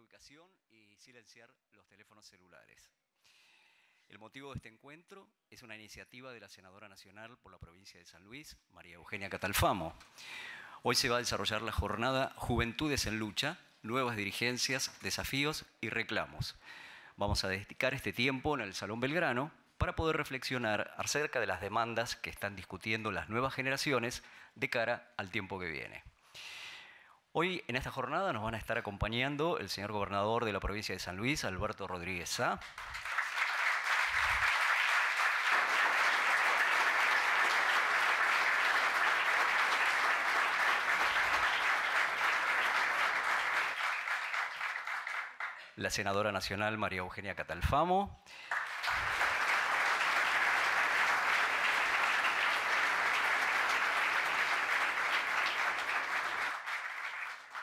ubicación y silenciar los teléfonos celulares. El motivo de este encuentro es una iniciativa de la Senadora Nacional por la provincia de San Luis, María Eugenia Catalfamo. Hoy se va a desarrollar la jornada Juventudes en Lucha, Nuevas Dirigencias, Desafíos y Reclamos. Vamos a dedicar este tiempo en el Salón Belgrano para poder reflexionar acerca de las demandas que están discutiendo las nuevas generaciones de cara al tiempo que viene. Hoy en esta jornada nos van a estar acompañando el señor gobernador de la provincia de San Luis, Alberto Rodríguez Sá. La senadora nacional María Eugenia Catalfamo.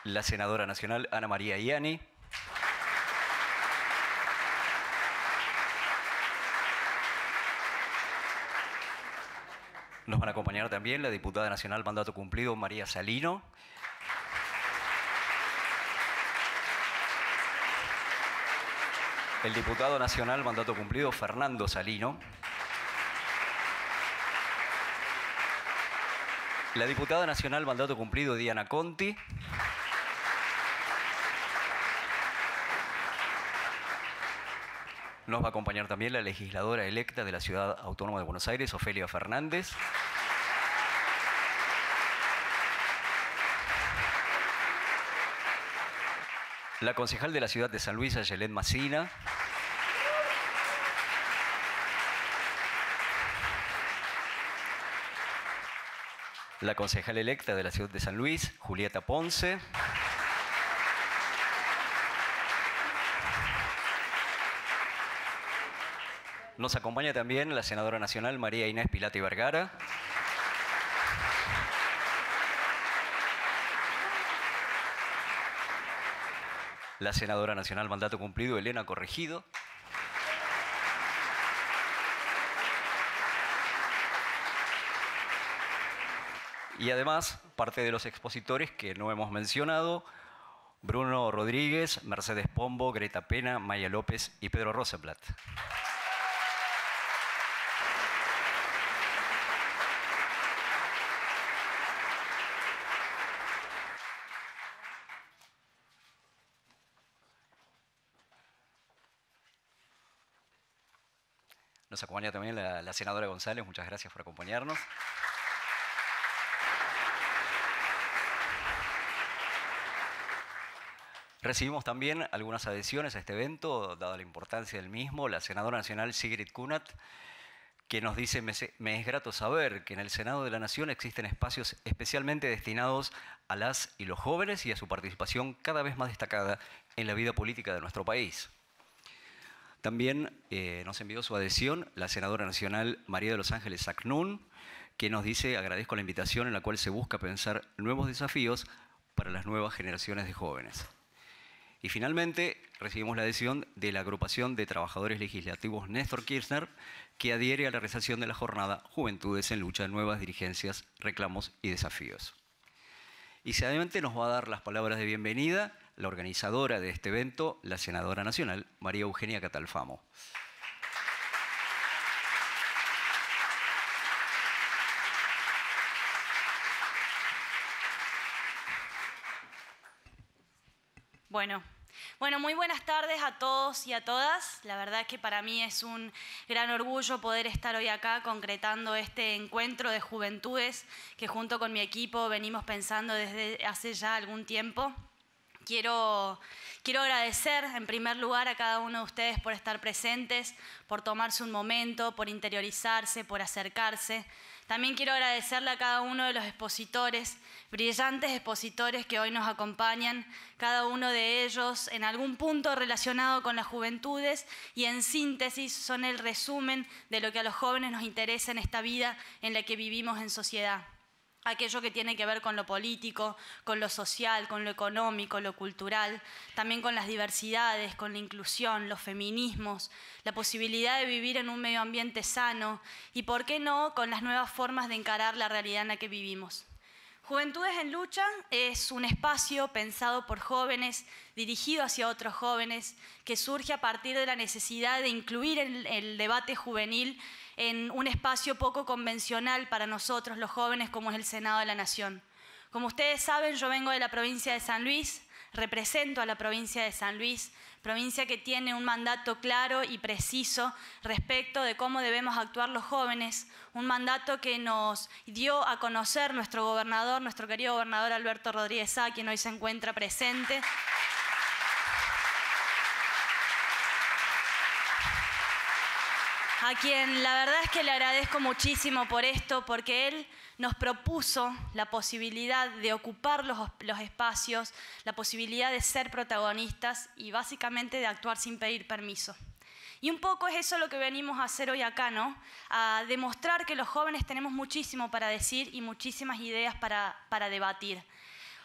la senadora nacional Ana María Iani. Nos van a acompañar también la diputada nacional mandato cumplido María Salino. El diputado nacional mandato cumplido Fernando Salino. La diputada nacional mandato cumplido Diana Conti. Nos va a acompañar también la legisladora electa de la Ciudad Autónoma de Buenos Aires, Ofelia Fernández. La concejal de la ciudad de San Luis, Ayelén Macina. La concejal electa de la ciudad de San Luis, Julieta Ponce. Nos acompaña también la senadora nacional María Inés Pilati Vergara. La senadora nacional mandato cumplido Elena Corregido. Y además, parte de los expositores que no hemos mencionado, Bruno Rodríguez, Mercedes Pombo, Greta Pena, Maya López y Pedro Rosenblatt. acompaña también la, senadora González. Muchas gracias por acompañarnos. Recibimos también algunas adhesiones a este evento, dada la importancia del mismo, la senadora nacional Sigrid Kunat, que nos dice, me, es grato saber que en el Senado de la Nación existen espacios especialmente destinados a las y los jóvenes y a su participación cada vez más destacada en la vida política de nuestro país. También eh, nos envió su adhesión la senadora nacional María de los Ángeles Acnun, que nos dice, agradezco la invitación en la cual se busca pensar nuevos desafíos para las nuevas generaciones de jóvenes. Y finalmente recibimos la adhesión de la agrupación de trabajadores legislativos Néstor Kirchner, que adhiere a la realización de la jornada Juventudes en Lucha, Nuevas Dirigencias, Reclamos y Desafíos. Y si nos va a dar las palabras de bienvenida la organizadora de este evento, la senadora nacional, María Eugenia Catalfamo. Bueno, bueno, muy buenas tardes a todos y a todas. La verdad es que para mí es un gran orgullo poder estar hoy acá concretando este encuentro de juventudes que junto con mi equipo venimos pensando desde hace ya algún tiempo quiero, agradecer en primer lugar a cada uno de ustedes por estar presentes, por tomarse un momento, por interiorizarse, por acercarse. También quiero agradecerle a cada uno de los expositores, brillantes expositores que hoy nos acompañan, cada uno de ellos en algún punto relacionado con las juventudes y en síntesis son el resumen de lo que a los jóvenes nos interesa en esta vida en la que vivimos en sociedad aquello que tiene que ver con lo político, con lo social, con lo económico, lo cultural, también con las diversidades, con la inclusión, los feminismos, la posibilidad de vivir en un medio ambiente sano y, por qué no, con las nuevas formas de encarar la realidad en la que vivimos. Juventudes en Lucha es un espacio pensado por jóvenes, dirigido hacia otros jóvenes, que surge a partir de la necesidad de incluir en el debate juvenil en un espacio poco convencional para nosotros los jóvenes como es el Senado de la Nación. Como ustedes saben, yo vengo de la provincia de San Luis, represento a la provincia de San Luis, provincia que tiene un mandato claro y preciso respecto de cómo debemos actuar los jóvenes, un mandato que nos dio a conocer nuestro gobernador, nuestro querido gobernador Alberto Rodríguez A, quien hoy se encuentra presente. a quien la verdad es que le agradezco muchísimo por esto, porque él nos propuso la posibilidad de ocupar los, espacios, la posibilidad de ser protagonistas y básicamente de actuar sin pedir permiso. Y un poco es eso lo que venimos a hacer hoy acá, ¿no? A demostrar que los jóvenes tenemos muchísimo para decir y muchísimas ideas para debatir.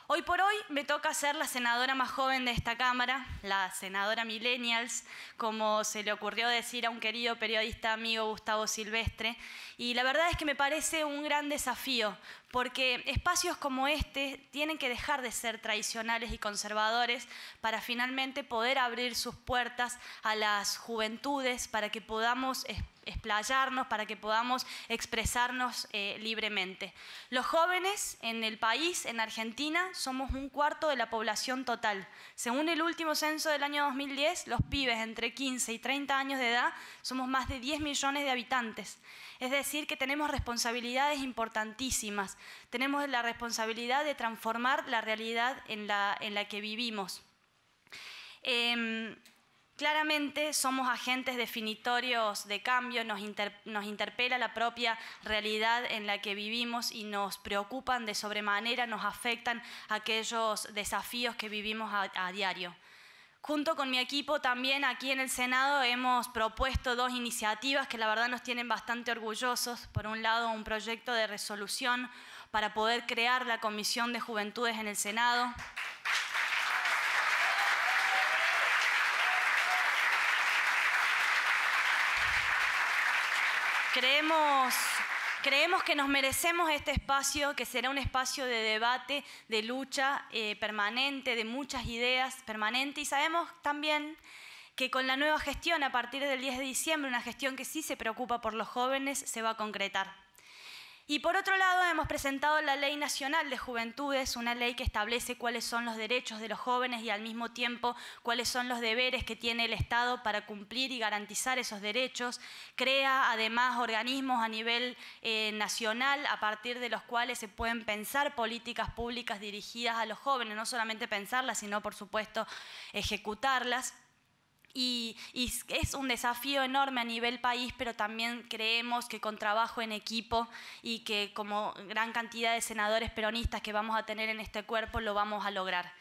Hoy por hoy me toca ser la senadora más joven de esta Cámara, la senadora Millennials, como se le ocurrió decir a un querido periodista amigo Gustavo Silvestre. Y la verdad es que me parece un gran desafío, porque espacios como este tienen que dejar de ser tradicionales y conservadores para finalmente poder abrir sus puertas a las juventudes, para que podamos esplayarnos para que podamos expresarnos eh, libremente. Los jóvenes en el país, en Argentina, somos un cuarto de la población total. Según el último censo del año 2010, los pibes entre 15 y 30 años de edad somos más de 10 millones de habitantes. Es decir, que tenemos responsabilidades importantísimas. Tenemos la responsabilidad de transformar la realidad en la, en la que vivimos. Em, Claramente somos agentes definitorios de cambio, nos, interpela la propia realidad en la que vivimos y nos preocupan de sobremanera, nos afectan aquellos desafíos que vivimos a, a diario. Junto con mi equipo también aquí en el Senado hemos propuesto dos iniciativas que la verdad nos tienen bastante orgullosos. Por un lado, un proyecto de resolución para poder crear la Comisión de Juventudes en el Senado. Creemos, creemos que nos merecemos este espacio, que será un espacio de debate, de lucha eh, permanente, de muchas ideas permanentes. y sabemos también que con la nueva gestión a partir del 10 de diciembre, una gestión que sí se preocupa por los jóvenes, se va a concretar. Y por otro lado, hemos presentado la Ley Nacional de Juventudes, una ley que establece cuáles son los derechos de los jóvenes y al mismo tiempo cuáles son los deberes que tiene el Estado para cumplir y garantizar esos derechos. Crea además organismos a nivel eh, nacional a partir de los cuales se pueden pensar políticas públicas dirigidas a los jóvenes, no solamente pensarlas, sino por supuesto ejecutarlas. Y, es un desafío enorme a nivel país, pero también creemos que con trabajo en equipo y que como gran cantidad de senadores peronistas que vamos a tener en este cuerpo lo vamos a lograr.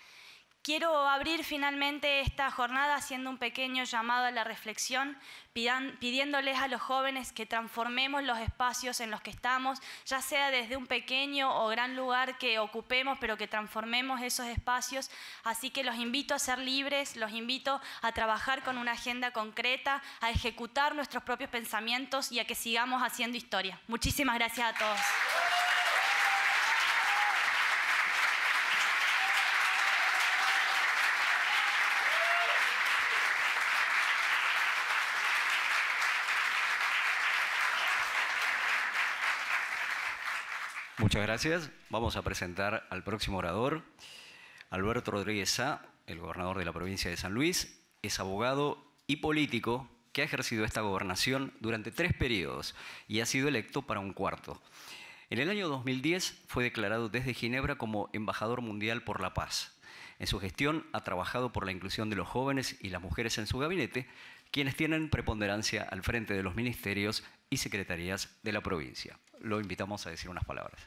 Quiero abrir finalmente esta jornada haciendo un pequeño llamado a la reflexión, pidiéndoles a los jóvenes que transformemos los espacios en los que estamos, ya sea desde un pequeño o gran lugar que ocupemos, pero que transformemos esos espacios. Así que los invito a ser libres, los invito a trabajar con una agenda concreta, a ejecutar nuestros propios pensamientos y a que sigamos haciendo historia. Muchísimas gracias a todos. Muchas gracias. Vamos a presentar al próximo orador, Alberto Rodríguez Sá, el gobernador de la provincia de San Luis. Es abogado y político que ha ejercido esta gobernación durante tres periodos y ha sido electo para un cuarto. En el año 2010 fue declarado desde Ginebra como embajador mundial por la paz. En su gestión ha trabajado por la inclusión de los jóvenes y las mujeres en su gabinete, quienes tienen preponderancia al frente de los ministerios y secretarías de la provincia. Lo invitamos a decir unas palabras.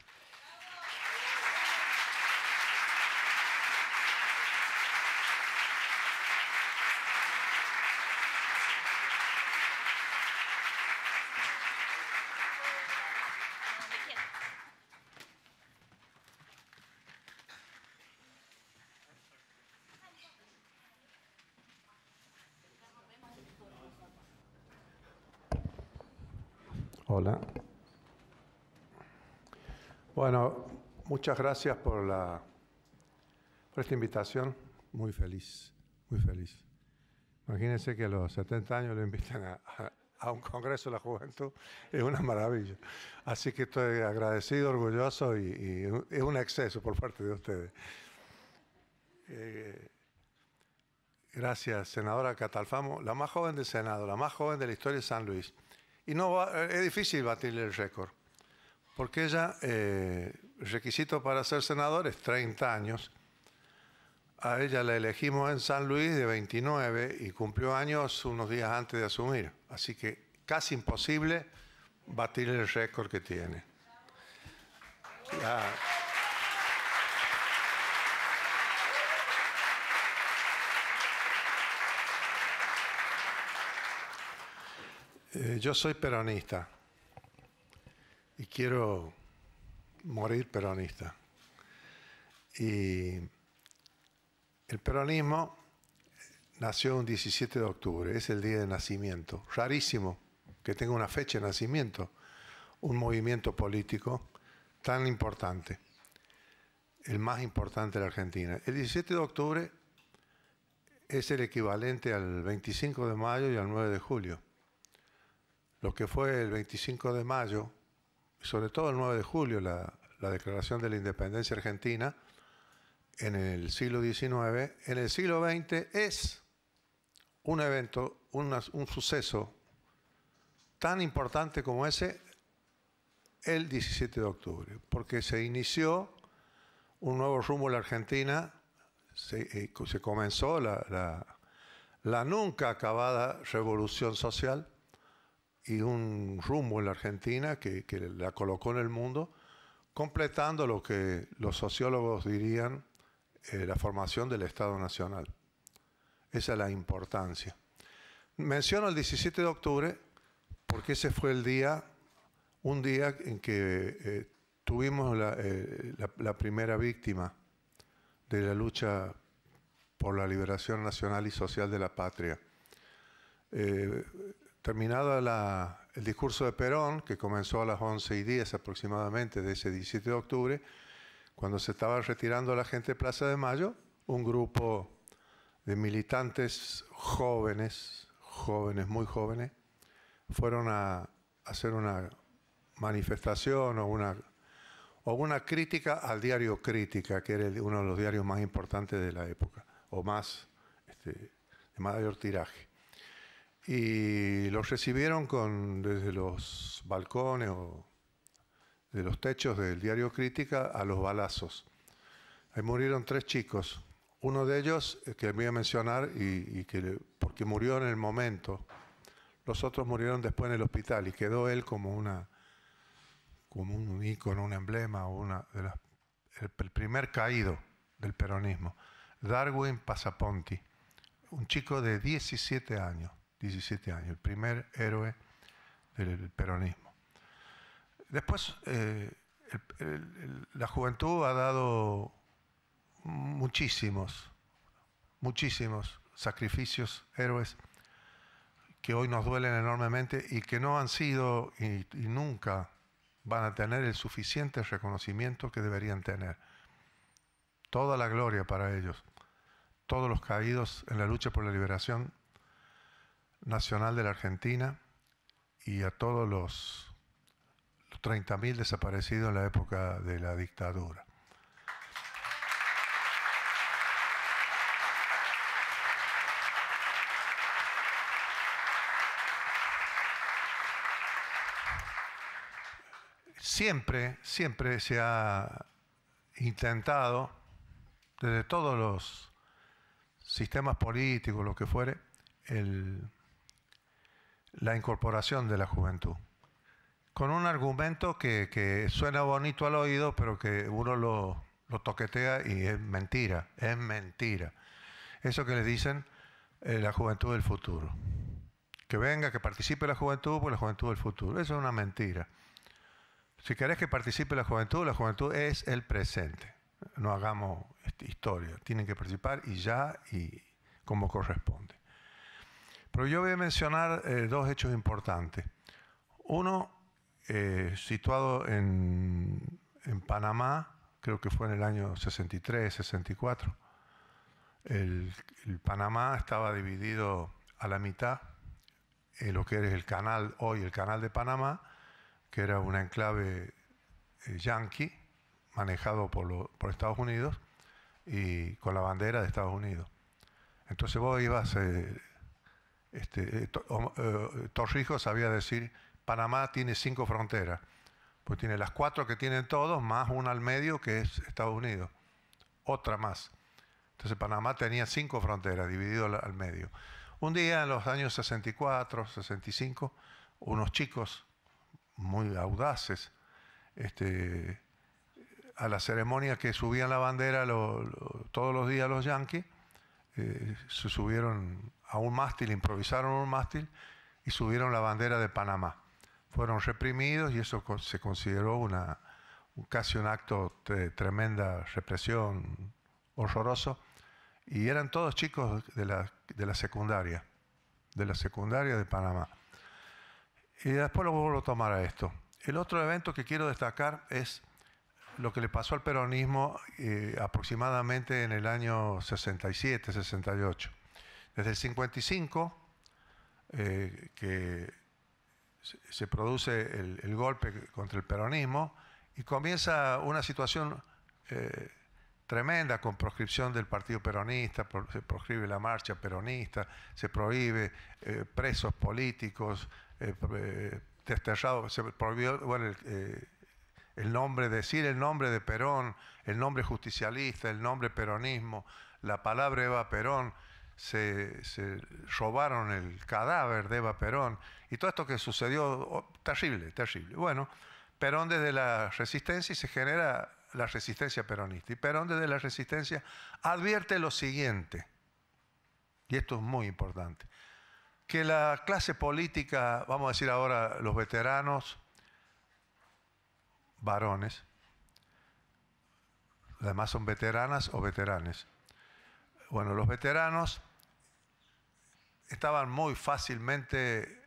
muchas gracias por, la, por esta invitación. Muy feliz, muy feliz. Imagínense que a los 70 años lo invitan a, un congreso de la juventud. Es una maravilla. Así que estoy agradecido, orgulloso y, es un exceso por parte de ustedes. Eh, gracias, senadora Catalfamo, la más joven del Senado, la más joven de la historia de San Luis. Y no es difícil batirle el récord, porque ella eh, requisito para ser senador es 30 años. A ella la elegimos en San Luis de 29 y cumplió años unos días antes de asumir. Así que casi imposible batir el récord que tiene. Eh, yo soy peronista y quiero morir peronista. Y el peronismo nació un 17 de octubre, es el día de nacimiento. Rarísimo que tenga una fecha de nacimiento un movimiento político tan importante, el más importante de la Argentina. El 17 de octubre es el equivalente al 25 de mayo y al 9 de julio. Lo que fue el 25 de mayo, sobre todo el 9 de julio, la la declaración de la independencia argentina en el siglo XIX, en el siglo XX es un evento, un suceso tan importante como ese el 17 de octubre, porque se inició un nuevo rumbo en la Argentina, se, eh, comenzó la, nunca acabada revolución social y un rumbo en la Argentina que, la colocó en el mundo completando lo que los sociólogos dirían eh, la formación del Estado Nacional. Esa es la importancia. Menciono el 17 de octubre porque ese fue el día, un día en que eh, tuvimos eh, la, primera víctima de la lucha por la liberación nacional y social de la patria. Terminado el discurso de Perón, que comenzó a las 11 y 10 aproximadamente de ese 17 de octubre, cuando se estaba retirando la gente de Plaza de Mayo, un grupo de militantes jóvenes, jóvenes, muy jóvenes, fueron a hacer una manifestación o una, o una crítica al diario Crítica, que era uno de los diarios más importantes de la época, o más, este, de mayor tiraje. Y los recibieron con, desde los balcones o de los techos del diario Crítica a los balazos. Ahí murieron tres chicos. Uno de ellos, eh, que voy a mencionar, y, que, porque murió en el momento. Los otros murieron después en el hospital y quedó él como una como un ícono, un emblema, una el primer caído del peronismo. Darwin Pasaponti, un chico de 17 años. 17 años, el primer héroe del peronismo. Después, eh, la juventud ha dado muchísimos, muchísimos sacrificios, héroes, que hoy nos duelen enormemente y que no han sido y nunca van a tener el suficiente reconocimiento que deberían tener. Toda la gloria para ellos. Todos los caídos en la lucha por la liberación Nacional de la Argentina y a todos los 30.000 desaparecidos en la época de la dictadura. Siempre, siempre se ha intentado, desde todos los sistemas políticos, lo que fuere, el la incorporación de la juventud. Con un argumento que, suena bonito al oído, pero que uno lo, toquetea y es mentira, es mentira. Eso que le dicen eh, la juventud del futuro. Que venga, que participe la juventud, pues la juventud del futuro. Eso es una mentira. Si querés que participe la juventud, la juventud es el presente. No hagamos historia. Tienen que participar y ya y como corresponde. Pero yo voy a mencionar eh, dos hechos importantes. Uno, eh, situado en, Panamá, creo que fue en el año 63, 64. El, Panamá estaba dividido a la mitad, en eh, lo que es el canal, hoy el canal de Panamá, que era un enclave yanqui manejado por, Estados Unidos y con la bandera de Estados Unidos. Entonces vos ibas este, eh, eh, Torrijos sabía decir, Panamá tiene cinco fronteras, pues tiene las cuatro que tienen todos, más una al medio que es Estados Unidos, otra más. Entonces Panamá tenía cinco fronteras, divididas al, medio. Un día en los años 64, 65, unos chicos muy audaces, este, a la ceremonia que subían la bandera todos los días los Yankees, eh, se subieron a un mástil, improvisaron un mástil y subieron la bandera de Panamá. Fueron reprimidos y eso se consideró una, casi un acto de tremenda represión, horroroso. Y eran todos chicos de la, de la secundaria, de la secundaria de Panamá. Y después lo vuelvo a tomar a esto. El otro evento que quiero destacar es lo que le pasó al peronismo eh, aproximadamente en el año 67, 68. Desde el 55, eh, que se produce el, golpe contra el peronismo y comienza una situación eh, tremenda con proscripción del Partido Peronista, se proscribe la marcha peronista, se prohíbe eh, presos políticos, desterrados, se prohibió el, nombre, decir el nombre de Perón, el nombre justicialista, el nombre peronismo, la palabra Eva Perón se, robaron el cadáver de Eva Perón y todo esto que sucedió, oh, terrible, terrible. Bueno, Perón desde la resistencia y se genera la resistencia peronista. Y Perón desde la resistencia advierte lo siguiente, y esto es muy importante, que la clase política, vamos a decir ahora los veteranos, varones, además son veteranas o veteranes. Bueno, los veteranos estaban muy fácilmente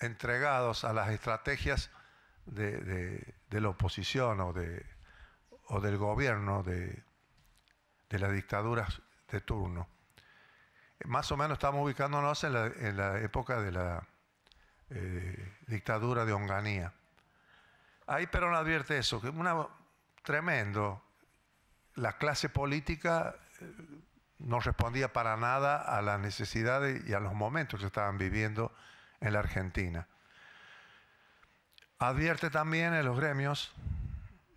entregados a las estrategias de, la oposición o, del gobierno de, las dictaduras de turno. Más o menos estamos ubicándonos en la, época de la eh, dictadura de Onganía. Ahí Perón advierte eso, que una tremendo la clase política eh, no respondía para nada a las necesidades y a los momentos que estaban viviendo en la Argentina. Advierte también en los gremios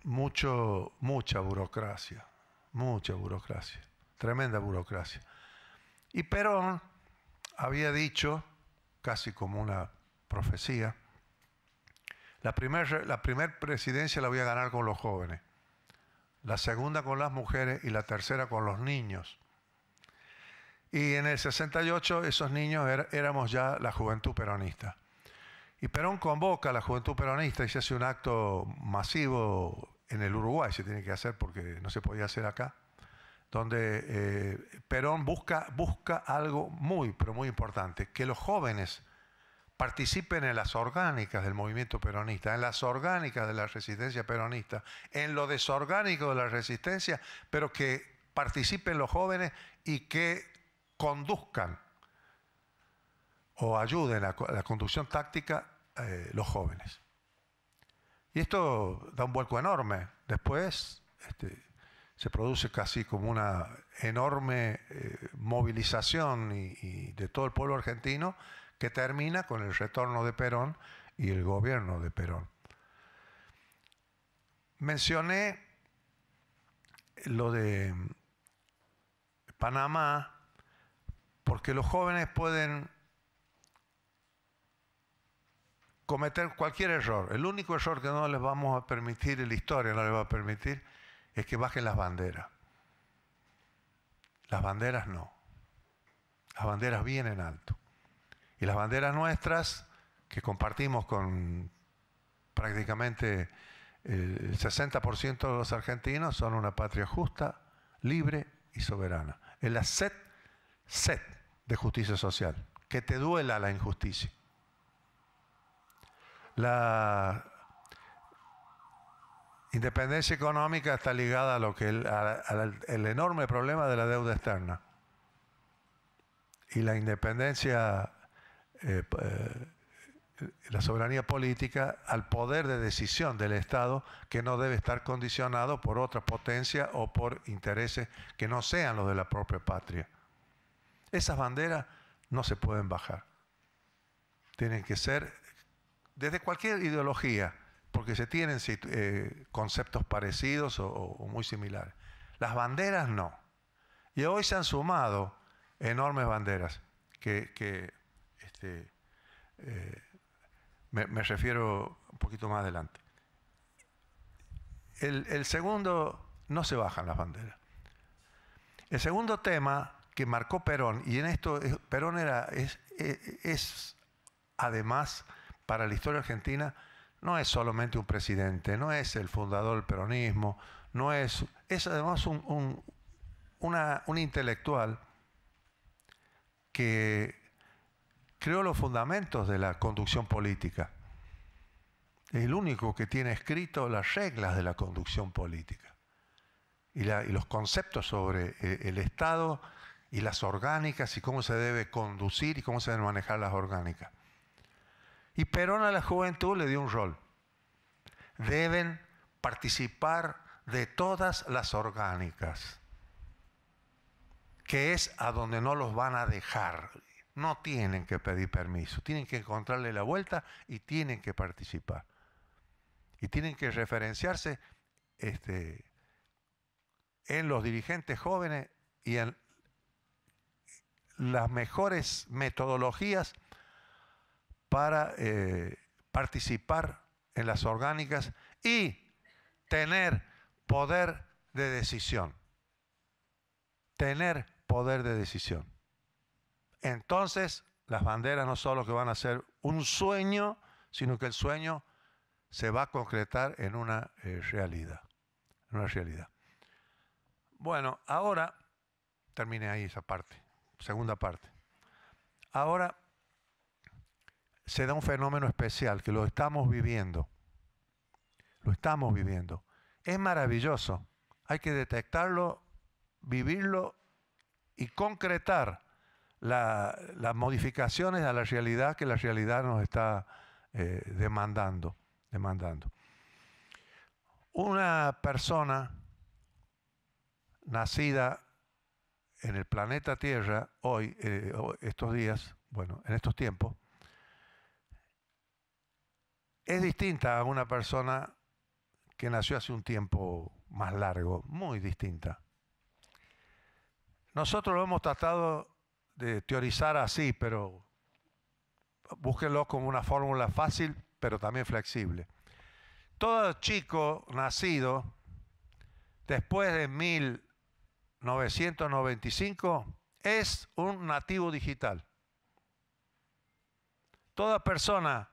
mucho, mucha burocracia, mucha burocracia, tremenda burocracia. Y Perón había dicho, casi como una profecía, la primera la primer presidencia la voy a ganar con los jóvenes, la segunda con las mujeres y la tercera con los niños. Y en el 68 esos niños éramos ya la juventud peronista. Y Perón convoca a la juventud peronista y se hace un acto masivo en el Uruguay, se tiene que hacer porque no se podía hacer acá, donde eh, Perón busca, busca algo muy, pero muy importante, que los jóvenes participen en las orgánicas del movimiento peronista, en las orgánicas de la resistencia peronista, en lo desorgánico de la resistencia, pero que participen los jóvenes y que conduzcan o ayuden a la conducción táctica eh, los jóvenes. Y esto da un vuelco enorme. Después este, se produce casi como una enorme eh, movilización y de todo el pueblo argentino que termina con el retorno de Perón y el gobierno de Perón. Mencioné lo de Panamá, porque los jóvenes pueden cometer cualquier error. El único error que no les vamos a permitir, y la historia no les va a permitir, es que bajen las banderas. Las banderas no. Las banderas vienen alto. Y las banderas nuestras, que compartimos con prácticamente eh, el 60% de los argentinos, son una patria justa, libre y soberana. la sed SET, de justicia social, que te duela la injusticia. La independencia económica está ligada a lo que el, enorme problema de la deuda externa y la independencia, eh, eh, la soberanía política al poder de decisión del Estado que no debe estar condicionado por otra potencia o por intereses que no sean los de la propia patria. Esas banderas no se pueden bajar. Tienen que ser desde cualquier ideología, porque se tienen eh, conceptos parecidos o, muy similares. Las banderas no. Y hoy se han sumado enormes banderas que, este, eh, me, refiero un poquito más adelante. El, el segundo, no se bajan las banderas. El segundo tema que marcó Perón, y en esto eh, Perón era, eh, es, además para la historia argentina, no es solamente un presidente, no es el fundador del peronismo, no es, es además un, un, intelectual que creó los fundamentos de la conducción política. Es el único que tiene escrito las reglas de la conducción política y, y los conceptos sobre eh, el Estado, y las orgánicas y cómo se debe conducir y cómo se deben manejar las orgánicas. Y Perón a la juventud le dio un rol. Deben participar de todas las orgánicas, que es a donde no los van a dejar. No tienen que pedir permiso, tienen que encontrarle la vuelta y tienen que participar. Y tienen que referenciarse este, en los dirigentes jóvenes y en las mejores metodologías para eh, participar en las orgánicas y tener poder de decisión. Tener poder de decisión. Entonces, las banderas no solo que van a ser un sueño, sino que el sueño se va a concretar en una eh, realidad. En una realidad. Bueno, ahora termine ahí esa parte segunda parte. Ahora se da un fenómeno especial que lo estamos viviendo. Lo estamos viviendo. Es maravilloso. Hay que detectarlo, vivirlo y concretar las modificaciones a la realidad que la realidad nos está eh, demandando, demandando. Una persona nacida en el planeta Tierra, eh, hoy, estos días, bueno, en estos tiempos, es distinta a una persona que nació hace un tiempo más largo, muy distinta. Nosotros lo hemos tratado de teorizar así, pero búsquenlo como una fórmula fácil, pero también flexible. Todo chico nacido después de mil 995 es un nativo digital. Toda persona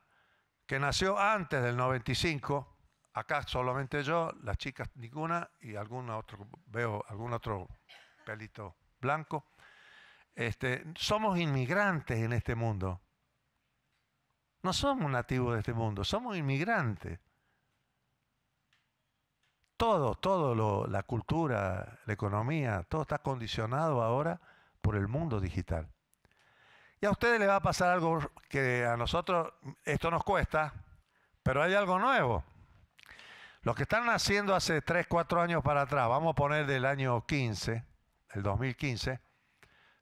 que nació antes del 95, acá solamente yo, las chicas ninguna y algún otro, veo algún otro pelito blanco, este, somos inmigrantes en este mundo. No somos nativos de este mundo, somos inmigrantes todo, todo, la cultura, la economía, todo está condicionado ahora por el mundo digital. Y a ustedes les va a pasar algo que a nosotros esto nos cuesta, pero hay algo nuevo. Los que están haciendo hace 3, 4 años para atrás, vamos a poner del año 15, el 2015,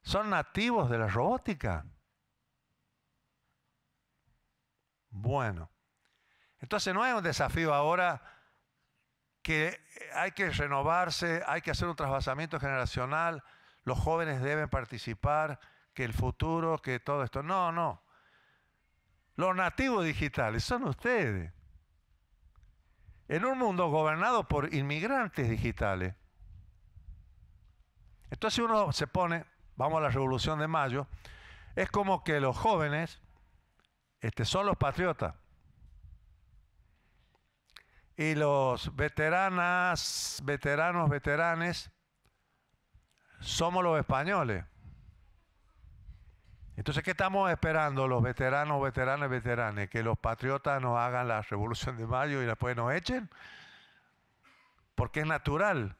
son nativos de la robótica. Bueno, entonces no es un desafío ahora que eh, hay que renovarse, hay que hacer un trasvasamiento generacional, los jóvenes deben participar, que el futuro, que todo esto. No, no. Los nativos digitales son ustedes. En un mundo gobernado por inmigrantes digitales. Entonces uno se pone, vamos a la Revolución de Mayo, es como que los jóvenes este, son los patriotas y los veteranas, veteranos, veteranes, somos los españoles. Entonces, ¿qué estamos esperando los veteranos, veteranas, veteranes? ¿Que los patriotas nos hagan la revolución de mayo y después nos echen? Porque es natural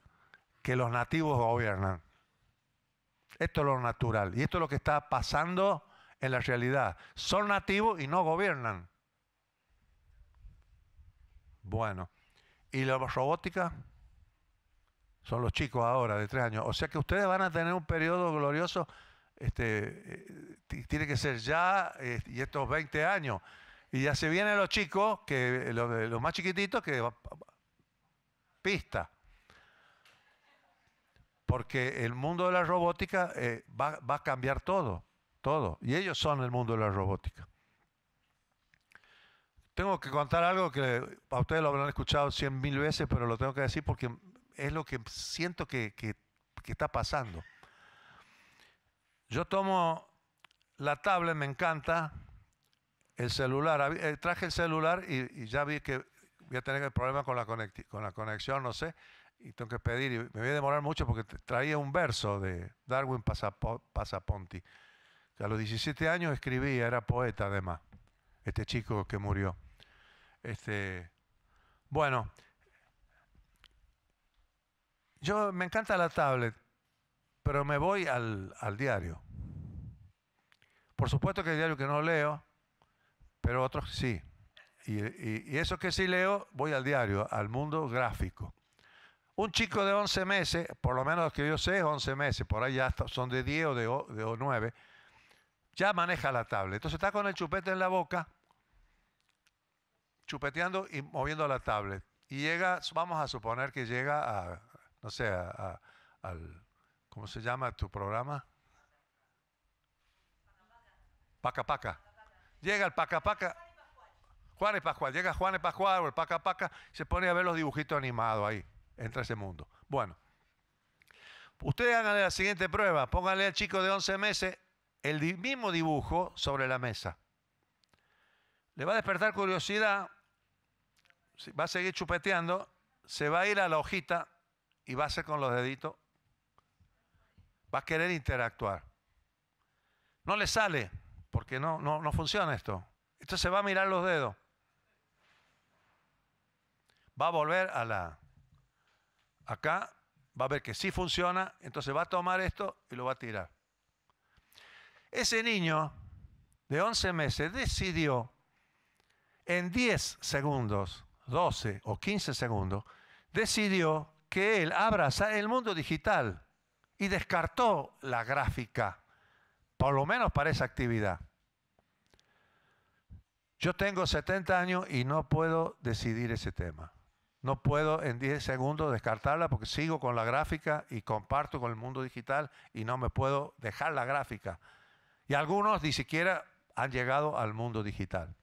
que los nativos gobiernan. Esto es lo natural. Y esto es lo que está pasando en la realidad. Son nativos y no gobiernan. Bueno, ¿y la robótica? Son los chicos ahora de tres años. O sea que ustedes van a tener un periodo glorioso, este, eh, tiene que ser ya, eh, y estos 20 años. Y ya se vienen los chicos, que eh, los, más chiquititos, que pista. Porque el mundo de la robótica va a cambiar todo, todo. Y ellos son el mundo de la robótica. Tengo que contar algo que a ustedes lo habrán escuchado cien mil veces, pero lo tengo que decir porque es lo que siento que, está pasando. Yo tomo la tablet, me encanta, el celular. Eh, traje el celular y, ya vi que voy a tener el problema con la, con la conexión, no sé, y tengo que pedir, y me voy a demorar mucho porque traía un verso de Darwin Pasaponti, a los 17 años escribía, era poeta además este chico que murió. Este, bueno, yo me encanta la tablet, pero me voy al, diario. Por supuesto que el diario que no leo, pero otros sí. Y, y, eso que sí leo, voy al diario, al mundo gráfico. Un chico de 11 meses, por lo menos que yo sé 11 meses, por ahí ya son de 10 o de, de 9, ya maneja la tablet. Entonces está con el chupete en la boca chupeteando y moviendo la tablet. Y llega, vamos a suponer que llega a, no sé, a, al, ¿cómo se llama tu programa? Paca Paca. Llega el Paca Paca. Juan y Pascual. Llega Juan y Pascual o el Paca Paca, se pone a ver los dibujitos animados ahí. Entra ese mundo. Bueno. Ustedes háganle la siguiente prueba. Pónganle al chico de 11 meses el mismo dibujo sobre la mesa. Le va a despertar curiosidad va a seguir chupeteando, se va a ir a la hojita y va a hacer con los deditos. Va a querer interactuar. No le sale, porque no, no, no funciona esto. Entonces se va a mirar los dedos. Va a volver a la... Acá va a ver que sí funciona, entonces va a tomar esto y lo va a tirar. Ese niño de 11 meses decidió en 10 segundos 12 o 15 segundos, decidió que él abraza el mundo digital y descartó la gráfica, por lo menos para esa actividad. Yo tengo 70 años y no puedo decidir ese tema. No puedo en 10 segundos descartarla porque sigo con la gráfica y comparto con el mundo digital y no me puedo dejar la gráfica. Y algunos ni siquiera han llegado al mundo digital.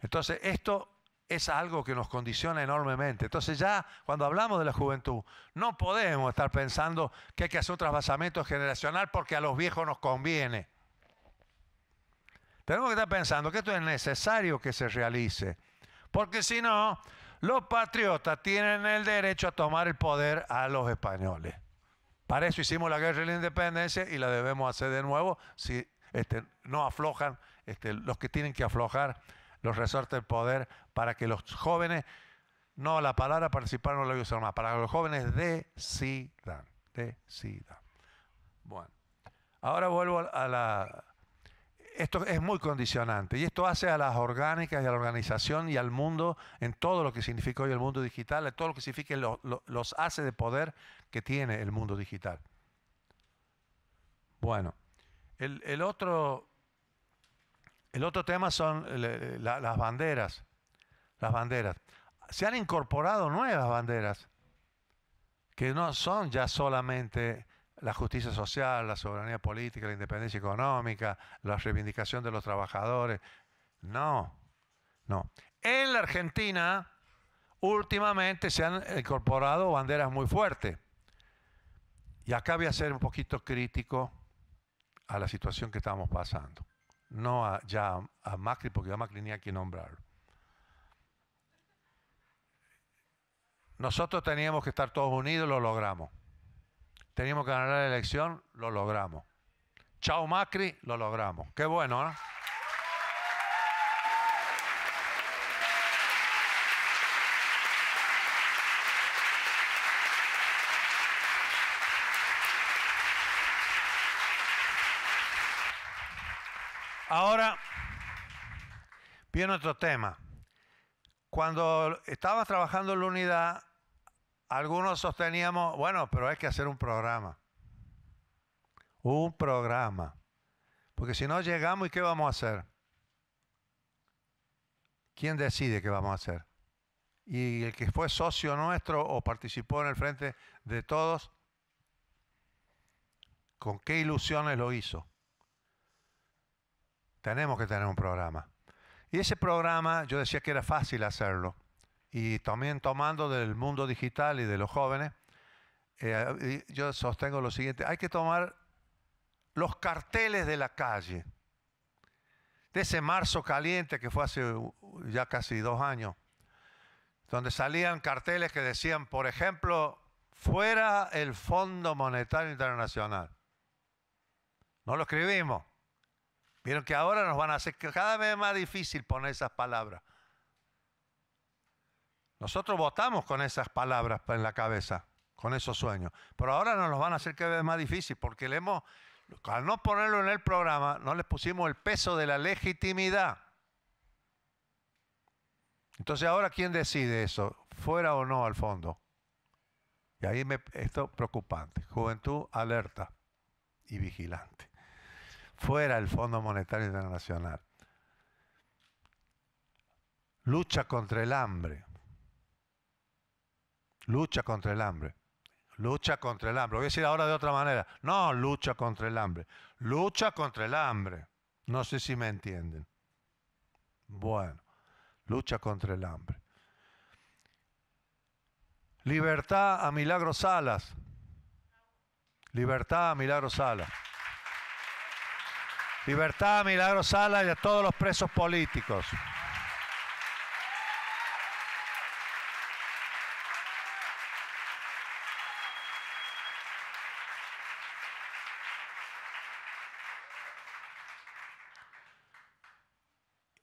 Entonces, esto es algo que nos condiciona enormemente. Entonces ya cuando hablamos de la juventud, no podemos estar pensando que hay que hacer un trasvasamiento generacional porque a los viejos nos conviene. Tenemos que estar pensando que esto es necesario que se realice, porque si no, los patriotas tienen el derecho a tomar el poder a los españoles. Para eso hicimos la guerra de la independencia y la debemos hacer de nuevo si este, no aflojan este, los que tienen que aflojar los resortes del poder para que los jóvenes, no, la palabra participar no lo voy más, para que los jóvenes decidan, decidan. Bueno, ahora vuelvo a la... Esto es muy condicionante y esto hace a las orgánicas y a la organización y al mundo, en todo lo que significa hoy el mundo digital, en todo lo que significa los hace de poder que tiene el mundo digital. Bueno, el otro el otro tema son eh, las banderas. Las banderas. Se han incorporado nuevas banderas que no son ya solamente la justicia social, la soberanía política, la independencia económica, la reivindicación de los trabajadores. No, no. En la Argentina, últimamente se han incorporado banderas muy fuertes. Y acá voy a ser un poquito crítico a la situación que estamos pasando no a, ya a Macri, porque a Macri ni a que nombrarlo. Nosotros teníamos que estar todos unidos, lo logramos. Teníamos que ganar la elección, lo logramos. Chao Macri, lo logramos. Qué bueno, ¿no? ¿eh? Ahora, viene otro tema. Cuando estaba trabajando en la unidad, algunos sosteníamos, bueno, pero hay que hacer un programa. Un programa. Porque si no llegamos, ¿y qué vamos a hacer? ¿Quién decide qué vamos a hacer? Y el que fue socio nuestro o participó en el frente de todos, ¿con qué ilusiones lo hizo? Tenemos que tener un programa. Y ese programa, yo decía que era fácil hacerlo. Y también tomando del mundo digital y de los jóvenes, eh, yo sostengo lo siguiente, hay que tomar los carteles de la calle, de ese marzo caliente que fue hace ya casi dos años, donde salían carteles que decían, por ejemplo, fuera el Fondo Monetario Internacional. No lo escribimos. Vieron que ahora nos van a hacer cada vez más difícil poner esas palabras. Nosotros votamos con esas palabras en la cabeza, con esos sueños. Pero ahora nos los van a hacer cada vez más difícil porque le hemos, al no ponerlo en el programa, no les pusimos el peso de la legitimidad. Entonces ahora quién decide eso, fuera o no al fondo. Y ahí me, esto es preocupante. Juventud alerta y vigilante fuera el Fondo Monetario Internacional. Lucha contra el hambre. Lucha contra el hambre. Lucha contra el hambre. voy a decir ahora de otra manera. No, lucha contra el hambre. Lucha contra el hambre. No sé si me entienden. Bueno, lucha contra el hambre. Libertad a Milagro Salas. Libertad a Milagro Salas. Libertad a Milagro Sala y a todos los presos políticos.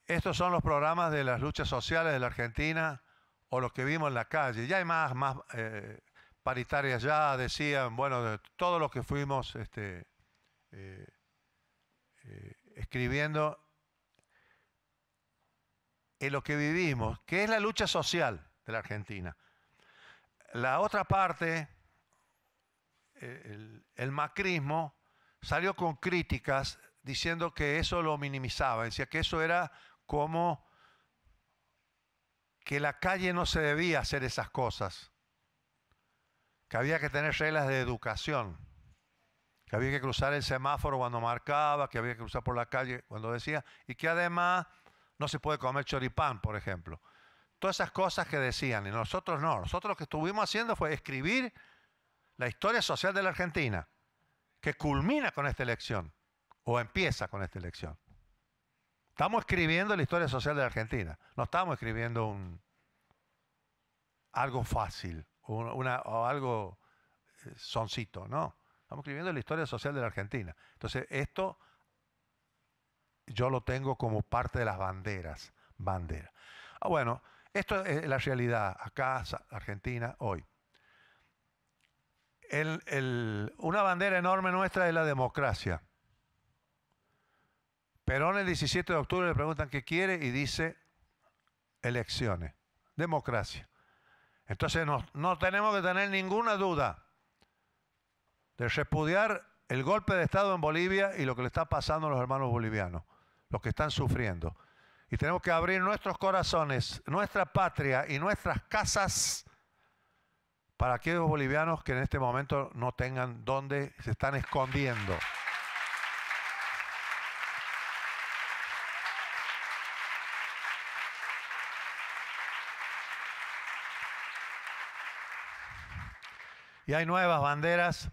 Estos son los programas de las luchas sociales de la Argentina o los que vimos en la calle. Ya hay más, más eh, paritarias ya, decían, bueno, todos los que fuimos este, eh, eh, escribiendo en lo que vivimos, que es la lucha social de la Argentina. La otra parte, eh, el, el macrismo, salió con críticas diciendo que eso lo minimizaba, decía que eso era como que la calle no se debía hacer esas cosas, que había que tener reglas de educación que había que cruzar el semáforo cuando marcaba, que había que cruzar por la calle cuando decía, y que además no se puede comer choripán, por ejemplo. Todas esas cosas que decían, y nosotros no, nosotros lo que estuvimos haciendo fue escribir la historia social de la Argentina, que culmina con esta elección, o empieza con esta elección. Estamos escribiendo la historia social de la Argentina, no estamos escribiendo un, algo fácil, una, o algo eh, soncito, no. Estamos escribiendo la historia social de la Argentina. Entonces, esto yo lo tengo como parte de las banderas. Bandera. Ah, bueno, esto es la realidad acá, Argentina, hoy. una bandera enorme nuestra es la democracia. Perón el 17 de octubre le preguntan qué quiere y dice elecciones, democracia. Entonces no, no tenemos que tener ninguna duda de repudiar el golpe de Estado en Bolivia y lo que le está pasando a los hermanos bolivianos, los que están sufriendo. Y tenemos que abrir nuestros corazones, nuestra patria y nuestras casas para aquellos bolivianos que en este momento no tengan dónde se están escondiendo. Y hay nuevas banderas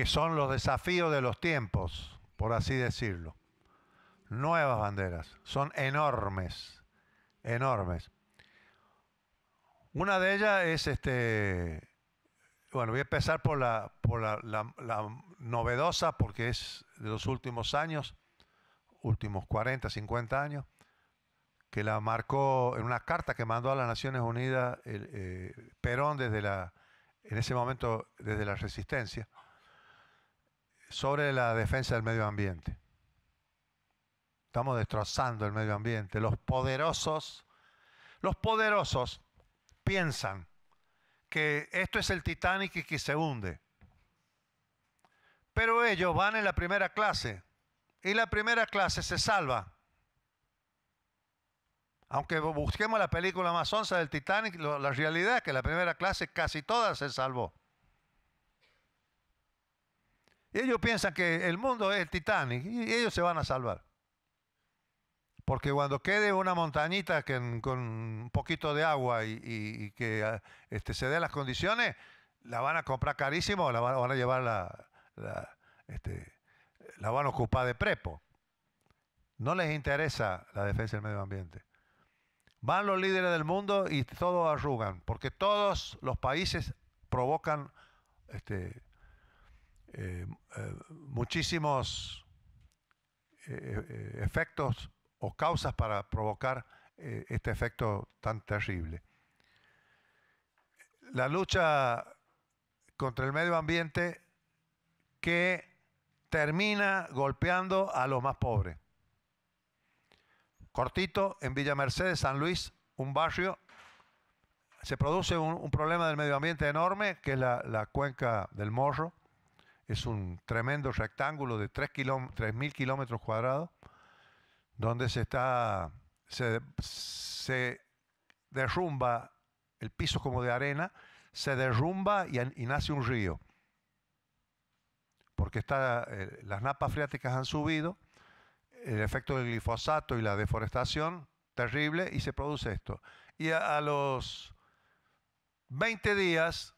que son los desafíos de los tiempos, por así decirlo. Nuevas banderas, son enormes, enormes. Una de ellas es este, bueno, voy a empezar por la, novedosa, porque es de los últimos años, últimos 40, 50 años, que la marcó en una carta que mandó a las Naciones Unidas eh, Perón desde la, en ese momento desde la resistencia, sobre la defensa del medio ambiente. Estamos destrozando el medio ambiente. Los poderosos, los poderosos piensan que esto es el Titanic y que se hunde. Pero ellos van en la primera clase y la primera clase se salva. Aunque busquemos la película más onza del Titanic, la realidad es que la primera clase casi toda se salvó. Ellos piensan que el mundo es el Titanic y ellos se van a salvar. Porque cuando quede una montañita con un poquito de agua y, que ah, este, se den las condiciones, la van a comprar carísimo la van, a llevar este, la, van a ocupar de prepo. No les interesa la defensa del medio ambiente. Van los líderes del mundo y todos arrugan, porque todos los países provocan este, eh, eh, muchísimos eh, efectos o causas para provocar este efecto tan terrible. La lucha contra el medio ambiente que termina golpeando a los más pobres. Cortito, en Villa Mercedes, San Luis, un barrio, se produce un, problema del medio ambiente enorme, que es la cuenca del Morro, es un tremendo rectángulo de 3.000 kilómetros cuadrados donde se está, se, derrumba, el piso como de arena, se derrumba y, nace un río. Porque está, eh, las napas freáticas han subido, el efecto del glifosato y la deforestación, terrible, y se produce esto. Y a los 20 días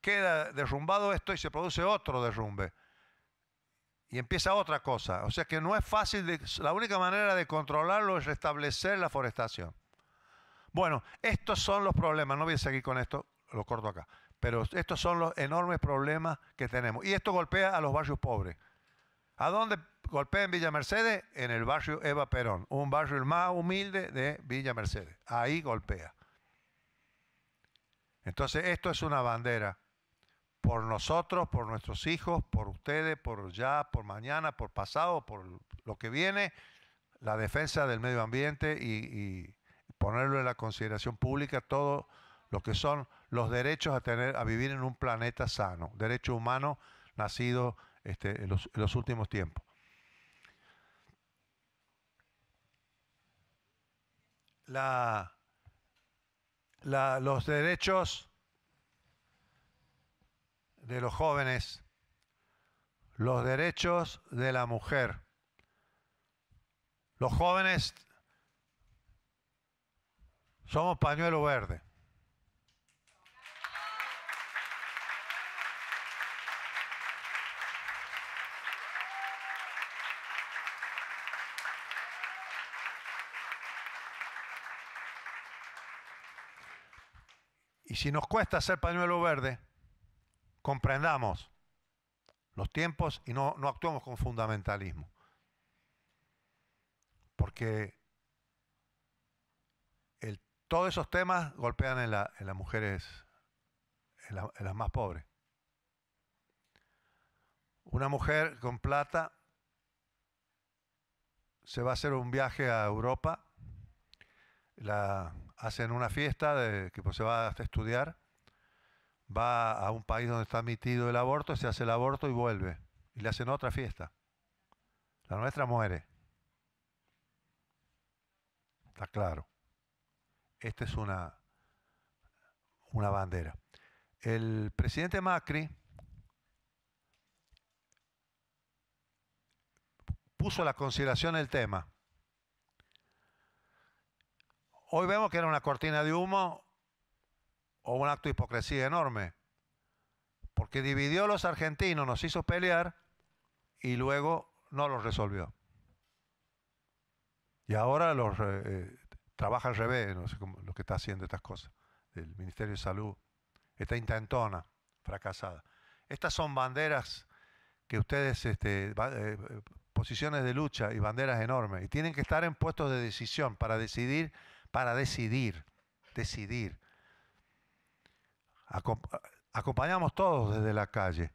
queda derrumbado esto y se produce otro derrumbe. Y empieza otra cosa. O sea que no es fácil, la única manera de controlarlo es restablecer la forestación. Bueno, estos son los problemas, no voy a seguir con esto, lo corto acá, pero estos son los enormes problemas que tenemos. Y esto golpea a los barrios pobres. ¿A dónde golpea en Villa Mercedes? En el barrio Eva Perón, un barrio el más humilde de Villa Mercedes. Ahí golpea. Entonces, esto es una bandera por nosotros, por nuestros hijos, por ustedes, por ya, por mañana, por pasado, por lo que viene, la defensa del medio ambiente y, ponerlo en la consideración pública todo lo que son los derechos a tener a vivir en un planeta sano, derecho humano nacido este, en, los, últimos tiempos. la, los derechos de los jóvenes, los derechos de la mujer. Los jóvenes somos pañuelo verde. Y si nos cuesta ser pañuelo verde, comprendamos los tiempos y no, actuemos con fundamentalismo. Porque todos esos temas golpean en, las mujeres, en, las más pobres. Una mujer con plata se va a hacer un viaje a Europa, la hacen una fiesta que pues se va a estudiar va a un país donde está admitido el aborto, se hace el aborto y vuelve. Y le hacen otra fiesta. La nuestra muere. Está claro. Esta es una, una bandera. El presidente Macri puso a la consideración el tema. Hoy vemos que era una cortina de humo o un acto de hipocresía enorme, porque dividió a los argentinos, nos hizo pelear y luego no los resolvió. Y ahora los eh, eh, trabaja al revés, no sé cómo, lo que está haciendo estas cosas, el Ministerio de Salud, está intentona fracasada. Estas son banderas que ustedes, este, eh, posiciones de lucha y banderas enormes, y tienen que estar en puestos de decisión para decidir, para decidir, decidir acompañamos todos desde la calle,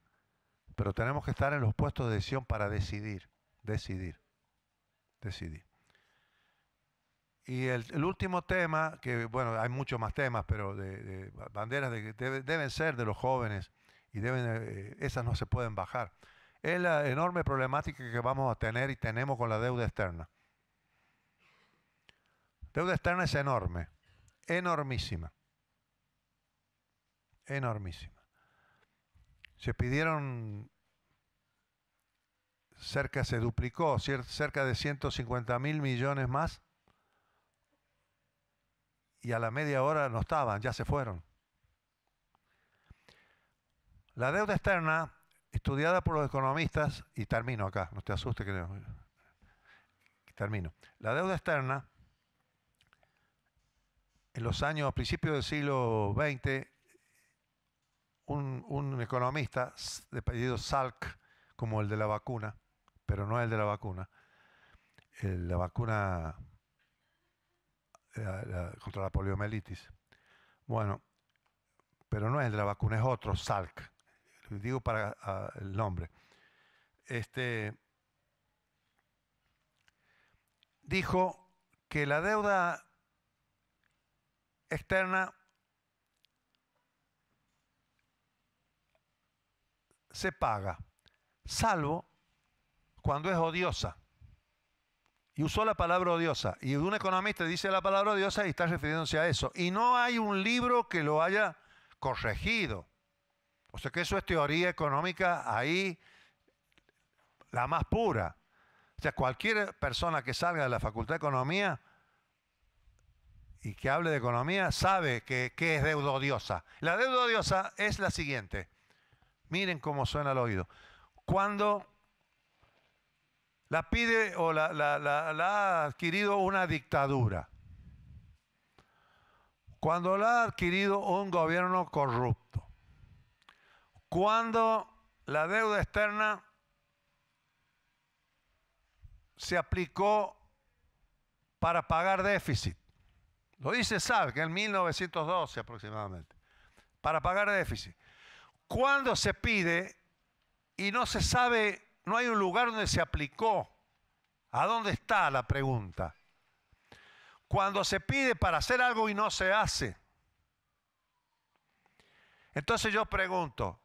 pero tenemos que estar en los puestos de decisión para decidir, decidir, decidir. Y el, último tema, que bueno, hay muchos más temas, pero de, banderas deben ser de los jóvenes y deben, eh, esas no se pueden bajar, es la enorme problemática que vamos a tener y tenemos con la deuda externa. Deuda externa es enorme, enormísima enormísima. Se pidieron cerca, se duplicó, cerca de 150 mil millones más y a la media hora no estaban, ya se fueron. La deuda externa, estudiada por los economistas, y termino acá, no te asustes que termino. La deuda externa, en los años, a principios del siglo XX, un, economista de apellido Salk, como el de la vacuna, pero no el de la vacuna, la vacuna eh, contra la poliomielitis. Bueno, pero no es el de la vacuna, es otro, Salk. Digo para el nombre. Este, dijo que la deuda externa se paga, salvo cuando es odiosa. Y usó la palabra odiosa. Y un economista dice la palabra odiosa y está refiriéndose a eso. Y no hay un libro que lo haya corregido. O sea que eso es teoría económica ahí la más pura. O sea, cualquier persona que salga de la Facultad de Economía y que hable de economía sabe que, es deuda odiosa. La deuda odiosa es la siguiente. Miren cómo suena al oído. Cuando la pide o la, ha adquirido una dictadura. Cuando la ha adquirido un gobierno corrupto. Cuando la deuda externa se aplicó para pagar déficit. Lo dice que en 1912 aproximadamente, para pagar déficit cuando se pide y no se sabe, no hay un lugar donde se aplicó. ¿A dónde está la pregunta? Cuando se pide para hacer algo y no se hace. Entonces yo pregunto,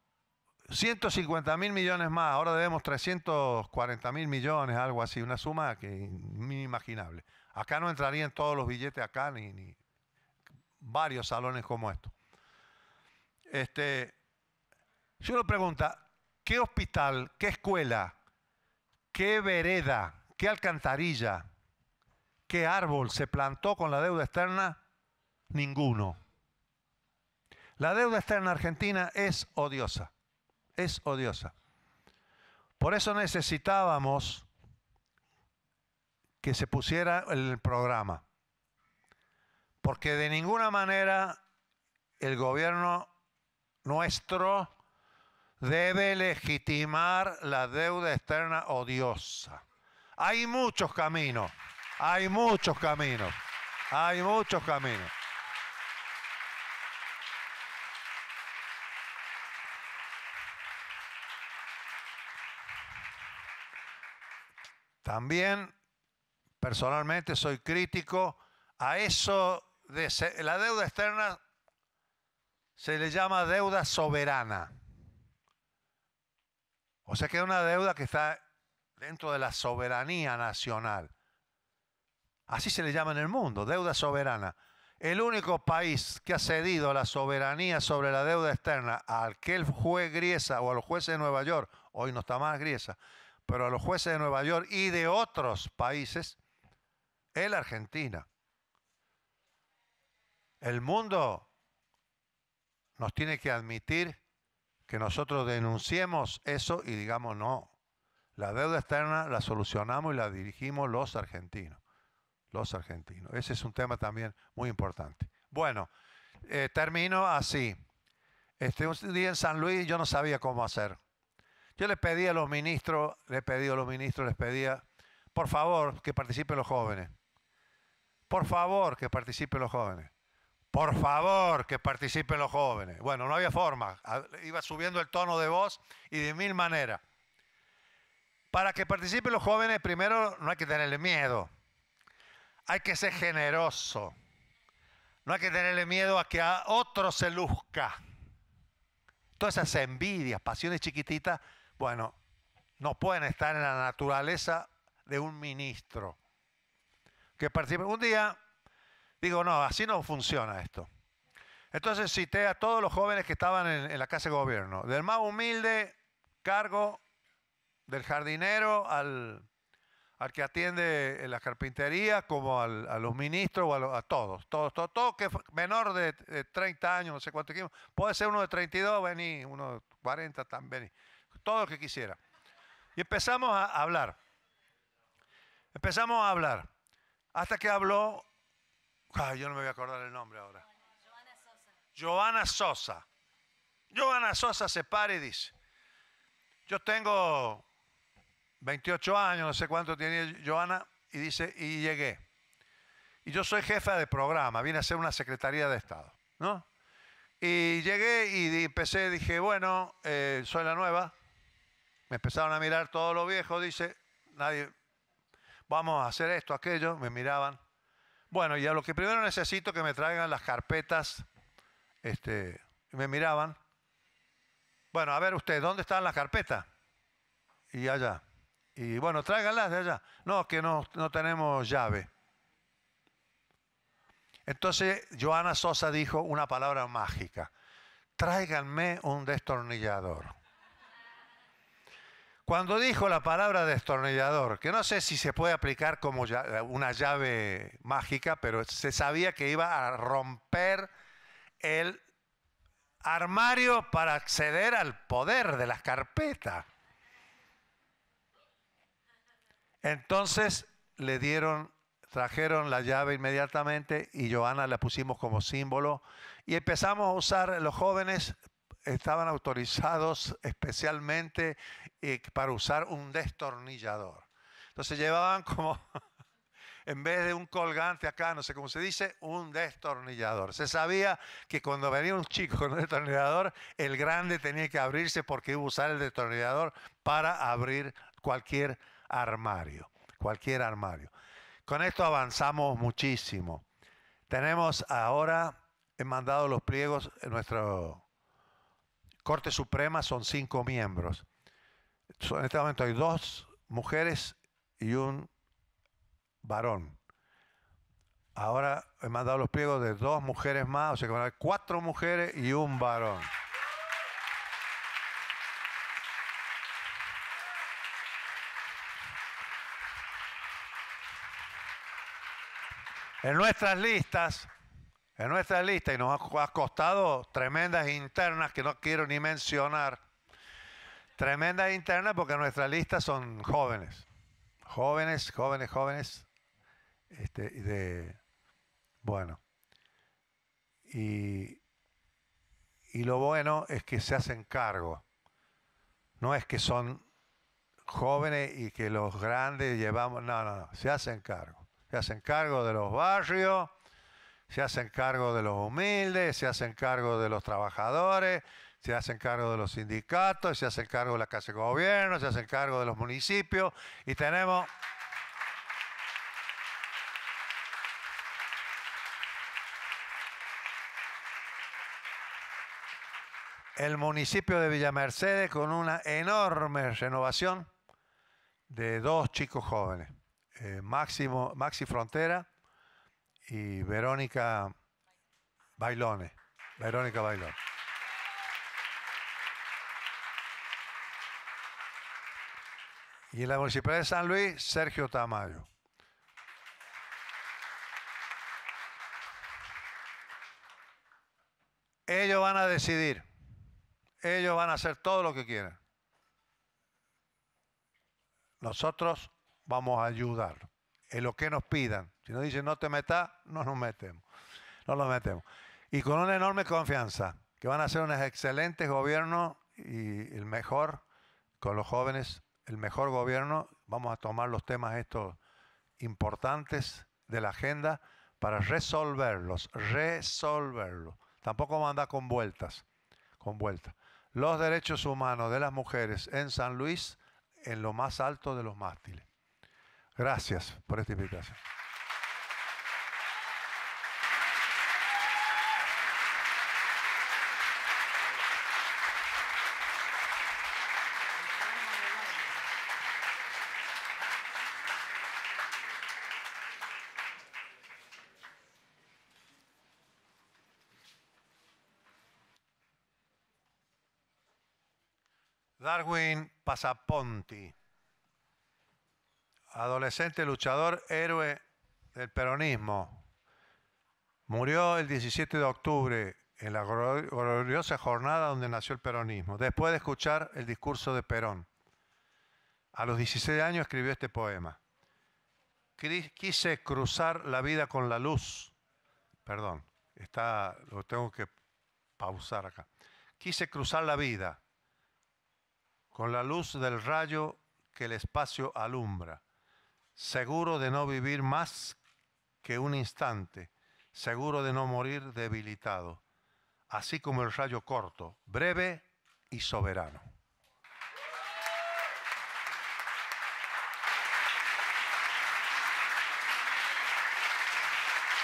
150 mil millones más, ahora debemos 340 mil millones, algo así, una suma que inimaginable. Acá no entrarían todos los billetes acá, ni, ni varios salones como estos. Este, si uno pregunta, ¿qué hospital, qué escuela, qué vereda, qué alcantarilla, qué árbol se plantó con la deuda externa? Ninguno. La deuda externa argentina es odiosa, es odiosa. Por eso necesitábamos que se pusiera el programa, porque de ninguna manera el gobierno nuestro debe legitimar la deuda externa odiosa. Hay muchos caminos, hay muchos caminos, hay muchos caminos. También personalmente soy crítico a eso de la deuda externa se le llama deuda soberana. O sea que es una deuda que está dentro de la soberanía nacional. Así se le llama en el mundo, deuda soberana. El único país que ha cedido la soberanía sobre la deuda externa a aquel juez Griesa o a los jueces de Nueva York, hoy no está más Griesa, pero a los jueces de Nueva York y de otros países, es la Argentina. El mundo nos tiene que admitir que nosotros denunciemos eso y digamos no. La deuda externa la solucionamos y la dirigimos los argentinos. Los argentinos. Ese es un tema también muy importante. Bueno, eh, termino así. Este, un día en San Luis yo no sabía cómo hacer. Yo les pedí a los ministros, le pedí a los ministros, les pedía, por favor, que participen los jóvenes. Por favor, que participen los jóvenes por favor, que participen los jóvenes. Bueno, no había forma. Iba subiendo el tono de voz y de mil maneras. Para que participen los jóvenes, primero no hay que tenerle miedo. Hay que ser generoso. No hay que tenerle miedo a que a otro se luzca. Todas esas envidias, pasiones chiquititas, bueno, no pueden estar en la naturaleza de un ministro. Que participen. Un día Digo, no, así no funciona esto. Entonces cité a todos los jóvenes que estaban en, la casa de gobierno, del más humilde cargo, del jardinero al, que atiende la carpintería, como a los ministros o a, todos, todos, todo que menor de, 30 años, no sé cuánto tiempo, puede ser uno de 32, vení, uno de 40, también, todo lo que quisiera. Y empezamos a hablar, empezamos a hablar, hasta que habló Ah, yo no me voy a acordar el nombre ahora. Joana Sosa. Joana Sosa. se para y dice, yo tengo 28 años, no sé cuánto tiene Joana, y dice, y llegué. Y yo soy jefa de programa, vine a ser una secretaría de Estado, ¿no? Y llegué y empecé, dije, bueno, eh, soy la nueva. Me empezaron a mirar todos los viejos, dice, nadie, vamos a hacer esto, aquello, me miraban. Bueno, y a lo que primero necesito que me traigan las carpetas. Este, me miraban. Bueno, a ver usted, ¿dónde están las carpetas? Y allá. Y bueno, tráiganlas de allá. No, que no, no tenemos llave. Entonces, Joana Sosa dijo una palabra mágica. Tráiganme un destornillador. Cuando dijo la palabra destornillador, que no sé si se puede aplicar como una llave mágica, pero se sabía que iba a romper el armario para acceder al poder de las carpetas. Entonces le dieron, trajeron la llave inmediatamente y Joana la pusimos como símbolo y empezamos a usar los jóvenes estaban autorizados especialmente eh, para usar un destornillador. Entonces llevaban como, en vez de un colgante acá, no sé cómo se dice, un destornillador. Se sabía que cuando venía un chico con un destornillador, el grande tenía que abrirse porque iba a usar el destornillador para abrir cualquier armario, cualquier armario. Con esto avanzamos muchísimo. Tenemos ahora, he mandado los pliegos, en nuestro Corte Suprema son cinco miembros. En este momento hay dos mujeres y un varón. Ahora he dado los pliegos de dos mujeres más, o sea que van a haber cuatro mujeres y un varón. En nuestras listas en nuestra lista y nos ha costado tremendas internas que no quiero ni mencionar. Tremendas internas porque nuestra lista son jóvenes. Jóvenes, jóvenes, jóvenes. Este, de, bueno. Y, y lo bueno es que se hacen cargo. No es que son jóvenes y que los grandes llevamos. No, no, no. Se hacen cargo. Se hacen cargo de los barrios se hacen cargo de los humildes, se hacen cargo de los trabajadores, se hacen cargo de los sindicatos, se hacen cargo de la Casa de Gobierno, se hacen cargo de los municipios y tenemos... El municipio de Villa Mercedes con una enorme renovación de dos chicos jóvenes, eh, Máximo, Maxi Frontera y Verónica Bailone. Verónica Bailone. Y en la Municipalidad de San Luis, Sergio Tamayo. Ellos van a decidir. Ellos van a hacer todo lo que quieran. Nosotros vamos a ayudar en lo que nos pidan. Si nos dicen no te metas, no nos metemos. No nos metemos. Y con una enorme confianza, que van a ser unos excelentes gobiernos y el mejor, con los jóvenes, el mejor gobierno. Vamos a tomar los temas estos importantes de la agenda para resolverlos, resolverlos. Tampoco vamos a andar con vueltas, con vueltas. Los derechos humanos de las mujeres en San Luis en lo más alto de los mástiles. Gracias por esta invitación. Darwin Pasaponti, adolescente luchador, héroe del peronismo. Murió el 17 de octubre en la gloriosa jornada donde nació el peronismo, después de escuchar el discurso de Perón. A los 16 años escribió este poema. Quise cruzar la vida con la luz. Perdón, está, lo tengo que pausar acá. Quise cruzar la vida con la luz del rayo que el espacio alumbra, seguro de no vivir más que un instante, seguro de no morir debilitado, así como el rayo corto, breve y soberano.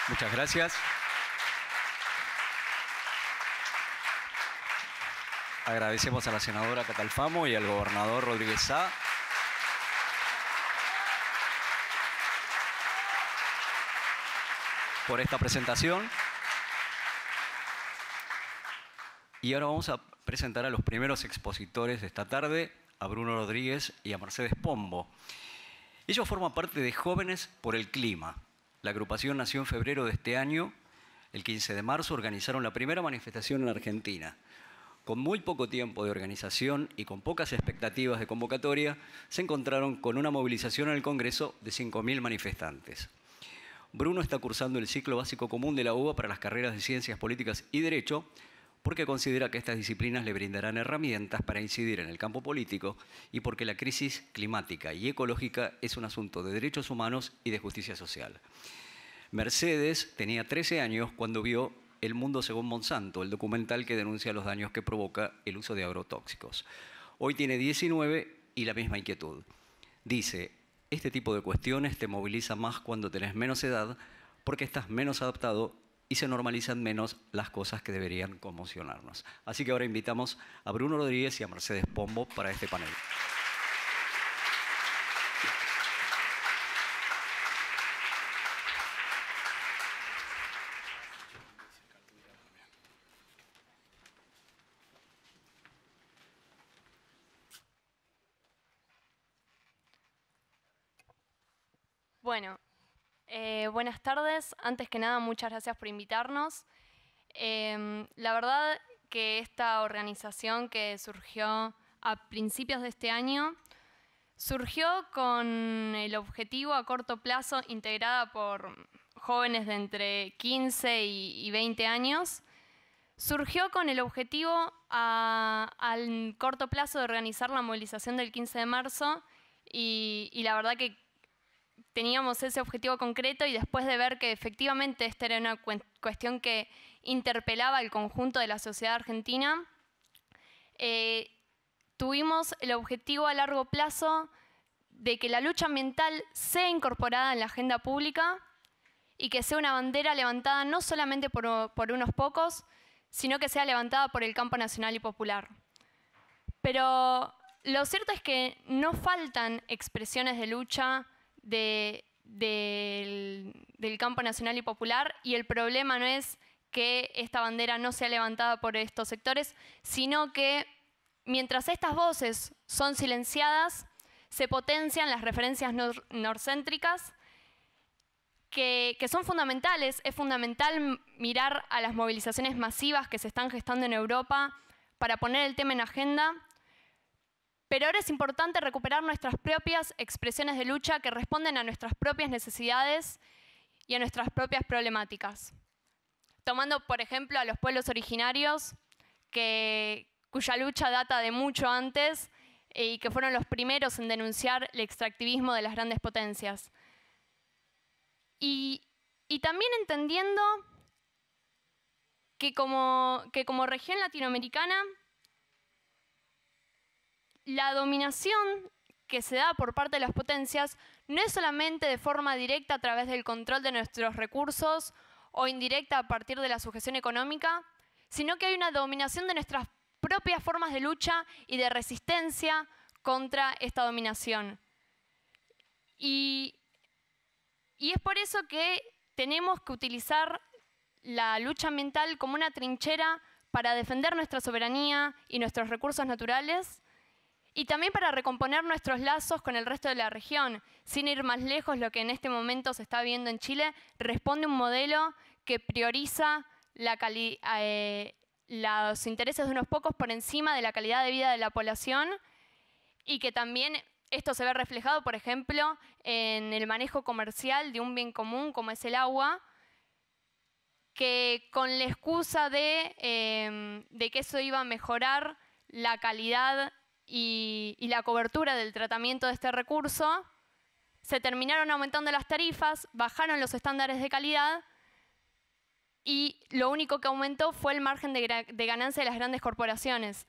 Muchas gracias. Agradecemos a la senadora Catalfamo y al gobernador Rodríguez Sá. por esta presentación. Y ahora vamos a presentar a los primeros expositores de esta tarde, a Bruno Rodríguez y a Mercedes Pombo. Ellos forman parte de Jóvenes por el Clima. La agrupación nació en febrero de este año. El 15 de marzo organizaron la primera manifestación en Argentina con muy poco tiempo de organización y con pocas expectativas de convocatoria, se encontraron con una movilización en el Congreso de 5.000 manifestantes. Bruno está cursando el ciclo básico común de la UBA para las carreras de Ciencias Políticas y Derecho, porque considera que estas disciplinas le brindarán herramientas para incidir en el campo político y porque la crisis climática y ecológica es un asunto de derechos humanos y de justicia social. Mercedes tenía 13 años cuando vio el mundo según Monsanto, el documental que denuncia los daños que provoca el uso de agrotóxicos. Hoy tiene 19 y la misma inquietud. Dice, este tipo de cuestiones te moviliza más cuando tenés menos edad porque estás menos adaptado y se normalizan menos las cosas que deberían conmocionarnos. Así que ahora invitamos a Bruno Rodríguez y a Mercedes Pombo para este panel. Bueno, eh, buenas tardes. Antes que nada, muchas gracias por invitarnos. Em, la verdad que esta organización que surgió a principios de este año surgió con el objetivo a corto plazo integrada por jóvenes de entre 15 y, 20 años. Surgió con el objetivo al corto plazo de organizar la movilización del 15 de marzo y la verdad que teníamos ese objetivo concreto y después de ver que efectivamente esta era una cuestión que interpelaba al conjunto de la sociedad argentina, eh, tuvimos el objetivo a largo plazo de que la lucha ambiental sea incorporada en la agenda pública y que sea una bandera levantada no solamente por, por, unos pocos, sino que sea levantada por el campo nacional y popular. Pero lo cierto es que no faltan expresiones de lucha del, campo nacional y popular y el problema no es que esta bandera no sea levantada por estos sectores, sino que mientras estas voces son silenciadas, se potencian las referencias norcéntricas que, que, son fundamentales. Es fundamental mirar a las movilizaciones masivas que se están gestando en Europa para poner el tema en agenda pero ahora es importante recuperar nuestras propias expresiones de lucha que responden a nuestras propias necesidades y a nuestras propias problemáticas. Tomando, por ejemplo, a los pueblos originarios, cuya lucha data de mucho antes eh, y que fueron los primeros en denunciar el extractivismo de las grandes potencias. Y, también entendiendo que como región latinoamericana la dominación que se da por parte de las potencias no es solamente de forma directa a través del control de nuestros recursos o indirecta a partir de la sujeción económica, sino que hay una dominación de nuestras propias formas de lucha y de resistencia contra esta dominación. Y, es por eso que tenemos que utilizar la lucha ambiental como una trinchera para defender nuestra soberanía y nuestros recursos naturales y también para recomponer nuestros lazos con el resto de la región. Sin ir más lejos, lo que en este momento se está viendo en Chile responde un modelo que prioriza eh, los intereses de unos pocos por encima de la calidad de vida de la población y que también esto se ve reflejado, por ejemplo, en el manejo comercial de un bien común como es el agua, que con la excusa de, eh, de que eso iba a mejorar la calidad y, la cobertura del tratamiento de este recurso, se terminaron aumentando las tarifas, bajaron los estándares de calidad y lo único que aumentó fue el margen de, de, ganancia de las grandes corporaciones.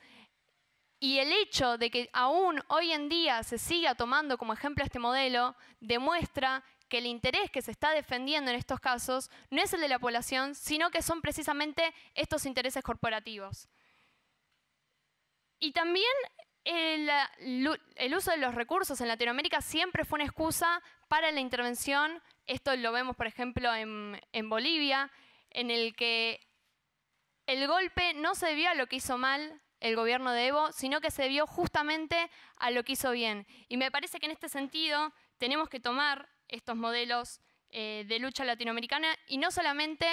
Y el hecho de que aún hoy en día se siga tomando como ejemplo este modelo demuestra que el interés que se está defendiendo en estos casos no es el de la población, sino que son precisamente estos intereses corporativos. Y también el, uso de los recursos en Latinoamérica siempre fue una excusa para la intervención. Esto lo vemos, por ejemplo, en, Bolivia, en el que el golpe no se debió a lo que hizo mal el gobierno de Evo, sino que se debió justamente a lo que hizo bien. Y me parece que en este sentido tenemos que tomar estos modelos eh, de lucha latinoamericana y no solamente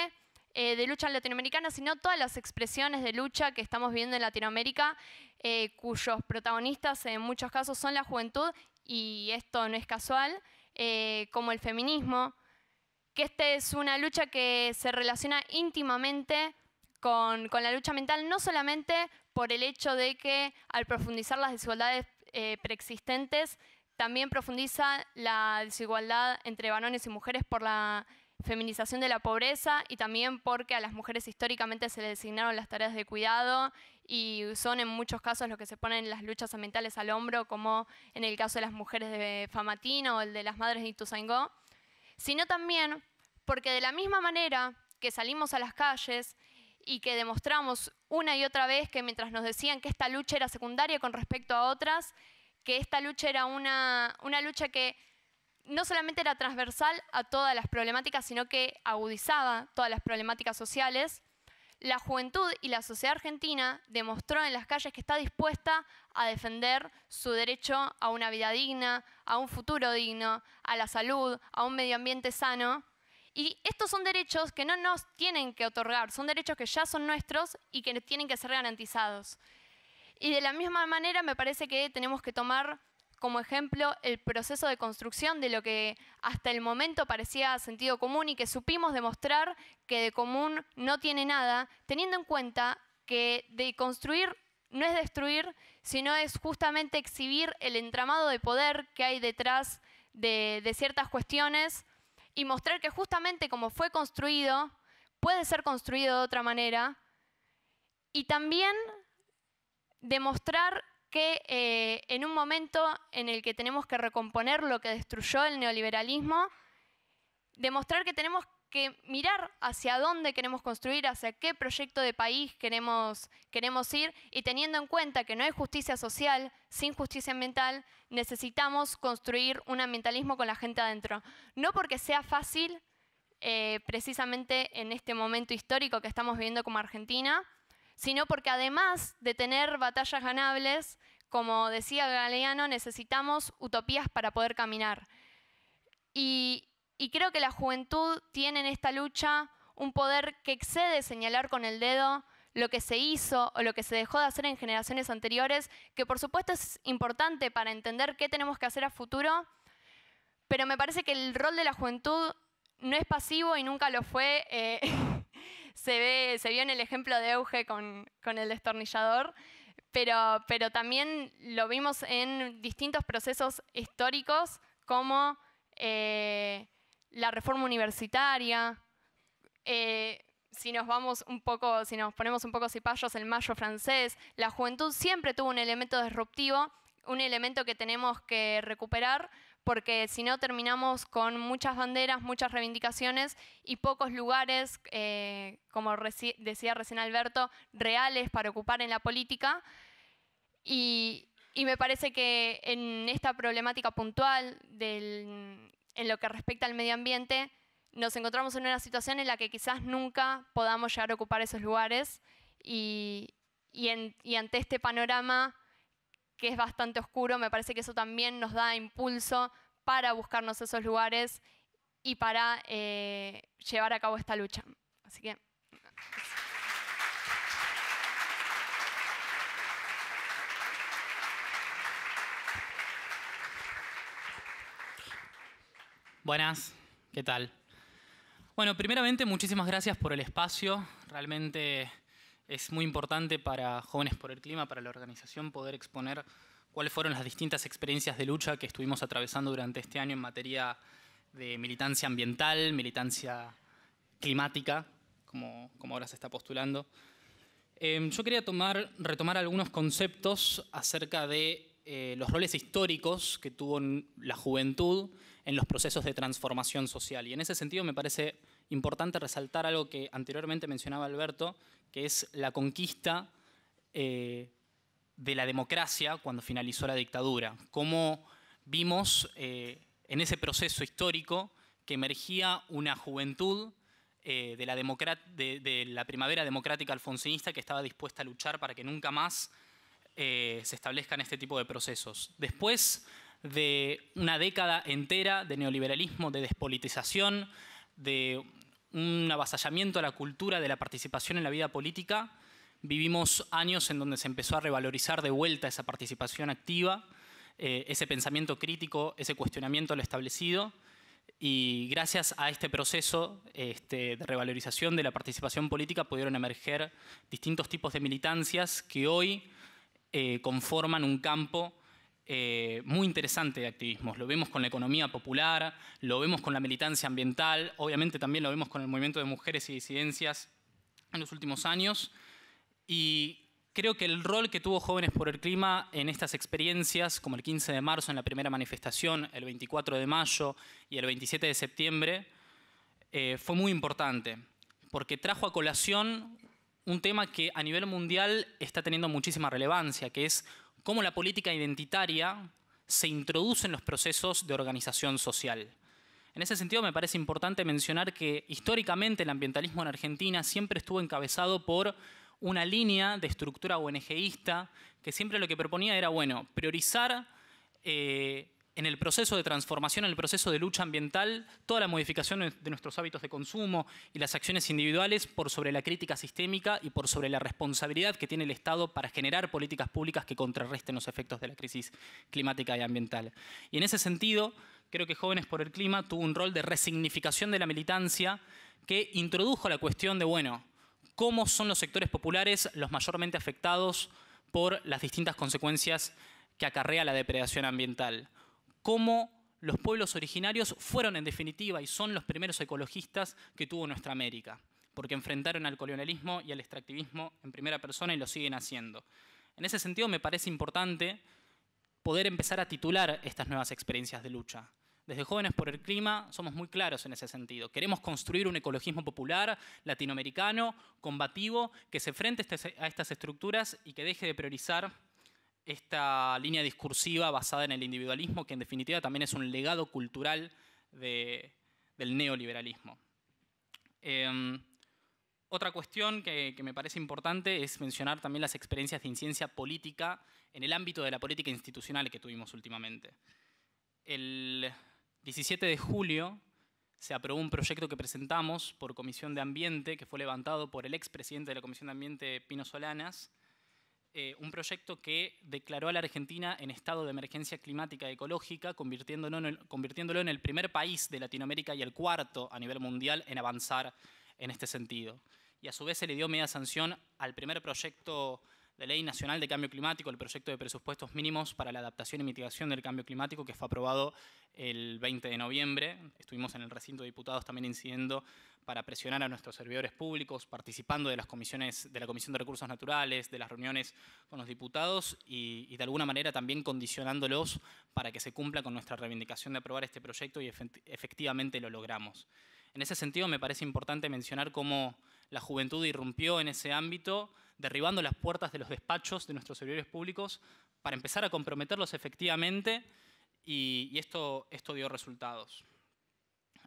eh, de lucha latinoamericana, sino todas las expresiones de lucha que estamos viendo en Latinoamérica, eh, cuyos protagonistas en muchos casos son la juventud, y esto no es casual, eh, como el feminismo, que esta es una lucha que se relaciona íntimamente con, con, la lucha mental, no solamente por el hecho de que al profundizar las desigualdades preexistentes, también profundiza la desigualdad entre varones y mujeres por la feminización de la pobreza y también porque a las mujeres históricamente se les designaron las tareas de cuidado y son en muchos casos los que se ponen las luchas ambientales al hombro, como en el caso de las mujeres de Famatín o el de las madres de Ituzaingó, sino también porque de la misma manera que salimos a las calles y que demostramos una y otra vez que mientras nos decían que esta lucha era secundaria con respecto a otras, que esta lucha era una, una lucha que no solamente era transversal a todas las problemáticas, sino que agudizaba todas las problemáticas sociales. La juventud y la sociedad argentina demostró en las calles que está dispuesta a defender su derecho a una vida digna, a un futuro digno, a la salud, a un medio ambiente sano. Y estos son derechos que no nos tienen que otorgar, son derechos que ya son nuestros y que tienen que ser garantizados. Y de la misma manera me parece que tenemos que tomar como ejemplo el proceso de construcción de lo que hasta el momento parecía sentido común y que supimos demostrar que de común no tiene nada, teniendo en cuenta que de construir no es destruir, sino es justamente exhibir el entramado de poder que hay detrás de, de ciertas cuestiones y mostrar que justamente como fue construido, puede ser construido de otra manera. Y también demostrar que eh, en un momento en el que tenemos que recomponer lo que destruyó el neoliberalismo, demostrar que tenemos que mirar hacia dónde queremos construir, hacia qué proyecto de país queremos, queremos ir y teniendo en cuenta que no hay justicia social sin justicia ambiental, necesitamos construir un ambientalismo con la gente adentro. No porque sea fácil, eh, precisamente en este momento histórico que estamos viviendo como Argentina, sino porque además de tener batallas ganables, como decía Galeano, necesitamos utopías para poder caminar. Y, creo que la juventud tiene en esta lucha un poder que excede señalar con el dedo lo que se hizo o lo que se dejó de hacer en generaciones anteriores, que por supuesto es importante para entender qué tenemos que hacer a futuro, pero me parece que el rol de la juventud no es pasivo y nunca lo fue. Eh, se, ve, vio en el ejemplo de Euge con, el destornillador, pero, también lo vimos en distintos procesos históricos como eh, la reforma universitaria, eh, si nos vamos un poco, si nos ponemos un poco cipayos, el mayo francés, la juventud siempre tuvo un elemento disruptivo, un elemento que tenemos que recuperar porque si no terminamos con muchas banderas, muchas reivindicaciones y pocos lugares, eh, como decía recién Alberto, reales para ocupar en la política. Y, me parece que en esta problemática puntual en lo que respecta al medio ambiente, nos encontramos en una situación en la que quizás nunca podamos llegar a ocupar esos lugares y ante este panorama que es bastante oscuro, me parece que eso también nos da impulso para buscarnos esos lugares y para eh, llevar a cabo esta lucha. Así que... Buenas, ¿qué tal? Bueno, primeramente muchísimas gracias por el espacio. Realmente es muy importante para Jóvenes por el Clima, para la organización, poder exponer cuáles fueron las distintas experiencias de lucha que estuvimos atravesando durante este año en materia de militancia ambiental, militancia climática, como, como ahora se está postulando. Em, yo quería tomar, retomar algunos conceptos acerca de eh, los roles históricos que tuvo la juventud en los procesos de transformación social. Y en ese sentido me parece importante resaltar algo que anteriormente mencionaba Alberto, que es la conquista eh, de la democracia cuando finalizó la dictadura. Cómo vimos eh, en ese proceso histórico que emergía una juventud eh, de, la de, la primavera democrática alfonsinista que estaba dispuesta a luchar para que nunca más se establezcan este tipo de procesos. Después de una década entera de neoliberalismo, de despolitización, de un avasallamiento a la cultura de la participación en la vida política. Vivimos años en donde se empezó a revalorizar de vuelta esa participación activa, eh, ese pensamiento crítico, ese cuestionamiento a lo establecido. Y gracias a este proceso este, de revalorización de la participación política pudieron emerger distintos tipos de militancias que hoy eh, conforman un campo eh, muy interesante de activismos. Lo vemos con la economía popular, lo vemos con la militancia ambiental, obviamente también lo vemos con el movimiento de mujeres y disidencias en los últimos años. Y creo que el rol que tuvo Jóvenes por el Clima en estas experiencias, como el 15 de marzo en la primera manifestación, el 24 de mayo y el 27 de septiembre, eh, fue muy importante, porque trajo a colación un tema que a nivel mundial está teniendo muchísima relevancia, que es cómo la política identitaria se introduce en los procesos de organización social. En ese sentido, me parece importante mencionar que históricamente el ambientalismo en Argentina siempre estuvo encabezado por una línea de estructura ONGista que siempre lo que proponía era, bueno, priorizar eh, en el proceso de transformación, en el proceso de lucha ambiental, toda la modificación de nuestros hábitos de consumo y las acciones individuales por sobre la crítica sistémica y por sobre la responsabilidad que tiene el Estado para generar políticas públicas que contrarresten los efectos de la crisis climática y ambiental. Y en ese sentido, creo que Jóvenes por el Clima tuvo un rol de resignificación de la militancia que introdujo la cuestión de, bueno, ¿cómo son los sectores populares los mayormente afectados por las distintas consecuencias que acarrea la depredación ambiental? cómo los pueblos originarios fueron en definitiva y son los primeros ecologistas que tuvo nuestra América, porque enfrentaron al colonialismo y al extractivismo en primera persona y lo siguen haciendo. En ese sentido me parece importante poder empezar a titular estas nuevas experiencias de lucha. Desde Jóvenes por el Clima somos muy claros en ese sentido. Queremos construir un ecologismo popular, latinoamericano, combativo, que se frente a estas estructuras y que deje de priorizar esta línea discursiva basada en el individualismo, que en definitiva también es un legado cultural del neoliberalismo. Em, otra cuestión que, que, me parece importante es mencionar también las experiencias de inciencia política en el ámbito de la política institucional que tuvimos últimamente. El 17 de julio se aprobó un proyecto que presentamos por Comisión de Ambiente, que fue levantado por el expresidente de la Comisión de Ambiente, Pino Solanas, eh, un proyecto que declaró a la Argentina en estado de emergencia climática ecológica, convirtiéndolo en, convirtiéndolo en el primer país de Latinoamérica y el cuarto a nivel mundial en avanzar en este sentido. Y a su vez se le dio media sanción al primer proyecto de ley nacional de cambio climático, el proyecto de presupuestos mínimos para la adaptación y mitigación del cambio climático que fue aprobado el 20 de noviembre. Estuvimos en el recinto de diputados también incidiendo para presionar a nuestros servidores públicos, participando de las comisiones, de la Comisión de Recursos Naturales, de las reuniones con los diputados y, de alguna manera también condicionándolos para que se cumpla con nuestra reivindicación de aprobar este proyecto y efectivamente lo logramos. En ese sentido me parece importante mencionar cómo la juventud irrumpió en ese ámbito, derribando las puertas de los despachos de nuestros servidores públicos para empezar a comprometerlos efectivamente y, esto, esto dio resultados.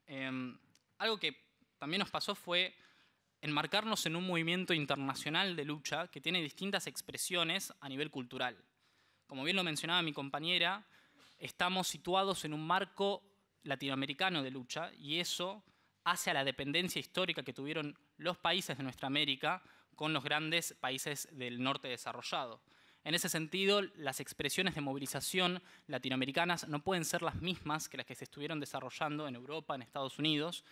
Em, algo que también nos pasó fue enmarcarnos en un movimiento internacional de lucha que tiene distintas expresiones a nivel cultural. Como bien lo mencionaba mi compañera, estamos situados en un marco latinoamericano de lucha y eso hace a la dependencia histórica que tuvieron los países de nuestra América con los grandes países del norte desarrollado. En ese sentido, las expresiones de movilización latinoamericanas no pueden ser las mismas que las que se estuvieron desarrollando en Europa, en Estados Unidos,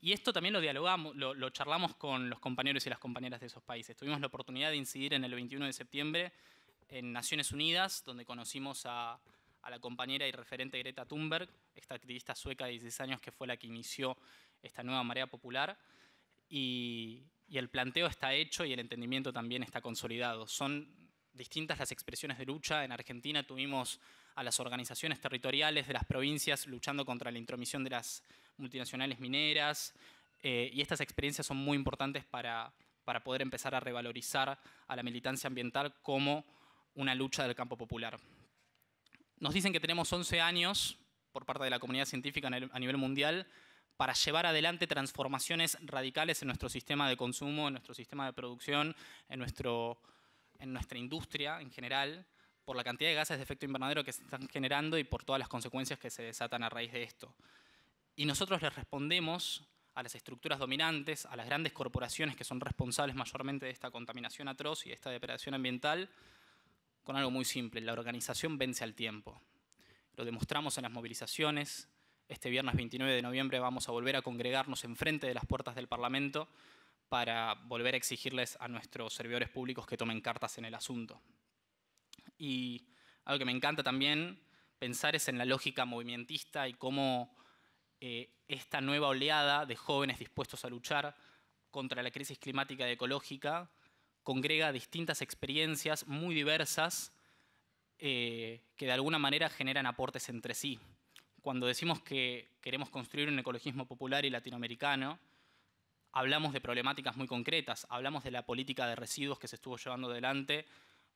y esto también lo dialogamos, lo, charlamos con los compañeros y las compañeras de esos países. Tuvimos la oportunidad de incidir en el 21 de septiembre en Naciones Unidas, donde conocimos a, la compañera y referente Greta Thunberg, esta activista sueca de 16 años que fue la que inició esta nueva marea popular. y el planteo está hecho y el entendimiento también está consolidado. Son distintas las expresiones de lucha. En Argentina tuvimos a las organizaciones territoriales de las provincias luchando contra la intromisión de las multinacionales mineras, eh, y estas experiencias son muy importantes para, poder empezar a revalorizar a la militancia ambiental como una lucha del campo popular. Nos dicen que tenemos 11 años por parte de la comunidad científica a nivel mundial para llevar adelante transformaciones radicales en nuestro sistema de consumo, en nuestro sistema de producción, en, nuestro, en nuestra industria en general por la cantidad de gases de efecto invernadero que se están generando y por todas las consecuencias que se desatan a raíz de esto. Y nosotros les respondemos a las estructuras dominantes, a las grandes corporaciones que son responsables mayormente de esta contaminación atroz y de esta depredación ambiental, con algo muy simple, la organización vence al tiempo. Lo demostramos en las movilizaciones, este viernes 29 de noviembre vamos a volver a congregarnos en frente de las puertas del Parlamento para volver a exigirles a nuestros servidores públicos que tomen cartas en el asunto. Y algo que me encanta también pensar es en la lógica movimentista y cómo eh, esta nueva oleada de jóvenes dispuestos a luchar contra la crisis climática y ecológica congrega distintas experiencias muy diversas eh, que de alguna manera generan aportes entre sí. Cuando decimos que queremos construir un ecologismo popular y latinoamericano, hablamos de problemáticas muy concretas, hablamos de la política de residuos que se estuvo llevando adelante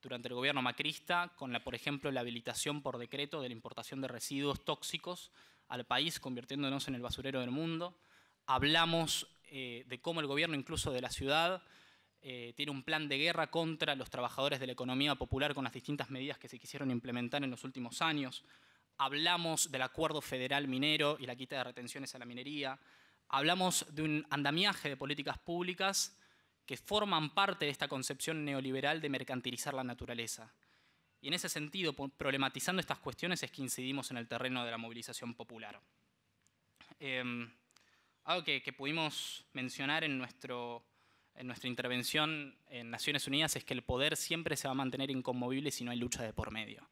durante el gobierno macrista, con, la, por ejemplo, la habilitación por decreto de la importación de residuos tóxicos al país, convirtiéndonos en el basurero del mundo. Hablamos eh, de cómo el gobierno, incluso de la ciudad, eh, tiene un plan de guerra contra los trabajadores de la economía popular con las distintas medidas que se quisieron implementar en los últimos años. Hablamos del acuerdo federal minero y la quita de retenciones a la minería. Hablamos de un andamiaje de políticas públicas que forman parte de esta concepción neoliberal de mercantilizar la naturaleza. Y en ese sentido, problematizando estas cuestiones, es que incidimos en el terreno de la movilización popular. Em, algo que, pudimos mencionar en, nuestro, en nuestra intervención en Naciones Unidas es que el poder siempre se va a mantener inconmovible si no hay lucha de por medio.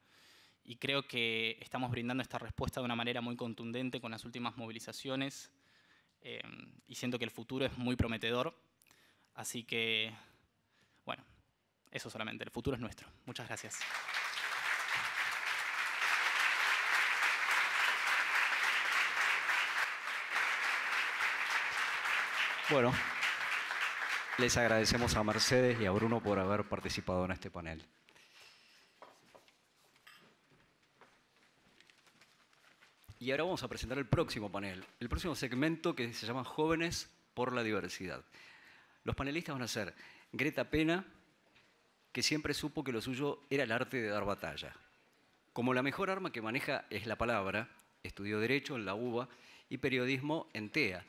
Y creo que estamos brindando esta respuesta de una manera muy contundente con las últimas movilizaciones em, y siento que el futuro es muy prometedor Así que, bueno, eso solamente, el futuro es nuestro. Muchas gracias. Bueno, les agradecemos a Mercedes y a Bruno por haber participado en este panel. Y ahora vamos a presentar el próximo panel, el próximo segmento que se llama Jóvenes por la Diversidad. Los panelistas van a ser Greta Pena, que siempre supo que lo suyo era el arte de dar batalla. Como la mejor arma que maneja es la palabra, estudió Derecho en la UBA y Periodismo en TEA,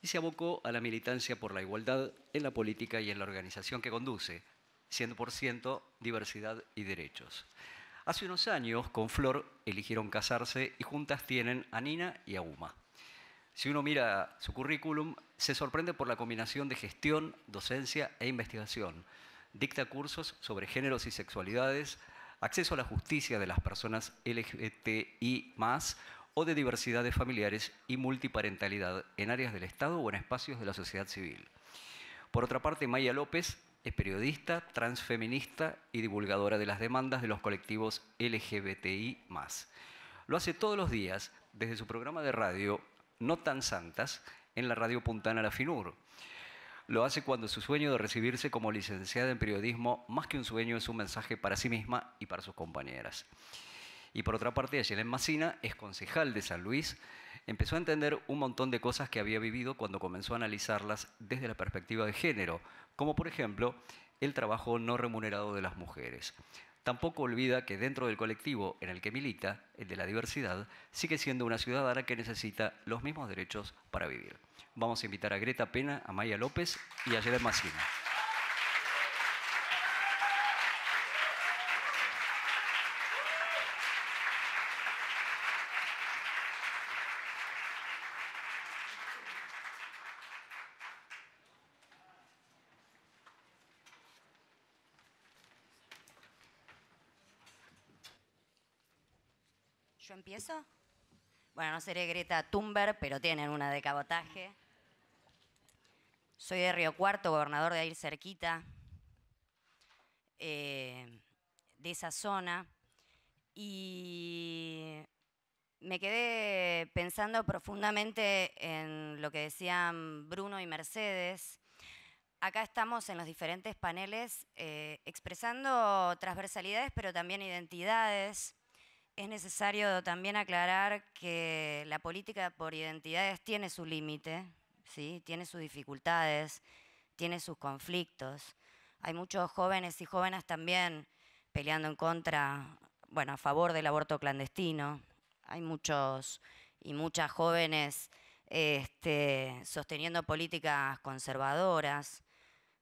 y se abocó a la militancia por la igualdad en la política y en la organización que conduce, 100% diversidad y derechos. Hace unos años, con Flor, eligieron casarse y juntas tienen a Nina y a Uma. Si uno mira su currículum, se sorprende por la combinación de gestión, docencia e investigación. Dicta cursos sobre géneros y sexualidades, acceso a la justicia de las personas LGBTI, o de diversidades familiares y multiparentalidad en áreas del Estado o en espacios de la sociedad civil. Por otra parte, Maya López es periodista, transfeminista y divulgadora de las demandas de los colectivos LGBTI. Lo hace todos los días desde su programa de radio No tan Santas, en la radio puntana La Finur. Lo hace cuando su sueño de recibirse como licenciada en periodismo, más que un sueño, es un mensaje para sí misma y para sus compañeras. Y por otra parte, Ayelén Massina es concejal de San Luis. Empezó a entender un montón de cosas que había vivido cuando comenzó a analizarlas desde la perspectiva de género, como por ejemplo el trabajo no remunerado de las mujeres. Tampoco olvida que dentro del colectivo en el que milita, el de la diversidad, sigue siendo una ciudadana que necesita los mismos derechos para vivir. Vamos a invitar a Greta Pena, a Maya López y a Jared Massina. Bueno, no seré Greta Thunberg, pero tienen una de cabotaje. Soy de Río Cuarto, gobernador de ahí cerquita, eh, de esa zona. Y me quedé pensando profundamente en lo que decían Bruno y Mercedes. Acá estamos en los diferentes paneles eh, expresando transversalidades, pero también identidades. Es necesario también aclarar que la política por identidades tiene su límite, ¿sí? tiene sus dificultades, tiene sus conflictos. Hay muchos jóvenes y jóvenes también peleando en contra, bueno, a favor del aborto clandestino. Hay muchos y muchas jóvenes este, sosteniendo políticas conservadoras.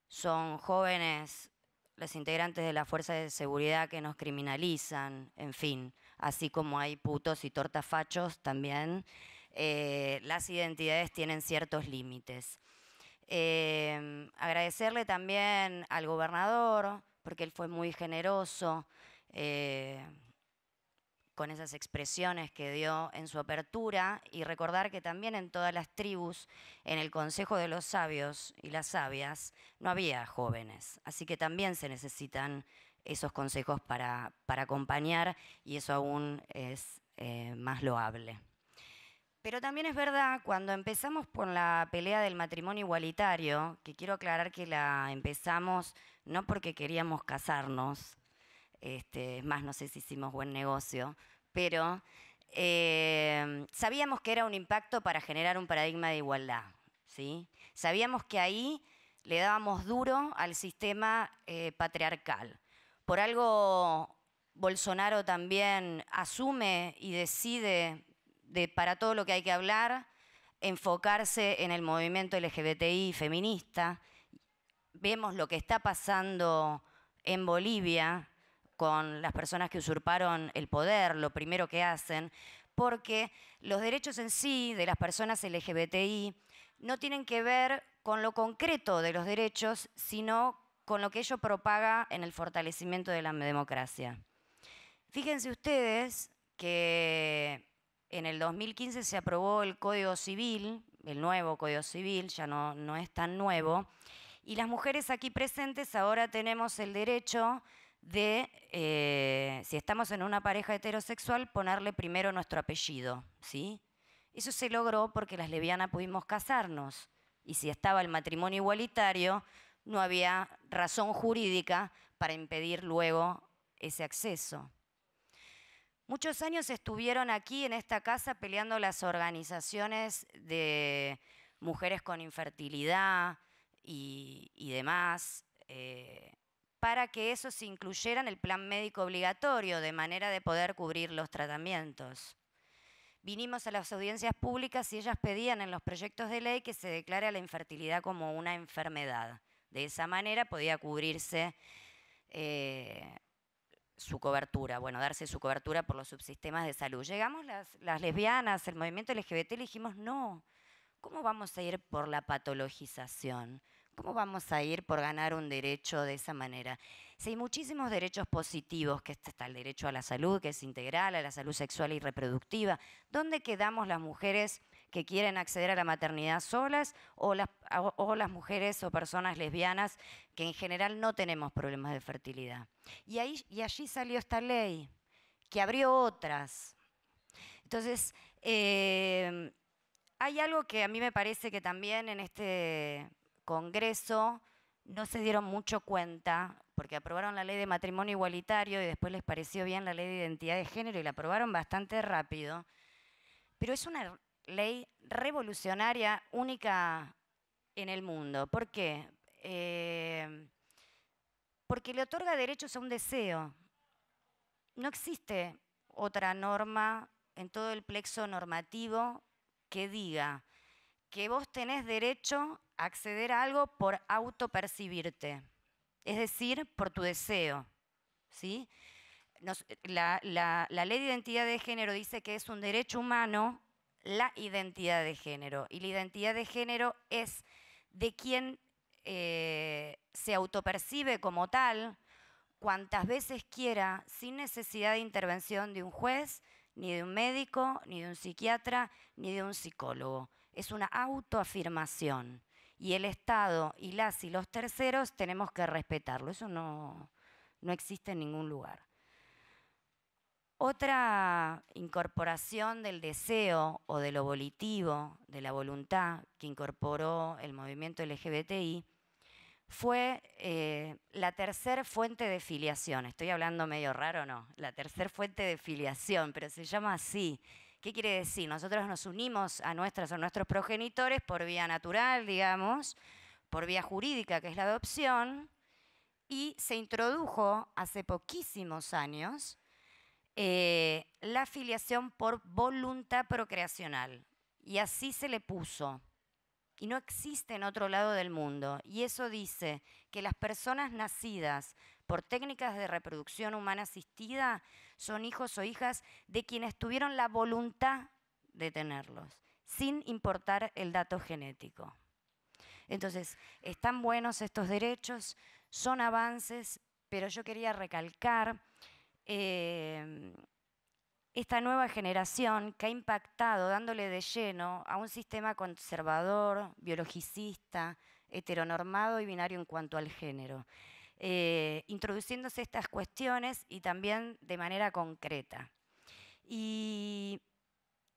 Son jóvenes los integrantes de la Fuerza de Seguridad que nos criminalizan, en fin así como hay putos y tortafachos también, eh, las identidades tienen ciertos límites. Eh, agradecerle también al gobernador, porque él fue muy generoso eh, con esas expresiones que dio en su apertura, y recordar que también en todas las tribus, en el Consejo de los Sabios y las Sabias, no había jóvenes, así que también se necesitan esos consejos para, acompañar y eso aún es eh, más loable. Pero también es verdad, cuando empezamos con la pelea del matrimonio igualitario, que quiero aclarar que la empezamos no porque queríamos casarnos, este, es más, no sé si hicimos buen negocio, pero eh, sabíamos que era un impacto para generar un paradigma de igualdad. ¿sí? Sabíamos que ahí le dábamos duro al sistema eh, patriarcal. Por algo Bolsonaro también asume y decide para todo lo que hay que hablar, enfocarse en el movimiento LGBTI feminista. Vemos lo que está pasando en Bolivia con las personas que usurparon el poder, lo primero que hacen, porque los derechos en sí de las personas LGBTI no tienen que ver con lo concreto de los derechos, sino con lo que ello propaga en el fortalecimiento de la democracia. Fíjense ustedes que en el 2015 se aprobó el Código Civil, el nuevo Código Civil, ya no, no es tan nuevo, y las mujeres aquí presentes ahora tenemos el derecho de, eh, si estamos en una pareja heterosexual, ponerle primero nuestro apellido, ¿sí? Eso se logró porque las levianas pudimos casarnos, y si estaba el matrimonio igualitario, no había razón jurídica para impedir luego ese acceso. Muchos años estuvieron aquí en esta casa peleando las organizaciones de mujeres con infertilidad y, demás, eh, para que eso se incluyera en el plan médico obligatorio, de manera de poder cubrir los tratamientos. Vinimos a las audiencias públicas y ellas pedían en los proyectos de ley que se declare la infertilidad como una enfermedad. De esa manera podía cubrirse eh, su cobertura, bueno, darse su cobertura por los subsistemas de salud. Llegamos las, lesbianas, el movimiento LGBT, le dijimos, no, ¿cómo vamos a ir por la patologización? ¿Cómo vamos a ir por ganar un derecho de esa manera? Si hay muchísimos derechos positivos, que está el derecho a la salud, que es integral, a la salud sexual y reproductiva, ¿dónde quedamos las mujeres que quieren acceder a la maternidad solas o las, o las mujeres o personas lesbianas que en general no tenemos problemas de fertilidad. Y, ahí, y allí salió esta ley que abrió otras. Entonces, em, hay algo que a mí me parece que también en este Congreso no se dieron mucho cuenta, porque aprobaron la ley de matrimonio igualitario y después les pareció bien la ley de identidad de género y la aprobaron bastante rápido, pero es una ley revolucionaria única en el mundo. ¿Por qué? Eh, porque le otorga derechos a un deseo. No existe otra norma en todo el plexo normativo que diga que vos tenés derecho a acceder a algo por autopercibirte, es decir, por tu deseo. ¿sí? la ley de identidad de género dice que es un derecho humano la identidad de género. Y la identidad de género es de quien eh, se autopercibe como tal cuantas veces quiera, sin necesidad de intervención de un juez, ni de un médico, ni de un psiquiatra, ni de un psicólogo. Es una autoafirmación. Y el Estado y las y los terceros tenemos que respetarlo. Eso no, no existe en ningún lugar. Otra incorporación del deseo o de lo volitivo, de la voluntad que incorporó el movimiento LGBTI, fue eh, la tercera fuente de filiación. Estoy hablando medio raro, ¿no? La tercera fuente de filiación, pero se llama así. ¿Qué quiere decir? Nosotros nos unimos a nuestras o nuestros progenitores por vía natural, digamos, por vía jurídica, que es la adopción, y se introdujo hace poquísimos años eh, la filiación por voluntad procreacional. Y así se le puso. Y no existe en otro lado del mundo. Y eso dice que las personas nacidas por técnicas de reproducción humana asistida son hijos o hijas de quienes tuvieron la voluntad de tenerlos, sin importar el dato genético. Entonces, están buenos estos derechos, son avances, pero yo quería recalcar Em, esta nueva generación que ha impactado dándole de lleno a un sistema conservador, biologicista, heteronormado y binario en cuanto al género, eh, introduciéndose estas cuestiones y también de manera concreta. Y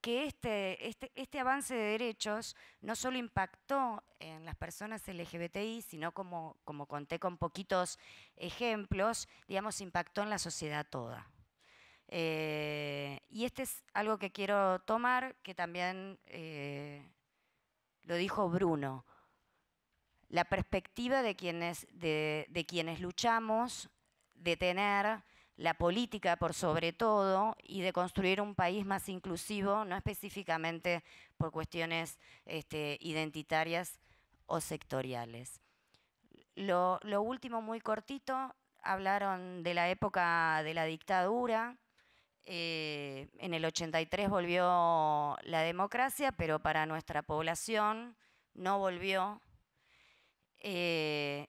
que este, este, este, avance de derechos no solo impactó en las personas LGBTI, sino como, como conté con poquitos ejemplos, digamos, impactó en la sociedad toda. Eh, y este es algo que quiero tomar, que también eh, lo dijo Bruno. La perspectiva de quienes, de, de quienes luchamos de tener la política por sobre todo y de construir un país más inclusivo, no específicamente por cuestiones este, identitarias o sectoriales. Lo, último, muy cortito, hablaron de la época de la dictadura. Eh, en el 83 volvió la democracia, pero para nuestra población no volvió, eh,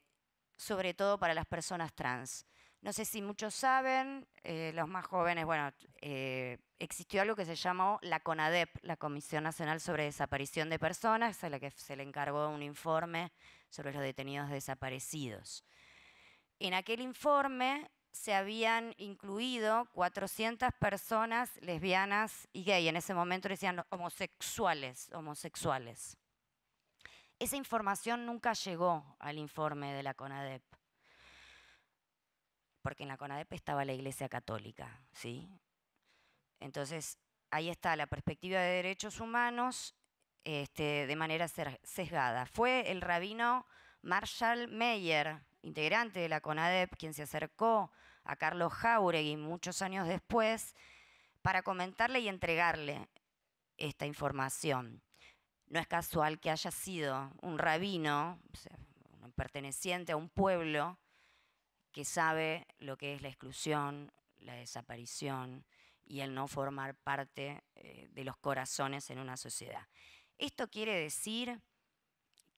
sobre todo para las personas trans. No sé si muchos saben, eh, los más jóvenes, bueno, eh, existió algo que se llamó la CONADEP, la Comisión Nacional sobre Desaparición de Personas, a la que se le encargó un informe sobre los detenidos desaparecidos. En aquel informe se habían incluido 400 personas lesbianas y gay. En ese momento decían homosexuales, homosexuales. Esa información nunca llegó al informe de la CONADEP porque en la CONADEP estaba la Iglesia Católica, ¿sí? Entonces, ahí está la perspectiva de derechos humanos este, de manera sesgada. Fue el rabino Marshall Meyer, integrante de la CONADEP, quien se acercó a Carlos Jauregui muchos años después para comentarle y entregarle esta información. No es casual que haya sido un rabino, perteneciente a un pueblo, que sabe lo que es la exclusión, la desaparición y el no formar parte eh, de los corazones en una sociedad. Esto quiere decir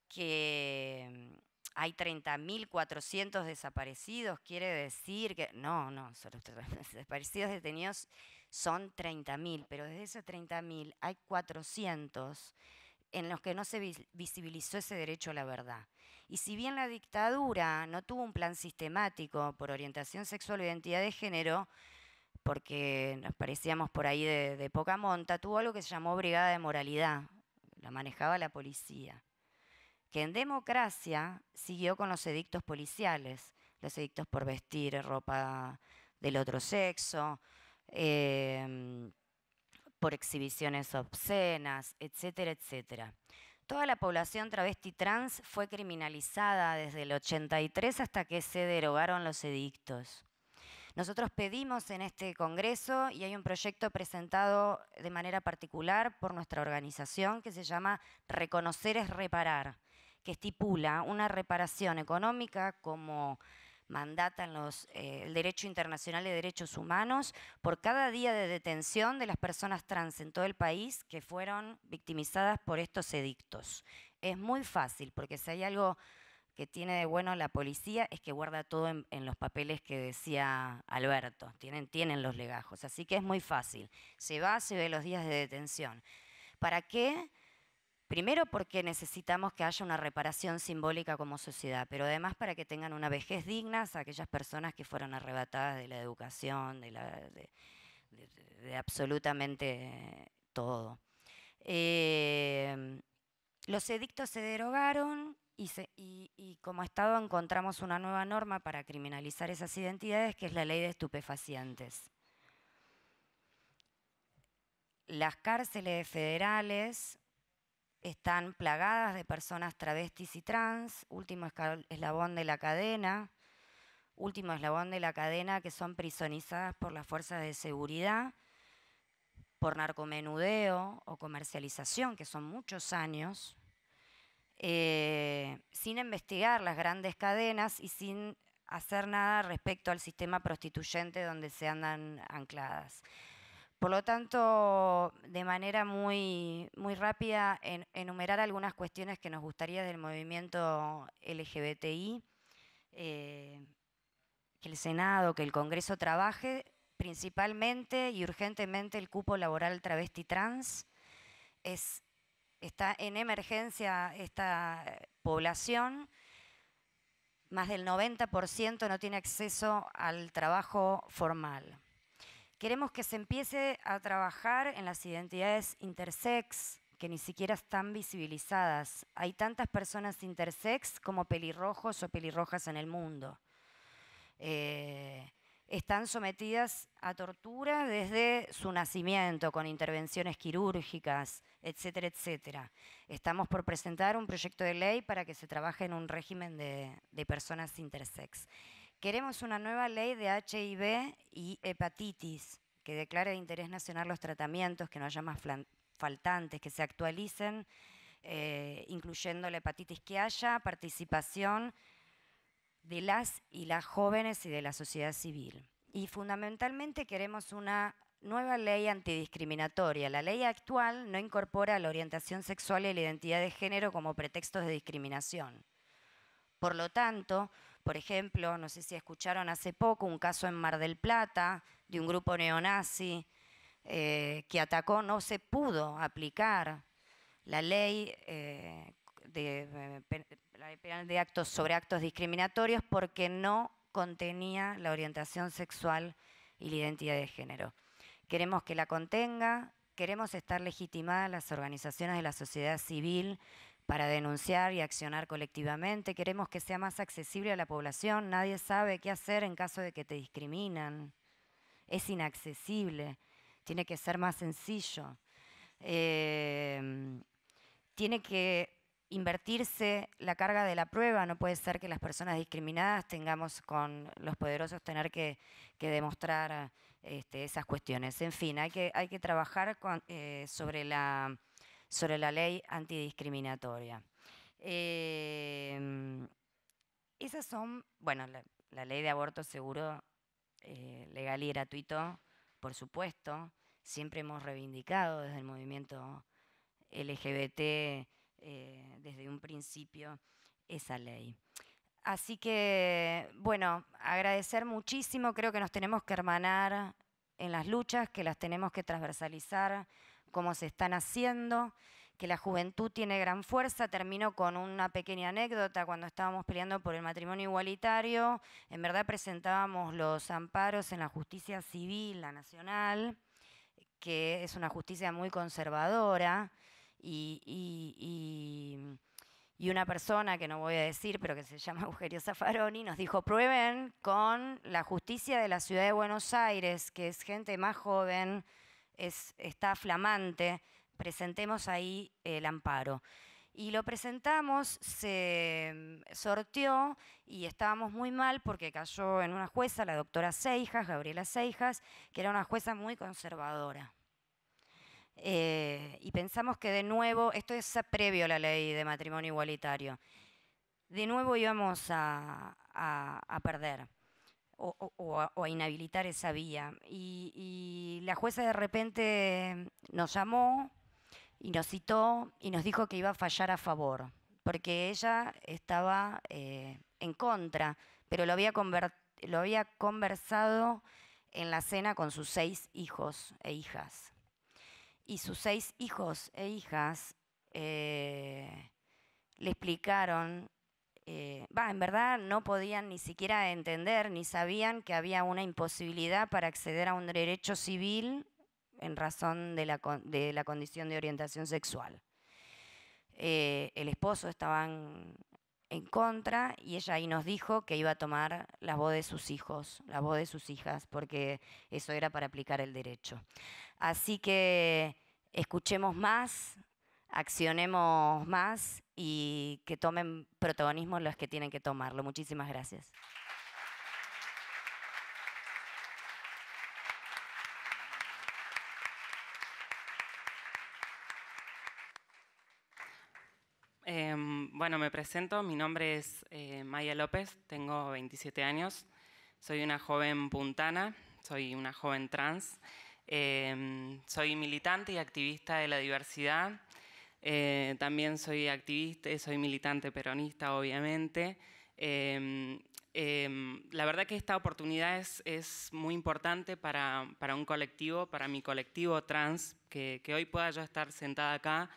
que mm, hay 30.400 desaparecidos, quiere decir que... No, no, los desaparecidos detenidos son 30.000, pero desde esos 30.000 hay 400 en los que no se visibilizó ese derecho a la verdad. Y si bien la dictadura no tuvo un plan sistemático por orientación sexual o identidad de género, porque nos parecíamos por ahí de, poca monta, tuvo algo que se llamó Brigada de Moralidad, la manejaba la policía, que en democracia siguió con los edictos policiales, los edictos por vestir ropa del otro sexo, em, por exhibiciones obscenas, etcétera, etcétera. Toda la población travesti trans fue criminalizada desde el 83 hasta que se derogaron los edictos. Nosotros pedimos en este Congreso y hay un proyecto presentado de manera particular por nuestra organización que se llama Reconocer es reparar, que estipula una reparación económica como mandatan los, eh, el derecho internacional de derechos humanos por cada día de detención de las personas trans en todo el país que fueron victimizadas por estos edictos. Es muy fácil, porque si hay algo que tiene de bueno la policía es que guarda todo en, los papeles que decía Alberto, tienen, tienen los legajos, así que es muy fácil. Se va, se ve los días de detención. ¿Para qué? Primero porque necesitamos que haya una reparación simbólica como sociedad, pero además para que tengan una vejez digna a aquellas personas que fueron arrebatadas de la educación, de, absolutamente todo. Eh, los edictos se derogaron y, como Estado encontramos una nueva norma para criminalizar esas identidades, que es la ley de estupefacientes. Las cárceles federales están plagadas de personas travestis y trans, último eslabón de la cadena, último eslabón de la cadena que son prisonizadas por las fuerzas de seguridad, por narcomenudeo o comercialización, que son muchos años, eh, sin investigar las grandes cadenas y sin hacer nada respecto al sistema prostituyente donde se andan ancladas. Por lo tanto, de manera muy, rápida, enumerar algunas cuestiones que nos gustaría del movimiento LGBTI, eh, que el Senado, que el Congreso trabaje principalmente y urgentemente el cupo laboral travesti trans. está en emergencia esta población. Más del 90% no tiene acceso al trabajo formal Queremos que se empiece a trabajar en las identidades intersex, que ni siquiera están visibilizadas. Hay tantas personas intersex como pelirrojos o pelirrojas en el mundo. Eh, están sometidas a tortura desde su nacimiento, con intervenciones quirúrgicas, etcétera, etcétera. Estamos por presentar un proyecto de ley para que se trabaje en un régimen de, de personas intersex. Queremos una nueva ley de HIV y hepatitis que declare de interés nacional los tratamientos, que no haya más faltantes, que se actualicen, eh, incluyendo la hepatitis, que haya participación de las y las jóvenes y de la sociedad civil. Y fundamentalmente queremos una nueva ley antidiscriminatoria. La ley actual no incorpora la orientación sexual y la identidad de género como pretextos de discriminación. Por lo tanto, por ejemplo, no sé si escucharon hace poco un caso en Mar del Plata de un grupo neonazi eh, que atacó, no se pudo aplicar la ley eh, de, eh, de actos sobre actos discriminatorios porque no contenía la orientación sexual y la identidad de género. Queremos que la contenga, queremos estar legitimadas las organizaciones de la sociedad civil para denunciar y accionar colectivamente. Queremos que sea más accesible a la población. Nadie sabe qué hacer en caso de que te discriminan. Es inaccesible. Tiene que ser más sencillo. Em, tiene que invertirse la carga de la prueba. No puede ser que las personas discriminadas tengamos con los poderosos tener que, demostrar este, esas cuestiones. En fin, hay que, trabajar eh, sobre la sobre la ley antidiscriminatoria. Em, esas son, bueno, la, ley de aborto seguro, eh, legal y gratuito, por supuesto, siempre hemos reivindicado desde el movimiento LGBT, eh, desde un principio, esa ley. Así que, bueno, agradecer muchísimo, creo que nos tenemos que hermanar en las luchas, que las tenemos que transversalizar cómo se están haciendo, que la juventud tiene gran fuerza. Termino con una pequeña anécdota. Cuando estábamos peleando por el matrimonio igualitario, en verdad presentábamos los amparos en la justicia civil, la nacional, que es una justicia muy conservadora y, y, una persona que no voy a decir, pero que se llama Eugenio Zaffaroni, nos dijo, prueben con la justicia de la ciudad de Buenos Aires, que es gente más joven, está flamante, presentemos ahí el amparo. Y lo presentamos, se mm, sorteó y estábamos muy mal porque cayó en una jueza, la doctora Seijas, Gabriela Seijas, que era una jueza muy conservadora. Eh, y pensamos que de nuevo, esto es previo a la ley de matrimonio igualitario, de nuevo íbamos a perder o, a inhabilitar esa vía. Y, la jueza de repente nos llamó y nos citó y nos dijo que iba a fallar a favor, porque ella estaba eh, en contra, pero lo había, lo había conversado en la cena con sus seis hijos e hijas. Y sus seis hijos e hijas eh, le explicaron eh, en verdad no podían ni siquiera entender ni sabían que había una imposibilidad para acceder a un derecho civil en razón de la, condición de orientación sexual. Eh, el esposo estaba en contra y ella ahí nos dijo que iba a tomar la voz de sus hijos, la voz de sus hijas, porque eso era para aplicar el derecho. Así que escuchemos más, accionemos más y que tomen protagonismo los que tienen que tomarlo. Muchísimas gracias. Em, bueno, me presento. Mi nombre es eh, Maya López, tengo 27 años. Soy una joven puntana, soy una joven trans. Em, soy militante y activista de la diversidad eh, también soy activista, soy militante peronista, obviamente. Em, em, la verdad que esta oportunidad es, es muy importante para, para, un colectivo, para mi colectivo trans, que, que, hoy pueda yo estar sentada acá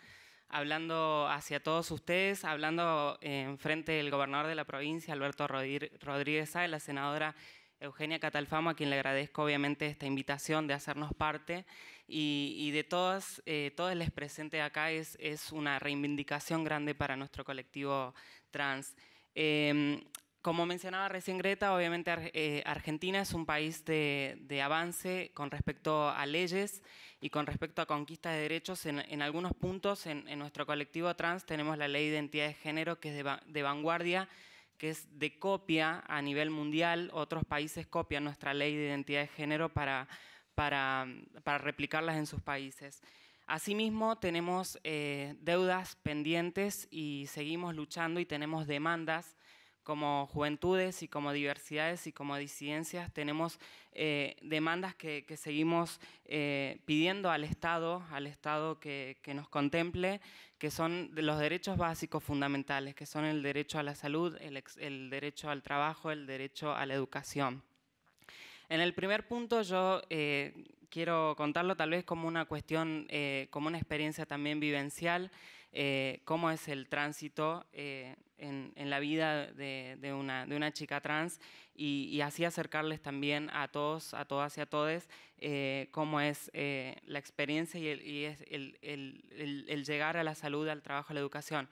hablando hacia todos ustedes, hablando eh, en frente del gobernador de la provincia, Alberto Rodríguez de la senadora Eugenia Catalfamo, a quien le agradezco obviamente esta invitación de hacernos parte y, de todas, eh, les presentes acá es, es, una reivindicación grande para nuestro colectivo trans. Em, como mencionaba recién Greta, obviamente eh, Argentina es un país de, avance con respecto a leyes y con respecto a conquista de derechos. En, algunos puntos en, nuestro colectivo trans tenemos la ley de identidad de género que es de vanguardia que es de copia a nivel mundial. Otros países copian nuestra ley de identidad de género para, para, replicarlas en sus países. Asimismo, tenemos eh, deudas pendientes y seguimos luchando y tenemos demandas como juventudes y como diversidades y como disidencias tenemos eh, demandas que, seguimos eh, pidiendo al Estado, al Estado que, nos contemple, que son los derechos básicos fundamentales, que son el derecho a la salud, el, derecho al trabajo, el derecho a la educación. En el primer punto yo eh, quiero contarlo tal vez como una cuestión, como una experiencia también vivencial. Eh, cómo es el tránsito eh, en, la vida de, una, chica trans y, así acercarles también a todos, a todas y a todes eh, cómo es la experiencia y, el, llegar a la salud, al trabajo, a la educación.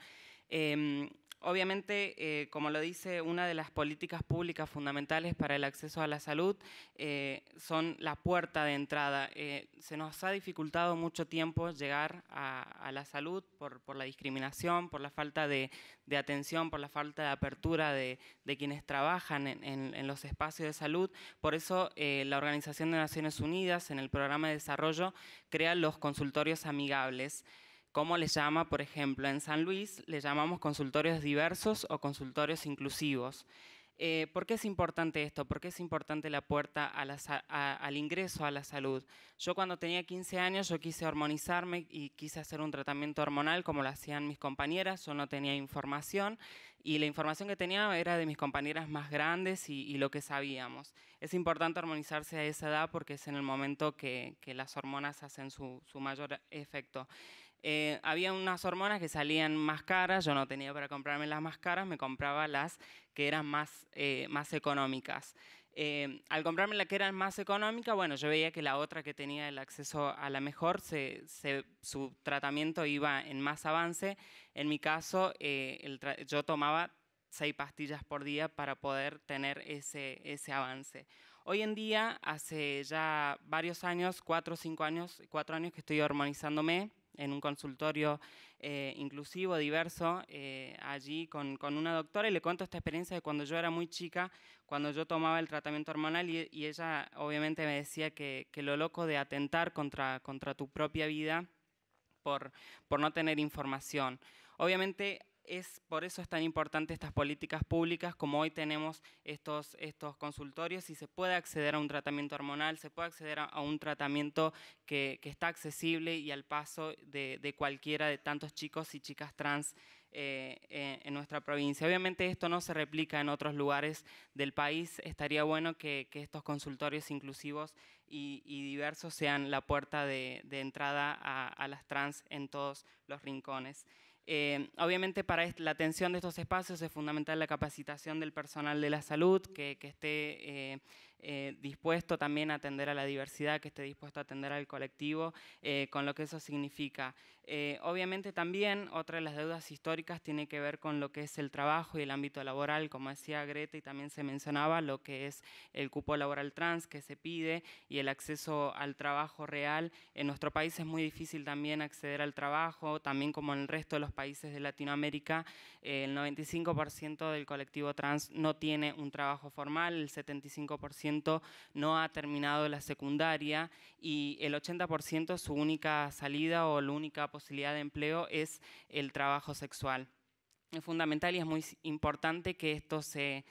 Em, Obviamente, eh, como lo dice, una de las políticas públicas fundamentales para el acceso a la salud eh, son la puerta de entrada. Eh, se nos ha dificultado mucho tiempo llegar a, la salud por, la discriminación, por la falta de, atención, por la falta de apertura de, quienes trabajan en, en, los espacios de salud. Por eso, la Organización de Naciones Unidas, en el programa de desarrollo, crea los consultorios amigables. ¿Cómo les llama, por ejemplo, en San Luis le llamamos consultorios diversos o consultorios inclusivos? Eh, ¿Por qué es importante esto? ¿Por qué es importante la puerta a al ingreso a la salud? Yo cuando tenía 15 años yo quise hormonizarme y quise hacer un tratamiento hormonal como lo hacían mis compañeras, yo no tenía información y la información que tenía era de mis compañeras más grandes y, lo que sabíamos. Es importante hormonizarse a esa edad porque es en el momento que, las hormonas hacen su, su mayor efecto. Eh, había unas hormonas que salían más caras, yo no tenía para comprarme las más caras, me compraba las que eran más, eh, más económicas. Eh, al comprarme la que era más económica, bueno, yo veía que la otra que tenía el acceso a la mejor, su tratamiento iba en más avance. En mi caso, yo tomaba seis pastillas por día para poder tener ese, ese avance. Hoy en día, hace ya varios años, cuatro o cinco años, cuatro años que estoy hormonizándome, en un consultorio eh, inclusivo, diverso, eh, allí con, con, una doctora y le cuento esta experiencia de cuando yo era muy chica, cuando yo tomaba el tratamiento hormonal y, ella obviamente me decía que, que, lo loco de atentar contra, contra tu propia vida por, por no tener información. Obviamente es, por eso es tan importante estas políticas públicas, como hoy tenemos estos, estos consultorios y se puede acceder a un tratamiento hormonal, se puede acceder a, un tratamiento que, que, está accesible y al paso de, de, cualquiera de tantos chicos y chicas trans eh, eh, en nuestra provincia. Obviamente esto no se replica en otros lugares del país, estaría bueno que, que estos consultorios inclusivos y, diversos sean la puerta de, entrada a las trans en todos los rincones. Eh, obviamente para la atención de estos espacios es fundamental la capacitación del personal de la salud que esté eh, eh, dispuesto también a atender a la diversidad, que esté dispuesto a atender al colectivo, eh, con lo que eso significa. Eh, obviamente también otra de las deudas históricas tiene que ver con lo que es el trabajo y el ámbito laboral, como decía Greta y también se mencionaba lo que es el cupo laboral trans que se pide y el acceso al trabajo real. En nuestro país es muy difícil también acceder al trabajo, también como en el resto de los países de Latinoamérica, el 95% del colectivo trans no tiene un trabajo formal, el 75% no ha terminado la secundaria y el 80% su única salida o la única posibilidad de empleo es el trabajo sexual es fundamental y es muy importante que esto se,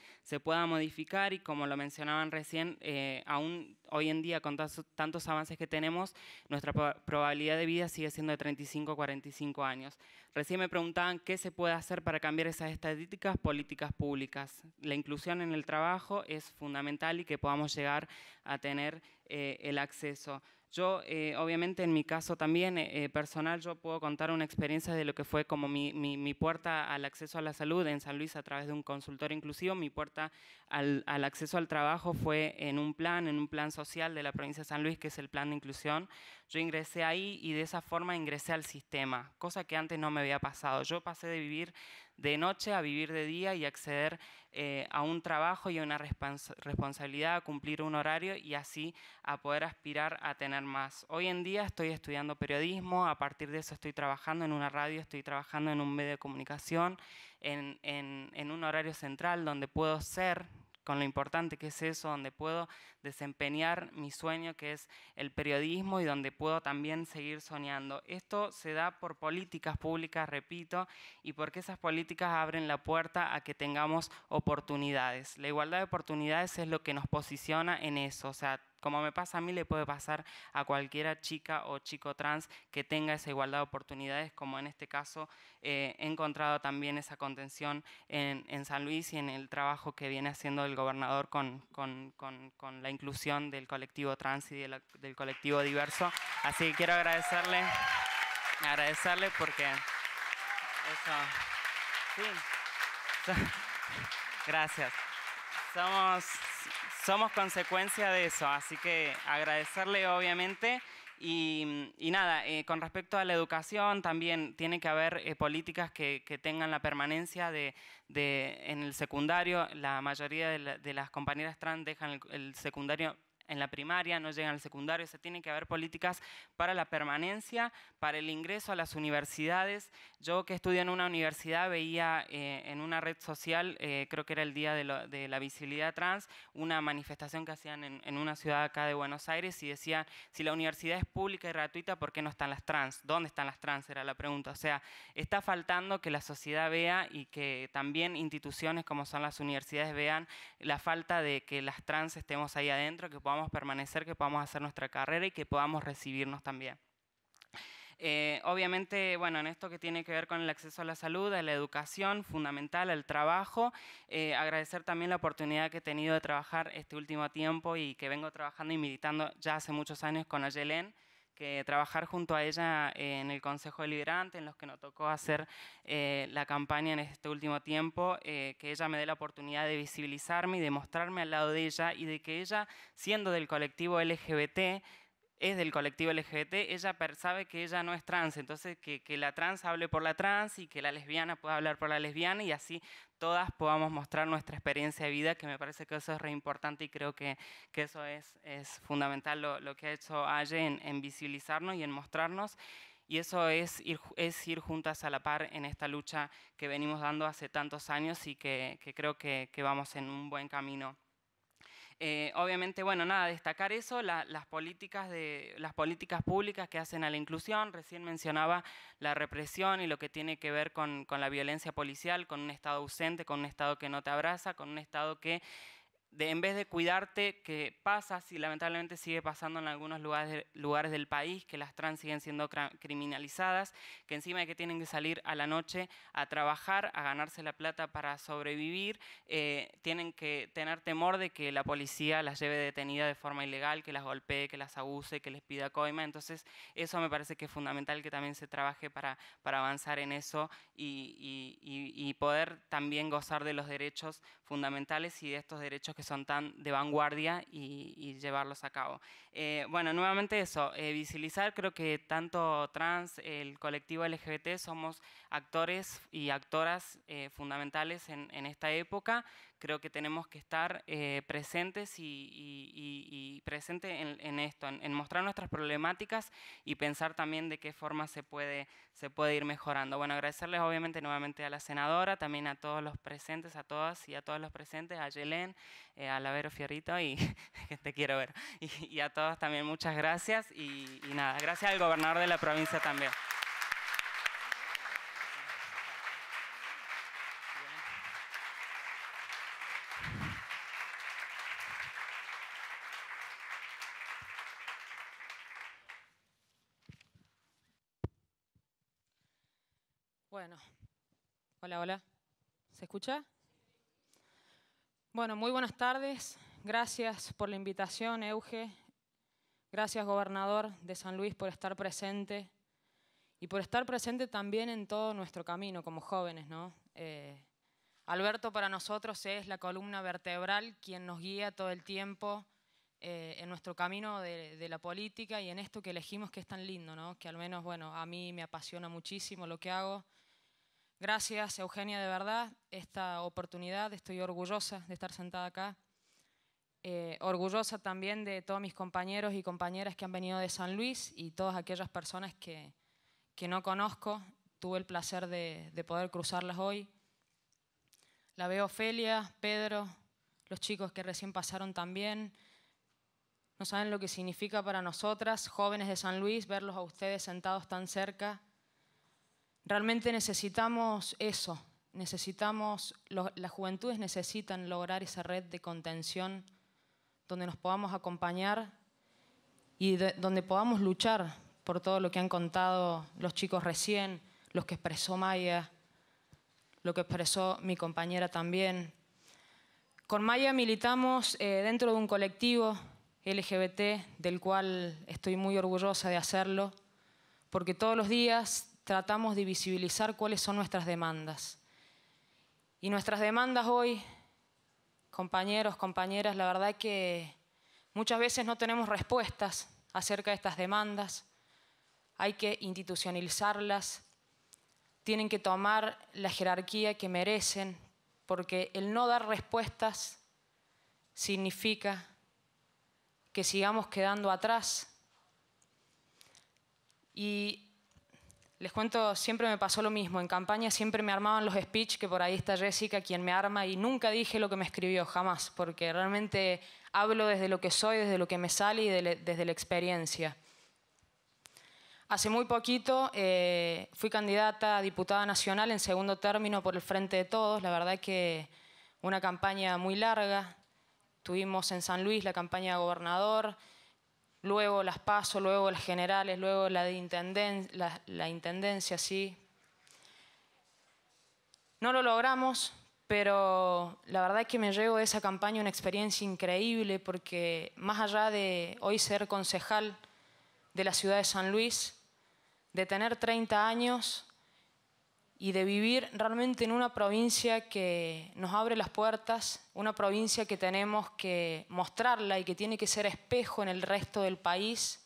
pueda modificar y como lo mencionaban recién, eh, aún hoy en día con tantos, avances que tenemos, nuestra probabilidad de vida sigue siendo de 35 a 45 años. Recién me preguntaban qué se puede hacer para cambiar esas estadísticas, políticas públicas. La inclusión en el trabajo es fundamental y que podamos llegar a tener eh, el acceso. Yo, eh, obviamente, en mi caso también eh, eh, personal, yo puedo contar una experiencia de lo que fue como mi, puerta al acceso a la salud en San Luis a través de un consultor inclusivo. Mi puerta al, al, acceso al trabajo fue en un plan, en un plan social de la provincia de San Luis, que es el plan de inclusión. Yo ingresé ahí y de esa forma ingresé al sistema, cosa que antes no me había pasado. Yo pasé de vivir de noche a vivir de día y acceder eh, a un trabajo y a una responsabilidad, a cumplir un horario y así a poder aspirar a tener más. Hoy en día estoy estudiando periodismo, a partir de eso estoy trabajando en una radio, estoy trabajando en un medio de comunicación, en un horario central donde puedo ser con lo importante que es eso, donde puedo desempeñar mi sueño que es el periodismo y donde puedo también seguir soñando. Esto se da por políticas públicas, repito, y porque esas políticas abren la puerta a que tengamos oportunidades. La igualdad de oportunidades es lo que nos posiciona en eso, o sea, como me pasa a mí, le puede pasar a cualquiera chica o chico trans que tenga esa igualdad de oportunidades, como en este caso eh, he encontrado también esa contención en, San Luis y en el trabajo que viene haciendo el gobernador con, la inclusión del colectivo trans y del colectivo diverso. Así que quiero agradecerle, agradecerle porque eso, sí. Gracias. Somos, somos consecuencia de eso, así que agradecerle obviamente. Y, nada, eh, con respecto a la educación, también tiene que haber eh, políticas que, tengan la permanencia de, en el secundario. La mayoría de, las compañeras trans dejan el secundario en la primaria, no llegan al secundario, se tiene que haber políticas para la permanencia, para el ingreso a las universidades. Yo que estudio en una universidad veía eh, en una red social, eh, creo que era el Día de, la Visibilidad Trans, una manifestación que hacían en, en una ciudad acá de Buenos Aires y decían, si la universidad es pública y gratuita, ¿por qué no están las trans? ¿Dónde están las trans? Era la pregunta. O sea, está faltando que la sociedad vea y que también instituciones como son las universidades vean la falta de que las trans estemos ahí adentro, que podamos podamos permanecer, que podamos hacer nuestra carrera y que podamos recibirnos también. Eh, obviamente, bueno, en esto que tiene que ver con el acceso a la salud, a la educación, fundamental, al trabajo, eh, agradecer también la oportunidad que he tenido de trabajar este último tiempo y que vengo trabajando y militando ya hace muchos años con Ayelén que trabajar junto a ella en el Consejo Deliberante, en los que nos tocó hacer eh, la campaña en este último tiempo, eh, que ella me dé la oportunidad de visibilizarme y de mostrarme al lado de ella y de que ella, siendo del colectivo LGBT, es del colectivo LGBT, ella sabe que ella no es trans, entonces que, que, la trans hable por la trans y que la lesbiana pueda hablar por la lesbiana y así todas podamos mostrar nuestra experiencia de vida, que me parece que eso es re importante y creo que, que eso es, es fundamental lo, lo, que ha hecho Aye en, visibilizarnos y en mostrarnos. Y eso es ir, es ir juntas a la par en esta lucha que venimos dando hace tantos años y que, que creo que, que vamos en un buen camino. Eh, obviamente, bueno, nada, destacar eso, las, políticas de, las políticas públicas que hacen a la inclusión. Recién mencionaba la represión y lo que tiene que ver con, con la violencia policial, con un Estado ausente, con un Estado que no te abraza, con un Estado que en vez de cuidarte, que pasa, si lamentablemente sigue pasando en algunos lugares, del país, que las trans siguen siendo criminalizadas, que encima de que tienen que salir a la noche a trabajar, a ganarse la plata para sobrevivir, eh, tienen que tener temor de que la policía las lleve detenida de forma ilegal, que las golpee, que las abuse, que les pida coima. Entonces, eso me parece que es fundamental que también se trabaje para, para avanzar en eso y, y poder también gozar de los derechos fundamentales y de estos derechos que son tan de vanguardia y, llevarlos a cabo. Eh, bueno, nuevamente eso, eh, visibilizar, creo que tanto trans, el colectivo LGBT, somos actores y actoras eh, fundamentales en esta época creo que tenemos que estar eh, presentes y, presentes en, esto, en, mostrar nuestras problemáticas y pensar también de qué forma se puede, se puede ir mejorando. Bueno, agradecerles obviamente nuevamente a la senadora, también a todos los presentes, a todas y a todos los presentes, a Yelén, eh, a a Lavero Fierrito y que te quiero ver. Y, a todos también muchas gracias y nada, gracias al gobernador de la provincia también. Bueno, hola, hola. ¿Se escucha? Bueno, muy buenas tardes. Gracias por la invitación, Euge. Gracias, gobernador de San Luis, por estar presente y por estar presente también en todo nuestro camino como jóvenes. ¿no? Eh, Alberto para nosotros es la columna vertebral, quien nos guía todo el tiempo eh, en nuestro camino de, de, la política y en esto que elegimos que es tan lindo, ¿no? que al menos bueno, a mí me apasiona muchísimo lo que hago Gracias, Eugenia, de verdad, esta oportunidad. Estoy orgullosa de estar sentada acá. Eh, orgullosa también de todos mis compañeros y compañeras que han venido de San Luis y todas aquellas personas que, no conozco. Tuve el placer de, de poder cruzarlas hoy. La veo Ofelia, Pedro, los chicos que recién pasaron también. No saben lo que significa para nosotras, jóvenes de San Luis, verlos a ustedes sentados tan cerca Realmente necesitamos eso, necesitamos, las juventudes necesitan lograr esa red de contención donde nos podamos acompañar y donde podamos luchar por todo lo que han contado los chicos recién, los que expresó Maya, lo que expresó mi compañera también. Con Maya militamos eh, dentro de un colectivo LGBT del cual estoy muy orgullosa de hacerlo, porque todos los días tratamos de visibilizar cuáles son nuestras demandas. Y nuestras demandas hoy, compañeros, compañeras, la verdad que muchas veces no tenemos respuestas acerca de estas demandas. Hay que institucionalizarlas, tienen que tomar la jerarquía que merecen, porque el no dar respuestas significa que sigamos quedando atrás. Y les cuento, siempre me pasó lo mismo. En campaña siempre me armaban los speech, que por ahí está Jessica, quien me arma, y nunca dije lo que me escribió, jamás, porque realmente hablo desde lo que soy, desde lo que me sale y desde la experiencia. Hace muy poquito eh, fui candidata a diputada nacional en segundo término por el Frente de Todos. La verdad es que una campaña muy larga. Tuvimos en San Luis la campaña de gobernador, luego las PASO, luego las generales, luego la, intendencia, sí. No lo logramos, pero la verdad es que me llevo de esa campaña una experiencia increíble porque más allá de hoy ser concejal de la ciudad de San Luis, de tener 30 años, y de vivir realmente en una provincia que nos abre las puertas, una provincia que tenemos que mostrarla y que tiene que ser espejo en el resto del país.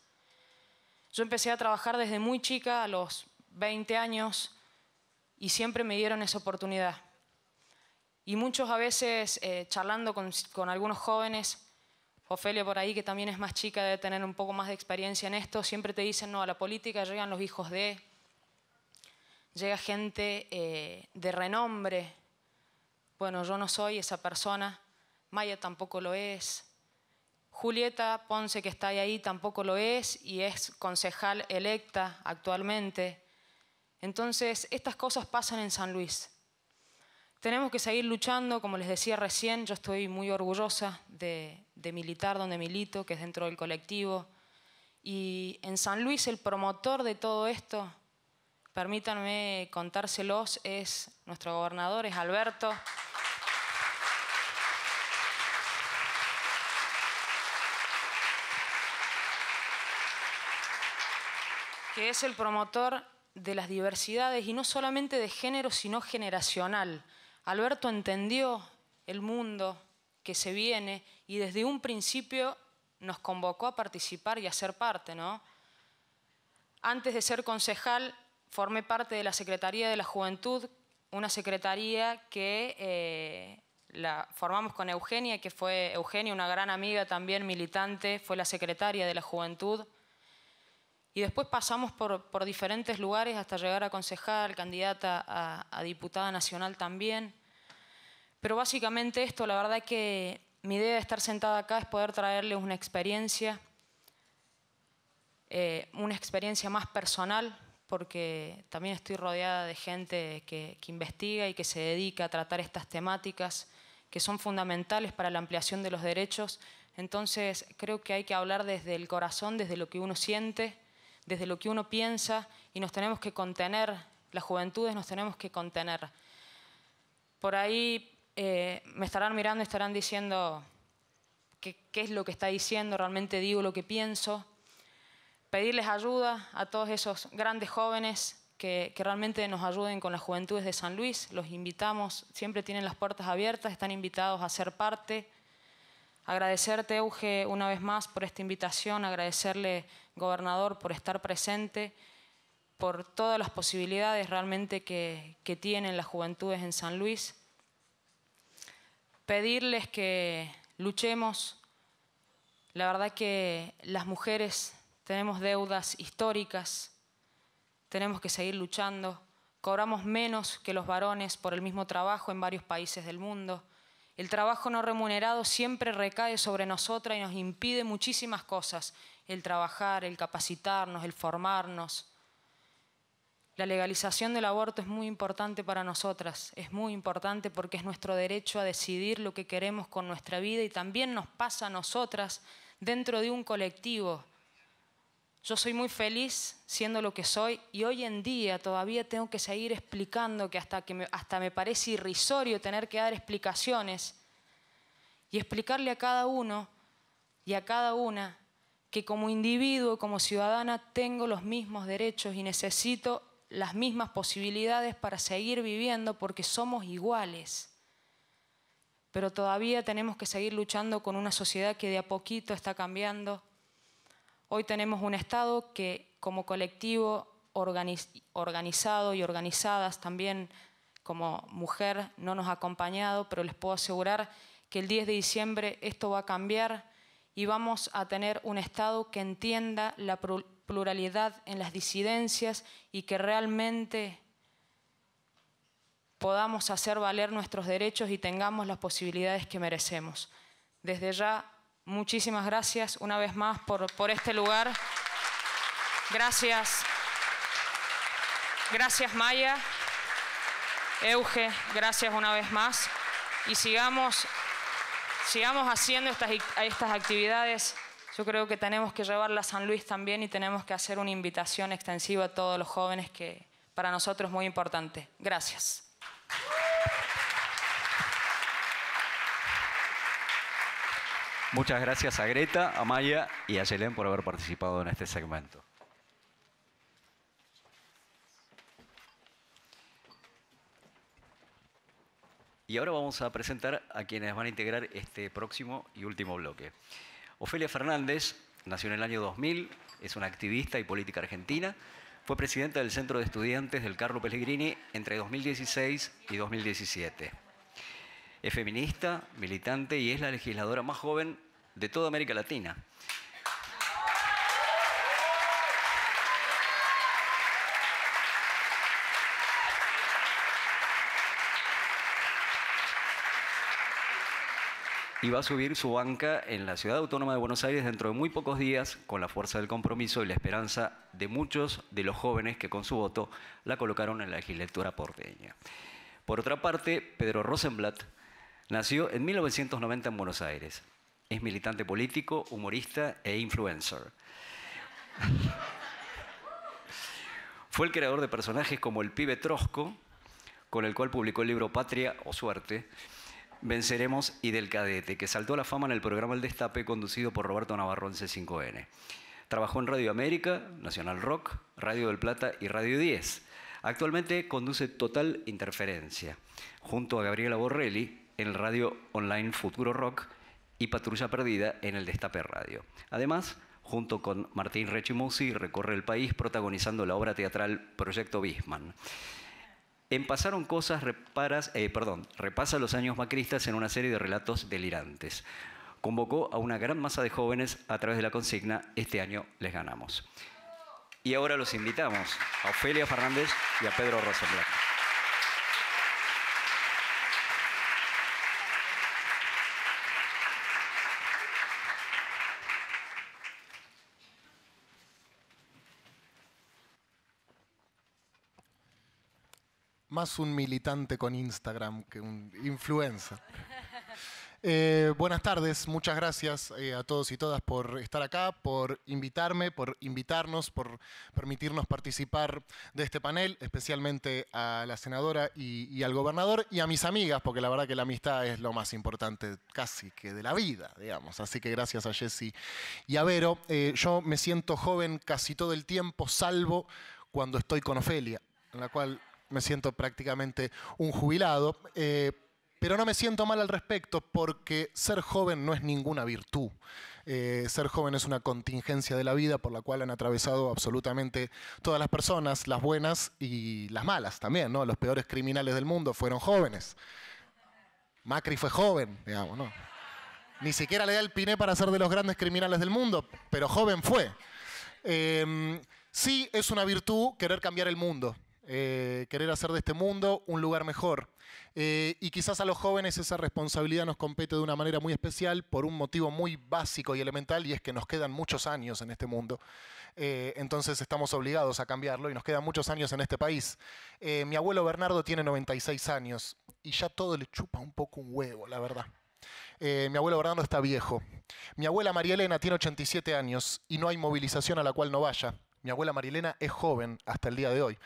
Yo empecé a trabajar desde muy chica, a los 20 años, y siempre me dieron esa oportunidad. Y muchos a veces, eh, charlando con, con algunos jóvenes, Ofelia por ahí, que también es más chica, debe tener un poco más de experiencia en esto, siempre te dicen, no, a la política llegan los hijos de, llega gente eh, de renombre. Bueno, yo no soy esa persona, Maya tampoco lo es, Julieta Ponce, que está ahí, tampoco lo es y es concejal electa actualmente. Entonces, estas cosas pasan en San Luis. Tenemos que seguir luchando, como les decía recién, yo estoy muy orgullosa de militar donde milito, que es dentro del colectivo. Y en San Luis el promotor de todo esto permítanme contárselos, es nuestro gobernador, es Alberto. que es el promotor de las diversidades y no solamente de género, sino generacional. Alberto entendió el mundo que se viene y desde un principio nos convocó a participar y a ser parte, ¿no? Antes de ser concejal, formé parte de la Secretaría de la Juventud, una secretaría que eh, la formamos con Eugenia, que fue Eugenia, una gran amiga también militante, fue la secretaria de la Juventud. Y después pasamos por, diferentes lugares hasta llegar a concejal, candidata a, diputada nacional también. Pero básicamente esto, la verdad que mi idea de estar sentada acá es poder traerles una experiencia, eh, una experiencia más personal, porque también estoy rodeada de gente que, investiga y que se dedica a tratar estas temáticas que son fundamentales para la ampliación de los derechos. Entonces creo que hay que hablar desde el corazón, desde lo que uno siente, desde lo que uno piensa y nos tenemos que contener, las juventudes nos tenemos que contener. Por ahí eh, me estarán mirando, y estarán diciendo qué es lo que está diciendo, realmente digo lo que pienso pedirles ayuda a todos esos grandes jóvenes que, realmente nos ayuden con las juventudes de San Luis. Los invitamos, siempre tienen las puertas abiertas, están invitados a ser parte. Agradecerte, Euge, una vez más por esta invitación, agradecerle, gobernador, por estar presente, por todas las posibilidades realmente que, que tienen las juventudes en San Luis. Pedirles que luchemos. La verdad que las mujeres tenemos deudas históricas, tenemos que seguir luchando, cobramos menos que los varones por el mismo trabajo en varios países del mundo. El trabajo no remunerado siempre recae sobre nosotras y nos impide muchísimas cosas, el trabajar, el capacitarnos, el formarnos. La legalización del aborto es muy importante para nosotras, es muy importante porque es nuestro derecho a decidir lo que queremos con nuestra vida y también nos pasa a nosotras dentro de un colectivo yo soy muy feliz siendo lo que soy y hoy en día todavía tengo que seguir explicando que hasta, que hasta me parece irrisorio tener que dar explicaciones y explicarle a cada uno y a cada una que como individuo, como ciudadana, tengo los mismos derechos y necesito las mismas posibilidades para seguir viviendo porque somos iguales. Pero todavía tenemos que seguir luchando con una sociedad que de a poquito está cambiando Hoy tenemos un Estado que como colectivo organizado y organizadas también como mujer no nos ha acompañado, pero les puedo asegurar que el 10 de diciembre esto va a cambiar y vamos a tener un Estado que entienda la pluralidad en las disidencias y que realmente podamos hacer valer nuestros derechos y tengamos las posibilidades que merecemos. Desde ya Muchísimas gracias una vez más por, por este lugar. Gracias. Gracias Maya, Euge, gracias una vez más. Y sigamos, sigamos haciendo estas, estas actividades. Yo creo que tenemos que llevarla a San Luis también y tenemos que hacer una invitación extensiva a todos los jóvenes que para nosotros es muy importante. Gracias. Muchas gracias a Greta, a Maya y a Yelén por haber participado en este segmento. Y ahora vamos a presentar a quienes van a integrar este próximo y último bloque. Ofelia Fernández nació en el año 2000, es una activista y política argentina. Fue presidenta del Centro de Estudiantes del Carlo Pellegrini entre 2016 y 2017. Es feminista, militante y es la legisladora más joven de toda América Latina. y va a subir su banca en la Ciudad Autónoma de Buenos Aires dentro de muy pocos días con la fuerza del compromiso y la esperanza de muchos de los jóvenes que con su voto la colocaron en la legislatura porteña. Por otra parte, Pedro Rosenblatt Nació en 1990 en Buenos Aires. Es militante político, humorista e influencer. Fue el creador de personajes como el pibe Trosco, con el cual publicó el libro Patria o Suerte, Venceremos y Del Cadete, que saltó a la fama en el programa El Destape conducido por Roberto Navarro en C5N. Trabajó en Radio América, Nacional Rock, Radio del Plata y Radio 10. Actualmente conduce Total Interferencia, junto a Gabriela Borrelli, en el radio online Futuro Rock y Patrulla Perdida en el Destape Radio. Además, junto con Martín Rechimusi, recorre el país protagonizando la obra teatral Proyecto Bisman. En Pasaron Cosas reparas, eh, perdón, repasa los años macristas en una serie de relatos delirantes. Convocó a una gran masa de jóvenes a través de la consigna Este año les ganamos. Y ahora los invitamos a Ofelia Fernández y a Pedro Rosenblatt. más un militante con Instagram que un influencer. Eh, buenas tardes, muchas gracias eh, a todos y todas por estar acá, por invitarme, por invitarnos, por permitirnos participar de este panel, especialmente a la senadora y, al gobernador y a mis amigas, porque la verdad que la amistad es lo más importante casi que de la vida, digamos. Así que gracias a Jesse y a Vero. Eh, yo me siento joven casi todo el tiempo, salvo cuando estoy con Ofelia, en la cual me siento prácticamente un jubilado, eh, pero no me siento mal al respecto porque ser joven no es ninguna virtud. Eh, ser joven es una contingencia de la vida por la cual han atravesado absolutamente todas las personas, las buenas y las malas también, ¿no? Los peores criminales del mundo fueron jóvenes. Macri fue joven, digamos, ¿no? Ni siquiera le da el piné para ser de los grandes criminales del mundo, pero joven fue. Em, sí es una virtud querer cambiar el mundo, eh, querer hacer de este mundo un lugar mejor. Eh, y quizás a los jóvenes esa responsabilidad nos compete de una manera muy especial por un motivo muy básico y elemental y es que nos quedan muchos años en este mundo. Eh, entonces estamos obligados a cambiarlo y nos quedan muchos años en este país. mi abuelo Bernardo tiene 96 años y ya todo le chupa un poco un huevo, la verdad. mi abuelo Bernardo está viejo. Mi abuela María Elena tiene 87 años y no hay movilización a la cual no vaya. Mi abuela Marilena es joven hasta el día de hoy.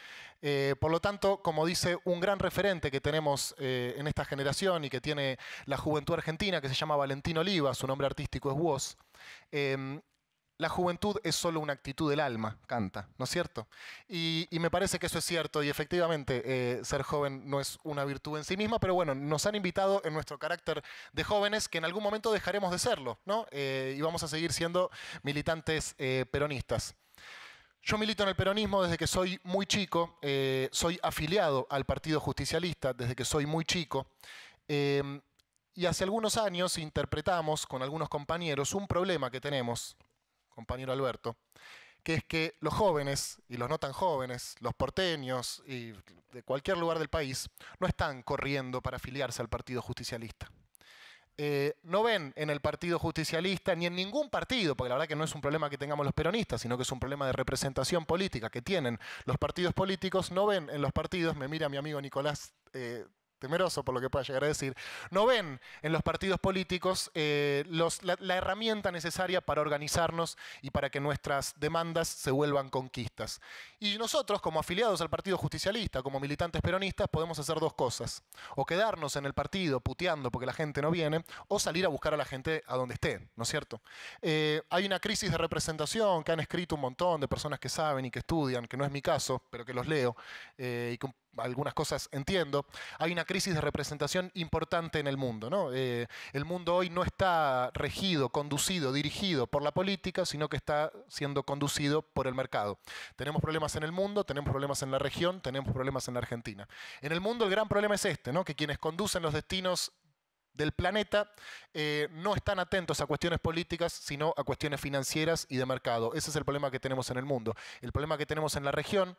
Eh, por lo tanto, como dice un gran referente que tenemos eh, en esta generación y que tiene la juventud argentina, que se llama Valentín Oliva, su nombre artístico es Woz, em, la juventud es solo una actitud del alma, canta, ¿no es cierto? Y, me parece que eso es cierto y efectivamente eh, ser joven no es una virtud en sí misma, pero bueno, nos han invitado en nuestro carácter de jóvenes que en algún momento dejaremos de serlo, ¿no? y vamos a seguir siendo militantes peronistas. Yo milito en el peronismo desde que soy muy chico, eh, soy afiliado al Partido Justicialista desde que soy muy chico, em, y hace algunos años interpretamos con algunos compañeros un problema que tenemos, compañero Alberto, que es que los jóvenes y los no tan jóvenes, los porteños y de cualquier lugar del país, no están corriendo para afiliarse al Partido Justicialista. Eh, no ven en el Partido Justicialista ni en ningún partido, porque la verdad que no es un problema que tengamos los peronistas, sino que es un problema de representación política que tienen los partidos políticos, no ven en los partidos, me mira mi amigo Nicolás eh, temeroso por lo que pueda llegar a decir, no ven en los partidos políticos eh, la, herramienta necesaria para organizarnos y para que nuestras demandas se vuelvan conquistas. Y nosotros, como afiliados al Partido Justicialista, como militantes peronistas, podemos hacer dos cosas. O quedarnos en el partido puteando porque la gente no viene, o salir a buscar a la gente a donde esté, ¿no es cierto? Eh, hay una crisis de representación que han escrito un montón de personas que saben y que estudian, que no es mi caso, pero que los leo, eh, y que algunas cosas entiendo, hay una crisis de representación importante en el mundo. Eh, el mundo hoy no está regido, conducido, dirigido por la política, sino que está siendo conducido por el mercado. Tenemos problemas en el mundo, tenemos problemas en la región, tenemos problemas en la Argentina. En el mundo el gran problema es este, ¿no? que quienes conducen los destinos del planeta eh, no están atentos a cuestiones políticas, sino a cuestiones financieras y de mercado. Ese es el problema que tenemos en el mundo. El problema que tenemos en la región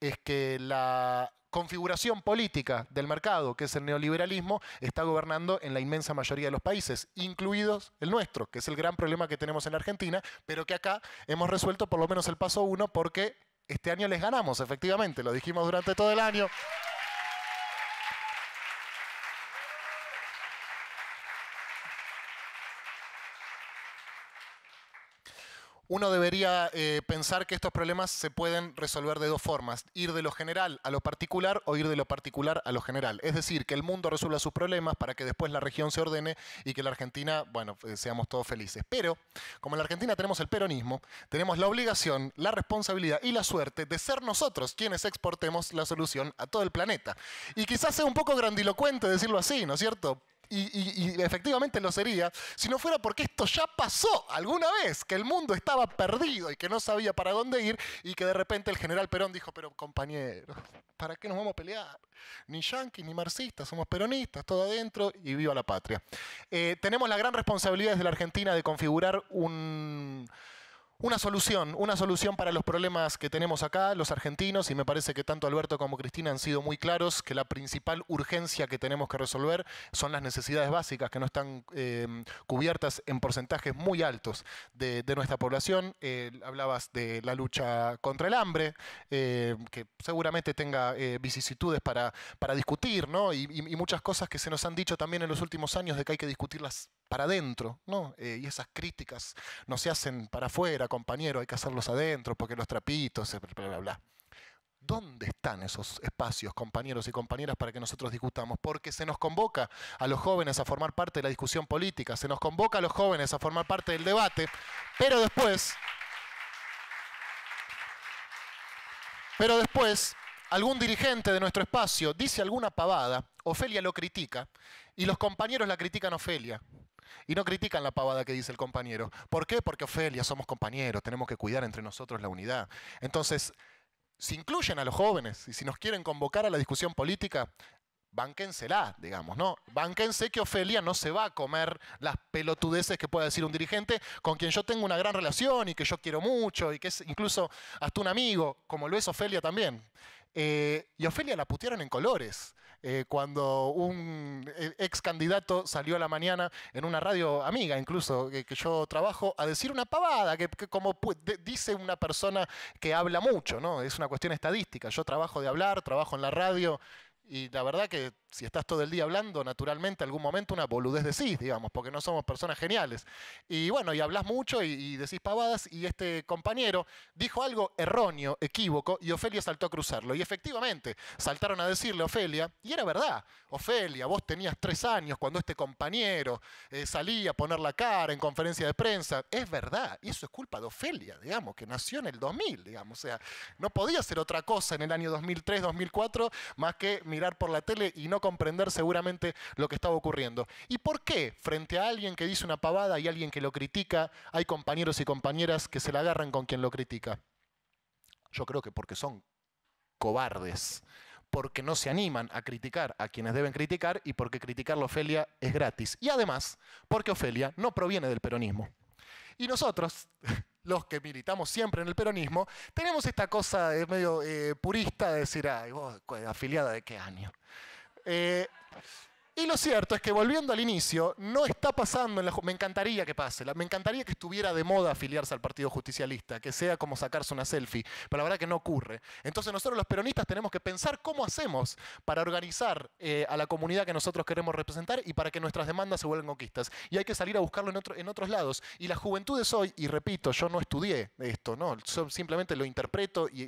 es que la configuración política del mercado, que es el neoliberalismo, está gobernando en la inmensa mayoría de los países, incluidos el nuestro, que es el gran problema que tenemos en la Argentina, pero que acá hemos resuelto por lo menos el paso uno porque este año les ganamos, efectivamente, lo dijimos durante todo el año. uno debería eh, pensar que estos problemas se pueden resolver de dos formas, ir de lo general a lo particular o ir de lo particular a lo general. Es decir, que el mundo resuelva sus problemas para que después la región se ordene y que la Argentina, bueno, eh, seamos todos felices. Pero, como en la Argentina tenemos el peronismo, tenemos la obligación, la responsabilidad y la suerte de ser nosotros quienes exportemos la solución a todo el planeta. Y quizás sea un poco grandilocuente decirlo así, ¿no es cierto? y, efectivamente lo sería, si no fuera porque esto ya pasó alguna vez, que el mundo estaba perdido y que no sabía para dónde ir y que de repente el general Perón dijo, pero compañero, ¿para qué nos vamos a pelear? Ni yanquis, ni marxistas, somos peronistas, todo adentro y viva la patria. Eh, tenemos la gran responsabilidad desde la Argentina de configurar un una solución, una solución para los problemas que tenemos acá, los argentinos, y me parece que tanto Alberto como Cristina han sido muy claros que la principal urgencia que tenemos que resolver son las necesidades básicas que no están eh, cubiertas en porcentajes muy altos de, nuestra población. Eh, hablabas de la lucha contra el hambre, eh, que seguramente tenga vicisitudes para, para discutir, ¿no? y muchas cosas que se nos han dicho también en los últimos años de que hay que discutirlas para adentro, ¿no? Eh, y esas críticas no se hacen para afuera, compañero, hay que hacerlos adentro porque los trapitos, eh, bla, bla, bla. ¿Dónde están esos espacios, compañeros y compañeras, para que nosotros discutamos? Porque se nos convoca a los jóvenes a formar parte de la discusión política, se nos convoca a los jóvenes a formar parte del debate, pero después, pero después, algún dirigente de nuestro espacio dice alguna pavada, Ofelia lo critica, y los compañeros la critican a Ofelia. Y no critican la pavada que dice el compañero. ¿Por qué? Porque Ofelia, somos compañeros, tenemos que cuidar entre nosotros la unidad. Entonces, si incluyen a los jóvenes y si nos quieren convocar a la discusión política, banquénsela, digamos, ¿no? Banquense que Ofelia no se va a comer las pelotudeces que pueda decir un dirigente con quien yo tengo una gran relación y que yo quiero mucho y que es incluso hasta un amigo, como lo es Ofelia también. Eh, y Ofelia la putearon en colores. Eh, cuando un eh, ex candidato salió a la mañana en una radio amiga, incluso que, yo trabajo, a decir una pavada, que, como dice una persona que habla mucho, ¿no? Es una cuestión estadística. Yo trabajo de hablar, trabajo en la radio y la verdad que si estás todo el día hablando, naturalmente algún momento una boludez decís, digamos, porque no somos personas geniales. Y bueno, y hablas mucho y, decís pavadas y este compañero dijo algo erróneo, equívoco, y Ofelia saltó a cruzarlo. Y efectivamente, saltaron a decirle a Ofelia, y era verdad, Ofelia, vos tenías tres años cuando este compañero eh, salía a poner la cara en conferencia de prensa. Es verdad, y eso es culpa de Ofelia, digamos, que nació en el 2000, digamos, o sea, no podía ser otra cosa en el año 2003, 2004, más que mirar por la tele y no comprender seguramente lo que estaba ocurriendo. ¿Y por qué frente a alguien que dice una pavada y alguien que lo critica, hay compañeros y compañeras que se la agarran con quien lo critica? Yo creo que porque son cobardes, porque no se animan a criticar a quienes deben criticar y porque criticar a Ofelia es gratis. Y además, porque Ofelia no proviene del peronismo. Y nosotros, los que militamos siempre en el peronismo, tenemos esta cosa medio eh, purista de decir, ay, vos, afiliada de qué año. Eh, y lo cierto es que volviendo al inicio, no está pasando, en la, me encantaría que pase, me encantaría que estuviera de moda afiliarse al Partido Justicialista, que sea como sacarse una selfie, pero la verdad que no ocurre. Entonces nosotros los peronistas tenemos que pensar cómo hacemos para organizar eh, a la comunidad que nosotros queremos representar y para que nuestras demandas se vuelvan conquistas. Y hay que salir a buscarlo en, otro, en otros lados. Y las juventudes hoy, y repito, yo no estudié esto, no, simplemente lo interpreto y,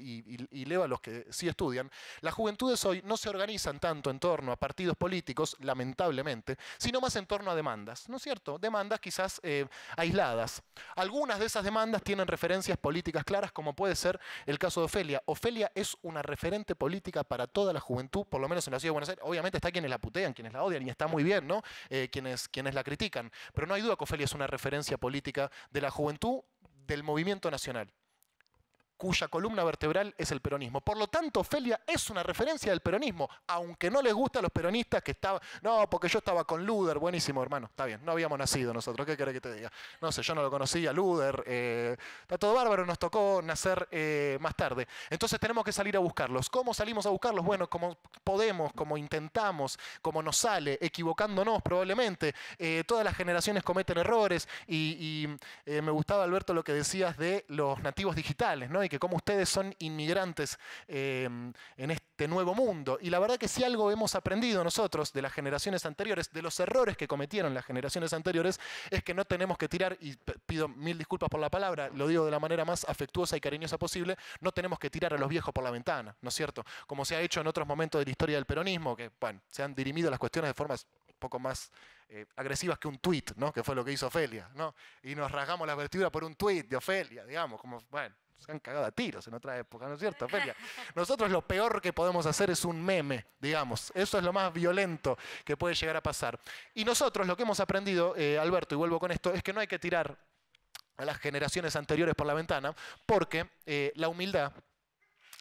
y, leo a los que sí estudian, juventud juventudes hoy no se organizan tanto en torno a partidos políticos, la lamentablemente, sino más en torno a demandas, ¿no es cierto? Demandas quizás eh, aisladas. Algunas de esas demandas tienen referencias políticas claras, como puede ser el caso de Ofelia. Ofelia es una referente política para toda la juventud, por lo menos en la ciudad de Buenos Aires. Obviamente está quienes la putean, quienes la odian, y está muy bien, ¿no? Eh, quienes, quienes la critican. Pero no hay duda que Ofelia es una referencia política de la juventud del movimiento nacional cuya columna vertebral es el peronismo. Por lo tanto, Ofelia es una referencia del peronismo, aunque no les gusta a los peronistas que estaban... No, porque yo estaba con Luder, buenísimo hermano, está bien, no habíamos nacido nosotros, ¿qué querés que te diga? No sé, yo no lo conocía, Luder, eh, está todo bárbaro, nos tocó nacer eh, más tarde. Entonces tenemos que salir a buscarlos. ¿Cómo salimos a buscarlos? Bueno, como podemos, como intentamos, como nos sale, equivocándonos probablemente. Eh, todas las generaciones cometen errores y, y me gustaba, Alberto, lo que decías de los nativos digitales, ¿no? que como ustedes son inmigrantes eh, en este nuevo mundo. Y la verdad que si algo hemos aprendido nosotros de las generaciones anteriores, de los errores que cometieron las generaciones anteriores, es que no tenemos que tirar, y pido mil disculpas por la palabra, lo digo de la manera más afectuosa y cariñosa posible, no tenemos que tirar a los viejos por la ventana, ¿no es cierto? Como se ha hecho en otros momentos de la historia del peronismo, que bueno, se han dirimido las cuestiones de formas un poco más eh, agresivas que un tuit, ¿no? que fue lo que hizo Ofelia, ¿no? y nos rasgamos las vestiduras por un tweet de Ofelia, digamos, como, bueno, se han cagado a tiros en otra época, ¿no es cierto, Felia? Nosotros lo peor que podemos hacer es un meme, digamos. Eso es lo más violento que puede llegar a pasar. Y nosotros lo que hemos aprendido, eh, Alberto, y vuelvo con esto, es que no hay que tirar a las generaciones anteriores por la ventana, porque eh, la humildad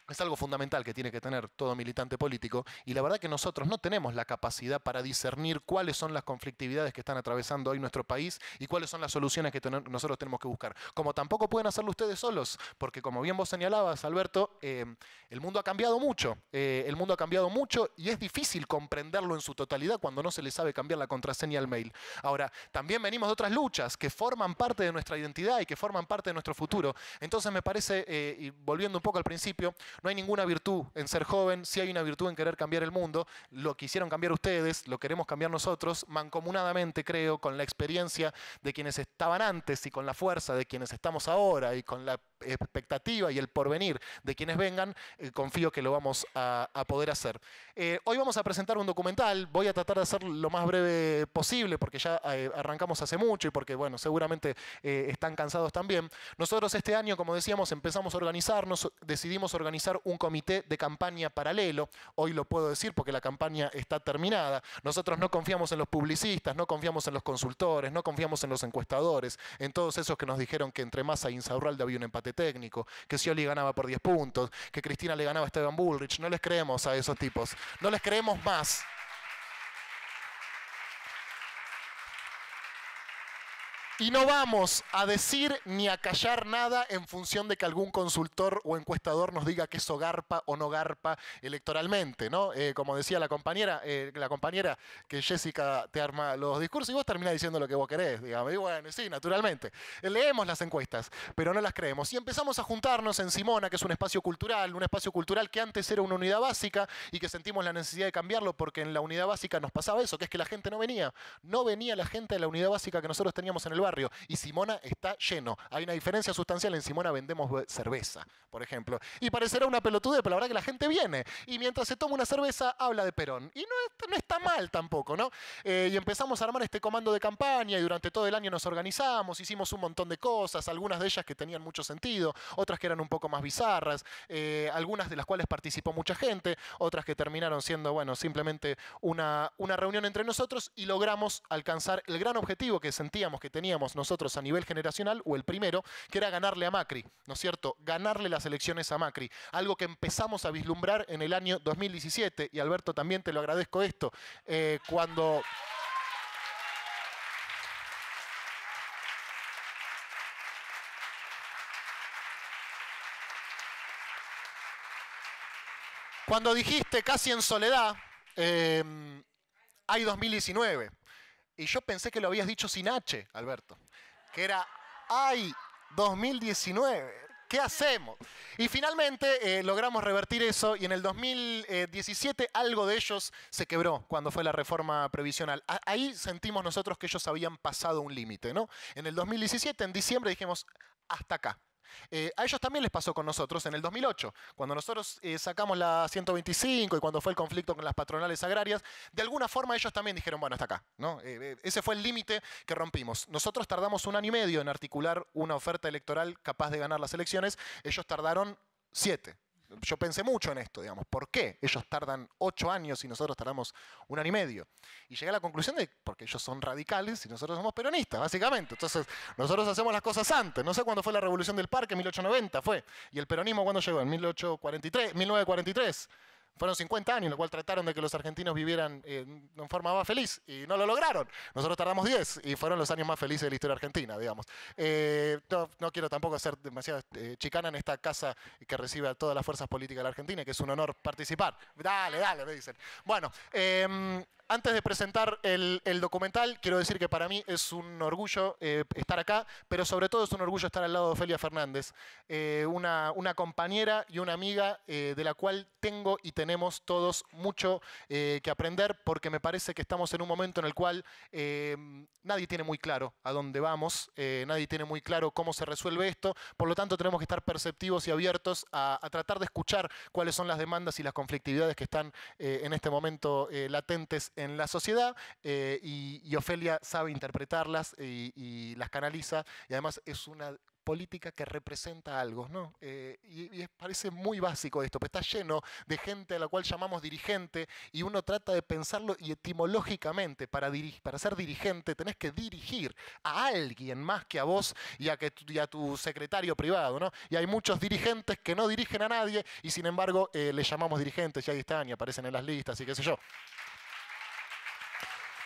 es algo fundamental que tiene que tener todo militante político y la verdad que nosotros no tenemos la capacidad para discernir cuáles son las conflictividades que están atravesando hoy nuestro país y cuáles son las soluciones que nosotros tenemos que buscar. Como tampoco pueden hacerlo ustedes solos, porque como bien vos señalabas, Alberto, em, el mundo ha cambiado mucho, eh, el mundo ha cambiado mucho y es difícil comprenderlo en su totalidad cuando no se le sabe cambiar la contraseña al mail. Ahora, también venimos de otras luchas que forman parte de nuestra identidad y que forman parte de nuestro futuro. Entonces me parece, eh, y volviendo un poco al principio, no hay ninguna virtud en ser joven, sí hay una virtud en querer cambiar el mundo. Lo quisieron cambiar ustedes, lo queremos cambiar nosotros, mancomunadamente creo, con la experiencia de quienes estaban antes y con la fuerza de quienes estamos ahora y con la expectativa y el porvenir de quienes vengan, eh, confío que lo vamos a, poder hacer. Eh, hoy vamos a presentar un documental, voy a tratar de hacerlo lo más breve posible porque ya eh, arrancamos hace mucho y porque, bueno, seguramente están cansados también. Nosotros este año, como decíamos, empezamos a organizarnos, decidimos organizar un comité de campaña paralelo, hoy lo puedo decir porque la campaña está terminada. Nosotros no confiamos en los publicistas, no confiamos en los consultores, no confiamos en los encuestadores, en todos esos que nos dijeron que entre Massa e Insaurralde había un empate técnico, que Scioli ganaba por 10 puntos, que Cristina le ganaba a Esteban Bullrich. No les creemos a esos tipos. No les creemos más. Y no vamos a decir ni a callar nada en función de que algún consultor o encuestador nos diga que eso garpa o no garpa electoralmente, ¿no? Eh, como decía la compañera, eh, la compañera que Jessica te arma los discursos y vos terminás diciendo lo que vos querés, digamos. Y bueno, sí, naturalmente. Eh, leemos las encuestas, pero no las creemos. Y empezamos a juntarnos en Simona, que es un espacio cultural, un espacio cultural que antes era una unidad básica y que sentimos la necesidad de cambiarlo porque en la unidad básica nos pasaba eso, que es que la gente no venía. No venía la gente de la unidad básica que nosotros teníamos en el barrio y Simona está lleno. Hay una diferencia sustancial, en Simona vendemos cerveza, por ejemplo. Y parecerá una pelotudez, pero la verdad que la gente viene. Y mientras se toma una cerveza, habla de Perón. Y no, está mal tampoco, ¿no? Eh, y empezamos a armar este comando de campaña y durante todo el año nos organizamos, hicimos un montón de cosas, algunas de ellas que tenían mucho sentido, otras que eran un poco más bizarras, eh, algunas de las cuales participó mucha gente, otras que terminaron siendo, bueno, simplemente una, una reunión entre nosotros y logramos alcanzar el gran objetivo que sentíamos que teníamos nosotros a nivel generacional, o el primero, que era ganarle a Macri, ¿no es cierto? Ganarle las elecciones a Macri, algo que empezamos a vislumbrar en el año 2017, y Alberto también te lo agradezco esto, eh, cuando... Cuando dijiste casi en soledad, eh, hay 2019. Y yo pensé que lo habías dicho sin H, Alberto. Que era ¡Ay! 2019. ¿Qué hacemos? Y finalmente eh, logramos revertir eso y en el 2017 algo de ellos se quebró cuando fue la reforma previsional. ahí sentimos nosotros que ellos habían pasado un límite, ¿no? En el 2017, en diciembre, dijimos, hasta acá. Eh, a ellos también les pasó con nosotros en el 2008, cuando nosotros eh, sacamos la 125 y cuando fue el conflicto con las patronales agrarias, de alguna forma ellos también dijeron, bueno, hasta acá. ¿no? Eh, ese fue el límite que rompimos. Nosotros tardamos un año y medio en articular una oferta electoral capaz de ganar las elecciones, ellos tardaron siete yo pensé mucho en esto, digamos, ¿por qué ellos tardan ocho años y nosotros tardamos un año y medio? Y llegué a la conclusión de porque ellos son radicales y nosotros somos peronistas, básicamente. Entonces, nosotros hacemos las cosas antes. No sé cuándo fue la Revolución del Parque, 1890 fue. ¿Y el peronismo cuándo llegó? En 1843, 1943. Fueron 50 años, lo cual trataron de que los argentinos vivieran eh, en forma más feliz y no lo lograron. Nosotros tardamos 10 y fueron los años más felices de la historia argentina, digamos. Eh, no, quiero tampoco ser demasiado eh, chicana en esta casa que recibe a todas las fuerzas políticas de la Argentina, que es un honor participar. Dale, dale, me dicen. Bueno, em, antes de presentar el, documental, quiero decir que para mí es un orgullo eh, estar acá, pero sobre todo es un orgullo estar al lado de Ofelia Fernández, eh, una, compañera y una amiga eh, de la cual tengo y tenemos todos mucho que aprender, porque me parece que estamos en un momento en el cual nadie tiene muy claro a dónde vamos, nadie tiene muy claro cómo se resuelve esto, por lo tanto tenemos que estar perceptivos y abiertos a, a tratar de escuchar cuáles son las demandas y las conflictividades que están en este momento latentes en la sociedad eh, y, Ofelia sabe interpretarlas y, las canaliza y además es una política que representa algo, ¿no? Eh, y, parece muy básico esto, pero está lleno de gente a la cual llamamos dirigente y uno trata de pensarlo y etimológicamente, para, ser dirigente tenés que dirigir a alguien más que a vos y a, tu secretario privado, ¿no? Y hay muchos dirigentes que no dirigen a nadie y sin embargo eh, le llamamos dirigentes y ahí están y aparecen en las listas y qué sé yo.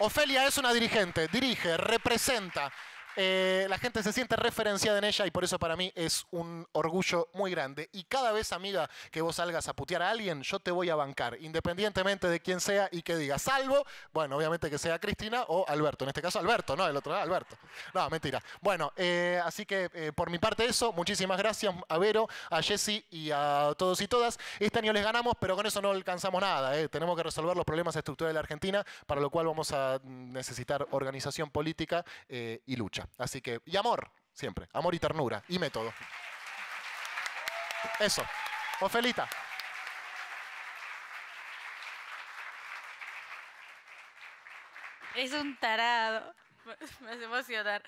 Ofelia es una dirigente, dirige, representa, eh, la gente se siente referenciada en ella y por eso para mí es un orgullo muy grande. Y cada vez, amiga, que vos salgas a putear a alguien, yo te voy a bancar, independientemente de quién sea y que diga, salvo, bueno, obviamente que sea Cristina o Alberto. En este caso, Alberto, ¿no? El otro lado, Alberto. No, mentira. Bueno, eh, así que eh, por mi parte eso, muchísimas gracias a Vero, a Jesse y a todos y todas. Este año les ganamos, pero con eso no alcanzamos nada. Tenemos que resolver los problemas estructurales de la Argentina, para lo cual vamos a mm, necesitar organización política y lucha. Así que, y amor, siempre, amor y ternura, y método. Eso. Ofelita. Es un tarado. Me hace emocionar.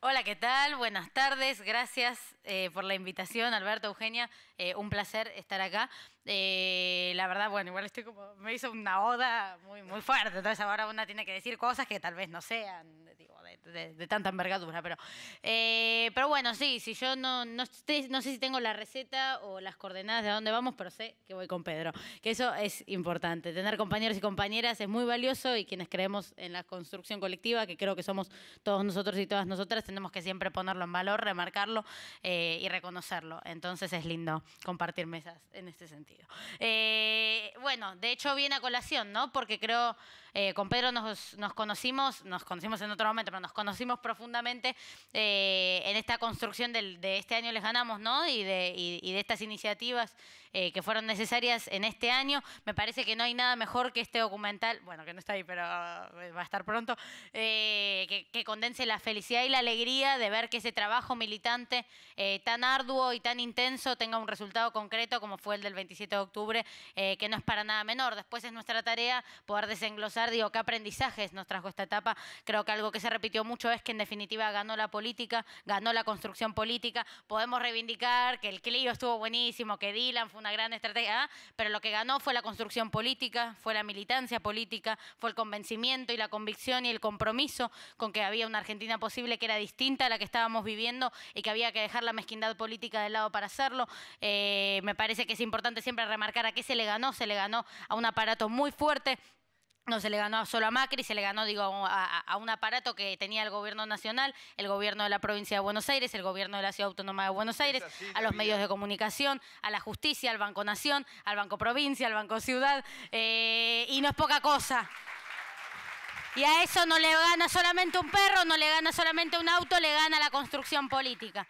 Hola, ¿qué tal? Buenas tardes. Gracias eh, por la invitación, Alberto, Eugenia. Eh, un placer estar acá. Eh, la verdad, bueno, igual estoy como, me hizo una oda muy, muy fuerte, entonces ahora una tiene que decir cosas que tal vez no sean de, tanta envergadura, pero, eh, pero bueno, sí, si yo no, no, sé si tengo la receta o las coordenadas de dónde vamos, pero sé que voy con Pedro, que eso es importante, tener compañeros y compañeras es muy valioso y quienes creemos en la construcción colectiva, que creo que somos todos nosotros y todas nosotras, tenemos que siempre ponerlo en valor, remarcarlo y reconocerlo, entonces es lindo compartir mesas en este sentido. Eh, bueno, de hecho viene a colación, ¿no? Porque creo eh, con Pedro nos, conocimos, nos conocimos en otro momento, pero nos conocimos profundamente eh, en esta construcción de este año les ganamos, ¿no? Y de, estas iniciativas eh, que fueron necesarias en este año. Me parece que no hay nada mejor que este documental, bueno, que no está ahí, pero va a estar pronto, que, condense la felicidad y la alegría de ver que ese trabajo militante tan arduo y tan intenso tenga un resultado concreto como fue el del 27 de octubre, que no es para nada menor. Después es nuestra tarea poder desenglosar digo, qué aprendizajes nos trajo esta etapa. Creo que algo que se repitió mucho es que en definitiva ganó la política, ganó la construcción política. Podemos reivindicar que el Clio estuvo buenísimo, que Dylan fue una gran estrategia, pero lo que ganó fue la construcción política, fue la militancia política, fue el convencimiento y la convicción y el compromiso con que había una Argentina posible que era distinta a la que estábamos viviendo y que había que dejar la mezquindad política de lado para hacerlo. Eh, me parece que es importante siempre remarcar a qué se le ganó. Se le ganó a un aparato muy fuerte no se le ganó solo a Macri, se le ganó, digo, a, un aparato que tenía el gobierno nacional, el gobierno de la provincia de Buenos Aires, el gobierno de la ciudad autónoma de Buenos Aires, a los medios de comunicación, a la justicia, al Banco Nación, al Banco Provincia, al Banco Ciudad, eh, y no es poca cosa. Y a eso no le gana solamente un perro, no le gana solamente un auto, le gana la construcción política.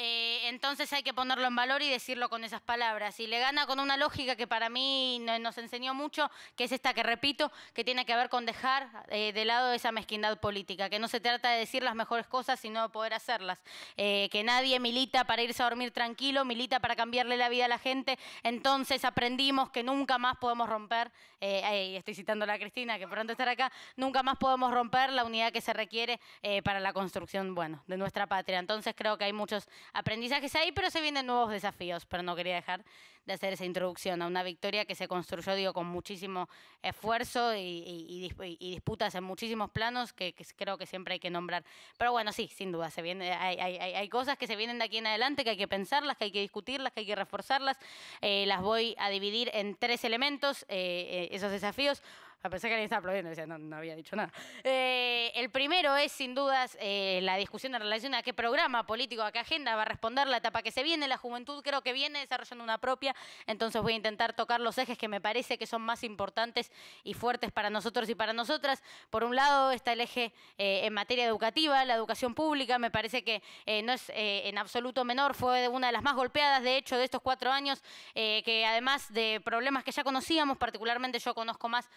Eh, entonces hay que ponerlo en valor y decirlo con esas palabras. Y le gana con una lógica que para mí nos enseñó mucho, que es esta que repito, que tiene que ver con dejar eh, de lado esa mezquindad política, que no se trata de decir las mejores cosas, sino de poder hacerlas. Eh, que nadie milita para irse a dormir tranquilo, milita para cambiarle la vida a la gente. Entonces aprendimos que nunca más podemos romper, estoy citando a la Cristina, que pronto estará acá, nunca más podemos romper la unidad que se requiere para la construcción bueno, de nuestra patria. Entonces creo que hay muchos aprendizajes ahí, pero se vienen nuevos desafíos. Pero no quería dejar de hacer esa introducción a una victoria que se construyó, digo, con muchísimo esfuerzo y, disputas en muchísimos planos que, creo que siempre hay que nombrar. Pero bueno, sí, sin duda, se hay, cosas que se vienen de aquí en adelante que hay que pensarlas, que hay que discutirlas, que hay que reforzarlas. Eh, las voy a dividir en tres elementos, eh, eh, esos desafíos a pesar que alguien estaba aplaudiendo, decía, no, había dicho nada. Eh, el primero es, sin dudas, eh, la discusión en relación a qué programa político, a qué agenda va a responder la etapa que se viene. La juventud creo que viene desarrollando una propia, entonces voy a intentar tocar los ejes que me parece que son más importantes y fuertes para nosotros y para nosotras. Por un lado está el eje eh, en materia educativa, la educación pública, me parece que no es en absoluto menor, fue una de las más golpeadas, de hecho, de estos cuatro años, que además de problemas que ya conocíamos, particularmente yo conozco más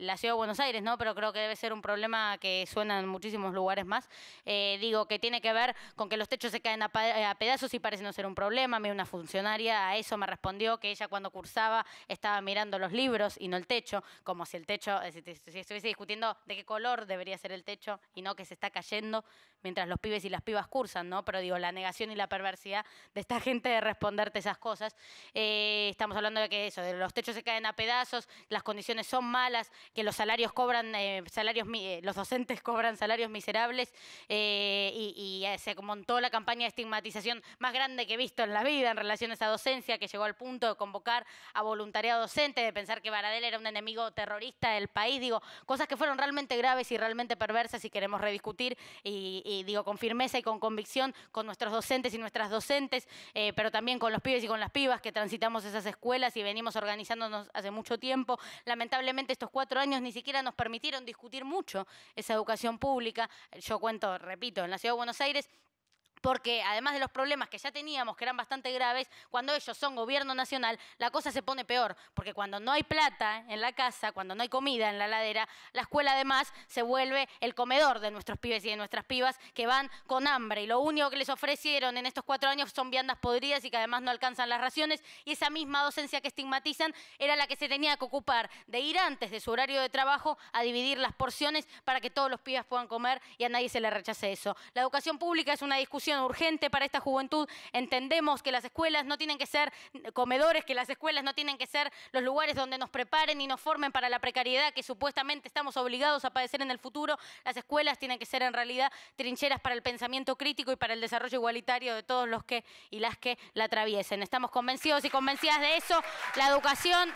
la ciudad de Buenos Aires, ¿no? Pero creo que debe ser un problema que suena en muchísimos lugares más. Eh, digo, que tiene que ver con que los techos se caen eh, a, pedazos y parece no ser un problema. A mí una funcionaria a eso me respondió que ella cuando cursaba estaba mirando los libros y no el techo, como si el techo, eh, si, estuviese discutiendo de qué color debería ser el techo y no que se está cayendo mientras los pibes y las pibas cursan, ¿no? Pero digo, la negación y la perversidad de esta gente de responderte esas cosas. estamos hablando de que eso, de los techos se caen a pedazos, las condiciones son más que los salarios cobran, eh, salarios, eh, los docentes cobran salarios miserables eh, y, se montó la campaña de estigmatización más grande que he visto en la vida en relación a esa docencia que llegó al punto de convocar a voluntariado docente, de pensar que Baradel era un enemigo terrorista del país, digo, cosas que fueron realmente graves y realmente perversas y queremos rediscutir y, digo, con firmeza y con convicción con nuestros docentes y nuestras docentes, pero también con los pibes y con las pibas que transitamos esas escuelas y venimos organizándonos hace mucho tiempo. Lamentablemente estos cuatro años ni siquiera nos permitieron discutir mucho esa educación pública. Yo cuento, repito, en la Ciudad de Buenos Aires porque además de los problemas que ya teníamos, que eran bastante graves, cuando ellos son gobierno nacional, la cosa se pone peor, porque cuando no hay plata en la casa, cuando no hay comida en la ladera, la escuela además se vuelve el comedor de nuestros pibes y de nuestras pibas que van con hambre y lo único que les ofrecieron en estos cuatro años son viandas podridas y que además no alcanzan las raciones y esa misma docencia que estigmatizan era la que se tenía que ocupar de ir antes de su horario de trabajo a dividir las porciones para que todos los pibas puedan comer y a nadie se le rechace eso. La educación pública es una discusión urgente para esta juventud. Entendemos que las escuelas no tienen que ser comedores, que las escuelas no tienen que ser los lugares donde nos preparen y nos formen para la precariedad que supuestamente estamos obligados a padecer en el futuro. Las escuelas tienen que ser en realidad trincheras para el pensamiento crítico y para el desarrollo igualitario de todos los que y las que la atraviesen. Estamos convencidos y convencidas de eso. La educación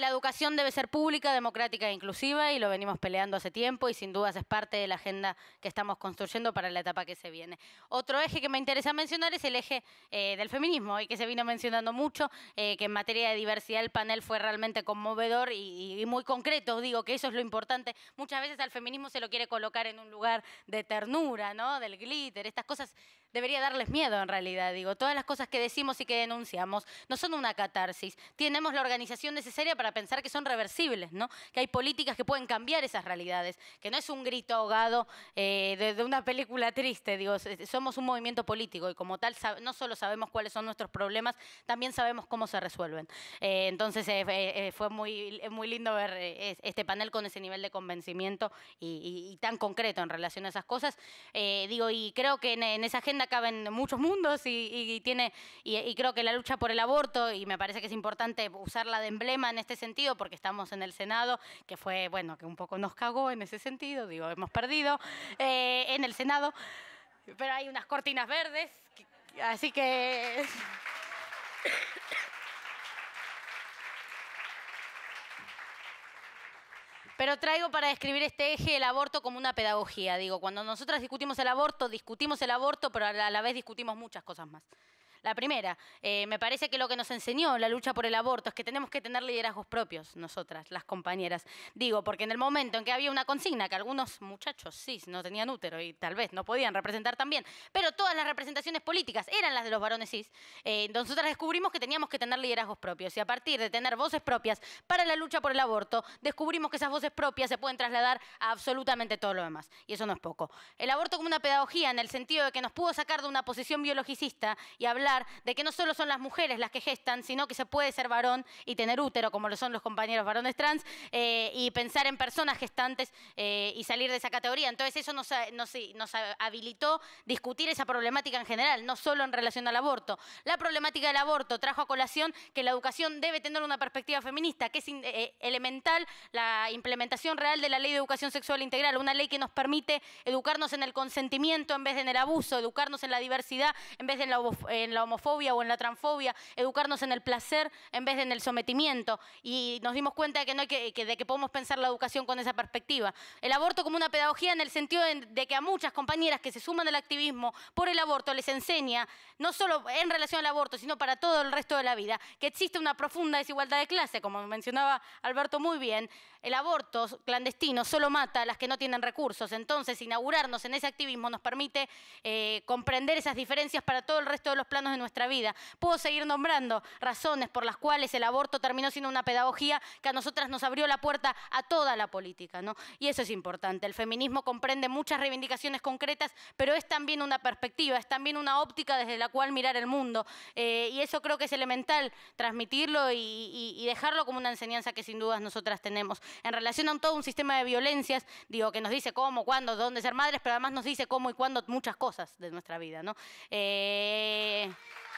La educación debe ser pública, democrática e inclusiva y lo venimos peleando hace tiempo y sin dudas es parte de la agenda que estamos construyendo para la etapa que se viene. Otro eje que me interesa mencionar es el eje eh, del feminismo y que se vino mencionando mucho, eh, que en materia de diversidad el panel fue realmente conmovedor y, muy concreto. Digo que eso es lo importante. Muchas veces al feminismo se lo quiere colocar en un lugar de ternura, ¿no? Del glitter, estas cosas debería darles miedo en realidad. Digo, todas las cosas que decimos y que denunciamos no son una catarsis. Tenemos la organización necesaria para pensar que son reversibles, ¿no? Que hay políticas que pueden cambiar esas realidades, que no es un grito ahogado eh, de, una película triste. Digo, somos un movimiento político y como tal no solo sabemos cuáles son nuestros problemas, también sabemos cómo se resuelven. Eh, entonces eh, fue muy, lindo ver este panel con ese nivel de convencimiento y, tan concreto en relación a esas cosas. digo, y creo que en, en esa agenda acaba en muchos mundos y, tiene y, creo que la lucha por el aborto y me parece que es importante usarla de emblema en este sentido porque estamos en el Senado que fue bueno que un poco nos cagó en ese sentido digo hemos perdido eh, en el Senado pero hay unas cortinas verdes así que Pero traigo para describir este eje el aborto como una pedagogía. Digo, cuando nosotras discutimos el aborto, discutimos el aborto, pero a la vez discutimos muchas cosas más. La primera, eh, me parece que lo que nos enseñó la lucha por el aborto es que tenemos que tener liderazgos propios, nosotras, las compañeras. Digo, porque en el momento en que había una consigna, que algunos muchachos cis no tenían útero y tal vez no podían representar también, pero todas las representaciones políticas eran las de los varones cis, eh, nosotras descubrimos que teníamos que tener liderazgos propios y a partir de tener voces propias para la lucha por el aborto, descubrimos que esas voces propias se pueden trasladar a absolutamente todo lo demás. Y eso no es poco. El aborto como una pedagogía en el sentido de que nos pudo sacar de una posición biologicista y hablar de que no solo son las mujeres las que gestan, sino que se puede ser varón y tener útero, como lo son los compañeros varones trans, eh, y pensar en personas gestantes eh, y salir de esa categoría. Entonces eso nos, nos, habilitó discutir esa problemática en general, no solo en relación al aborto. La problemática del aborto trajo a colación que la educación debe tener una perspectiva feminista, que es eh, elemental la implementación real de la ley de educación sexual integral, una ley que nos permite educarnos en el consentimiento en vez de en el abuso, educarnos en la diversidad en vez de en la la homofobia o en la transfobia, educarnos en el placer en vez de en el sometimiento. Y nos dimos cuenta de que, no hay que, de que podemos pensar la educación con esa perspectiva. El aborto como una pedagogía en el sentido de, que a muchas compañeras que se suman al activismo por el aborto les enseña, no solo en relación al aborto, sino para todo el resto de la vida, que existe una profunda desigualdad de clase, como mencionaba Alberto muy bien, el aborto clandestino solo mata a las que no tienen recursos. Entonces, inaugurarnos en ese activismo nos permite eh, comprender esas diferencias para todo el resto de los planos de nuestra vida. Puedo seguir nombrando razones por las cuales el aborto terminó siendo una pedagogía que a nosotras nos abrió la puerta a toda la política, ¿no? Y eso es importante. El feminismo comprende muchas reivindicaciones concretas, pero es también una perspectiva, es también una óptica desde la cual mirar el mundo. Eh, y eso creo que es elemental transmitirlo y, dejarlo como una enseñanza que sin dudas nosotras tenemos. En relación a todo un sistema de violencias, digo, que nos dice cómo, cuándo, dónde ser madres, pero además nos dice cómo y cuándo muchas cosas de nuestra vida, ¿no? Eh, Yeah.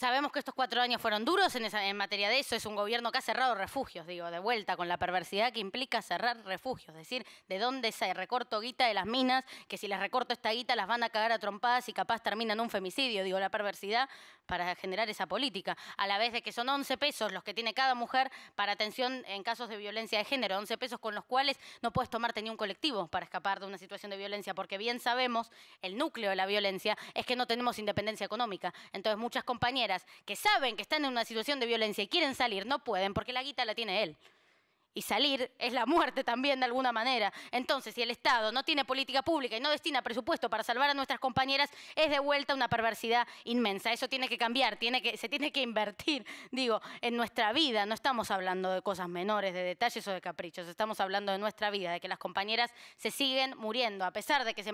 Sabemos que estos cuatro años fueron duros en, materia de eso. Es un gobierno que ha cerrado refugios, digo, de vuelta, con la perversidad que implica cerrar refugios. Es decir, de dónde se recorto guita de las minas, que si les recorto esta guita las van a cagar a trompadas y capaz terminan un femicidio. Digo, la perversidad para generar esa política. A la vez de que son 11 pesos los que tiene cada mujer para atención en casos de violencia de género. 11 pesos con los cuales no puedes tomarte ni un colectivo para escapar de una situación de violencia, porque bien sabemos, el núcleo de la violencia es que no tenemos independencia económica. Entonces, muchas compañeras que saben que están en una situación de violencia y quieren salir, no pueden porque la guita la tiene él. Y salir es la muerte también de alguna manera. Entonces, si el Estado no tiene política pública y no destina presupuesto para salvar a nuestras compañeras, es de vuelta una perversidad inmensa. Eso tiene que cambiar, se tiene que invertir, digo, en nuestra vida. No estamos hablando de cosas menores, de detalles o de caprichos. Estamos hablando de nuestra vida, de que las compañeras se siguen muriendo, a pesar de que se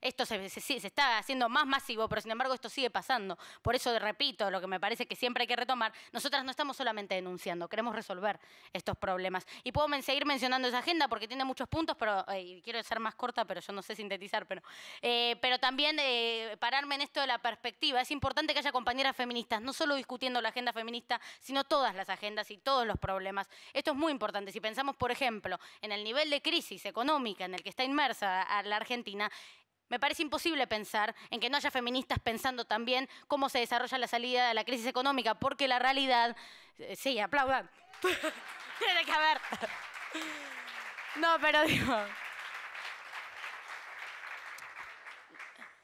esto se está haciendo más masivo, pero sin embargo esto sigue pasando. Por eso, repito, lo que me parece que siempre hay que retomar, nosotras no estamos solamente denunciando, queremos resolver estos problemas. Y puedo seguir mencionando esa agenda porque tiene muchos puntos, pero eh, quiero ser más corta, pero yo no sé sintetizar. Pero, eh, pero también eh, pararme en esto de la perspectiva. Es importante que haya compañeras feministas, no solo discutiendo la agenda feminista, sino todas las agendas y todos los problemas. Esto es muy importante. Si pensamos, por ejemplo, en el nivel de crisis económica en el que está inmersa la Argentina, me parece imposible pensar en que no haya feministas pensando también cómo se desarrolla la salida de la crisis económica, porque la realidad... Eh, sí, aplaudan. Tiene que haber. No, pero digo...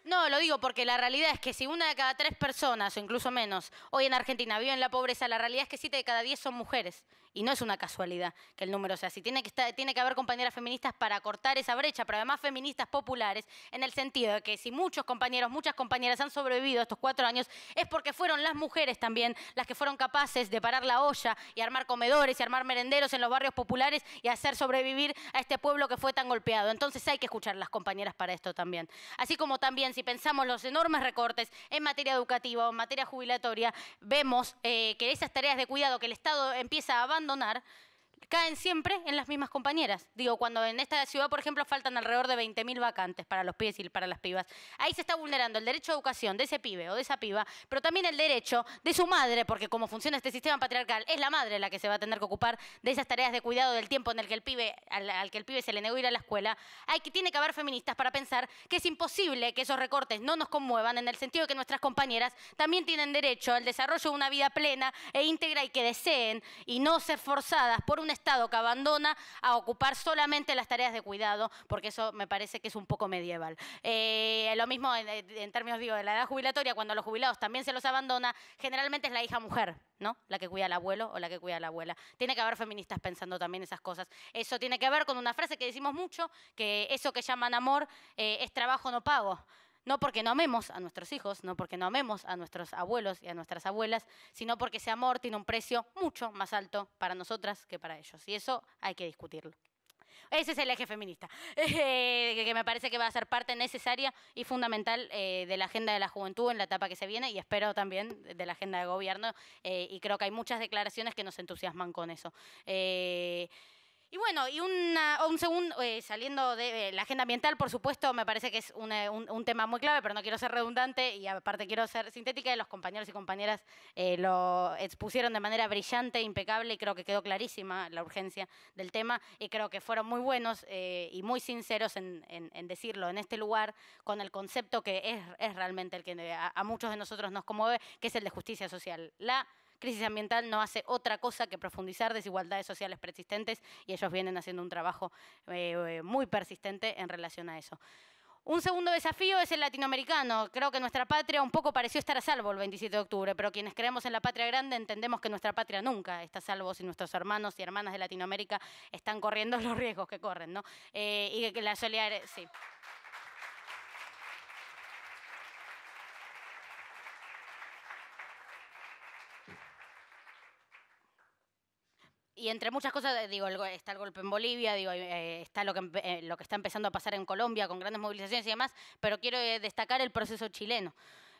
No, lo digo porque la realidad es que si una de cada tres personas, o incluso menos, hoy en Argentina vive en la pobreza, la realidad es que siete de cada diez son mujeres. Y no es una casualidad que el número sea así. Tiene que, tiene que haber compañeras feministas para cortar esa brecha, pero además feministas populares, en el sentido de que si muchos compañeros, muchas compañeras han sobrevivido estos cuatro años, es porque fueron las mujeres también las que fueron capaces de parar la olla y armar comedores y armar merenderos en los barrios populares y hacer sobrevivir a este pueblo que fue tan golpeado. Entonces hay que escuchar a las compañeras para esto también. Así como también si pensamos los enormes recortes en materia educativa o en materia jubilatoria, vemos eh, que esas tareas de cuidado que el Estado empieza a abandonar, abandonar caen siempre en las mismas compañeras. Digo, cuando en esta ciudad, por ejemplo, faltan alrededor de 20.000 vacantes para los pibes y para las pibas. Ahí se está vulnerando el derecho a educación de ese pibe o de esa piba, pero también el derecho de su madre, porque como funciona este sistema patriarcal, es la madre la que se va a tener que ocupar de esas tareas de cuidado del tiempo en el que el pibe, al, que el pibe se le negó ir a la escuela. Hay que, tiene que haber feministas para pensar que es imposible que esos recortes no nos conmuevan en el sentido de que nuestras compañeras también tienen derecho al desarrollo de una vida plena e íntegra y que deseen y no ser forzadas por una Estado que abandona a ocupar solamente las tareas de cuidado, porque eso me parece que es un poco medieval. Eh, lo mismo en, términos digo, de la edad jubilatoria, cuando a los jubilados también se los abandona, generalmente es la hija mujer. ¿no? La que cuida al abuelo o la que cuida a la abuela. Tiene que haber feministas pensando también esas cosas. Eso tiene que ver con una frase que decimos mucho, que eso que llaman amor eh, es trabajo no pago. No porque no amemos a nuestros hijos, no porque no amemos a nuestros abuelos y a nuestras abuelas, sino porque ese amor tiene un precio mucho más alto para nosotras que para ellos. Y eso hay que discutirlo. Ese es el eje feminista, eh, que me parece que va a ser parte necesaria y fundamental eh, de la agenda de la juventud en la etapa que se viene y espero también de la agenda de gobierno. Eh, y creo que hay muchas declaraciones que nos entusiasman con eso. Y bueno, y un segundo, eh, saliendo de eh, la agenda ambiental, por supuesto, me parece que es eh, un, tema muy clave, pero no quiero ser redundante y aparte quiero ser sintética los compañeros y compañeras lo expusieron de manera brillante, impecable y creo que quedó clarísima la urgencia del tema y creo que fueron muy buenos y muy sinceros en, decirlo en este lugar con el concepto que es, realmente el que a, muchos de nosotros nos conmueve, que es el de justicia social. La crisis ambiental no hace otra cosa que profundizar desigualdades sociales persistentes y ellos vienen haciendo un trabajo eh, muy persistente en relación a eso. Un segundo desafío es el latinoamericano. Creo que nuestra patria un poco pareció estar a salvo el 27 de octubre, pero quienes creemos en la patria grande entendemos que nuestra patria nunca está a salvo si nuestros hermanos y hermanas de Latinoamérica están corriendo los riesgos que corren, ¿no? Eh, y que la solidaridad... Sí. y entre muchas cosas, eh, digo, está el golpe en Bolivia, digo, eh, está lo que, eh, lo que está empezando a pasar en Colombia con grandes movilizaciones y demás, pero quiero destacar el proceso chileno.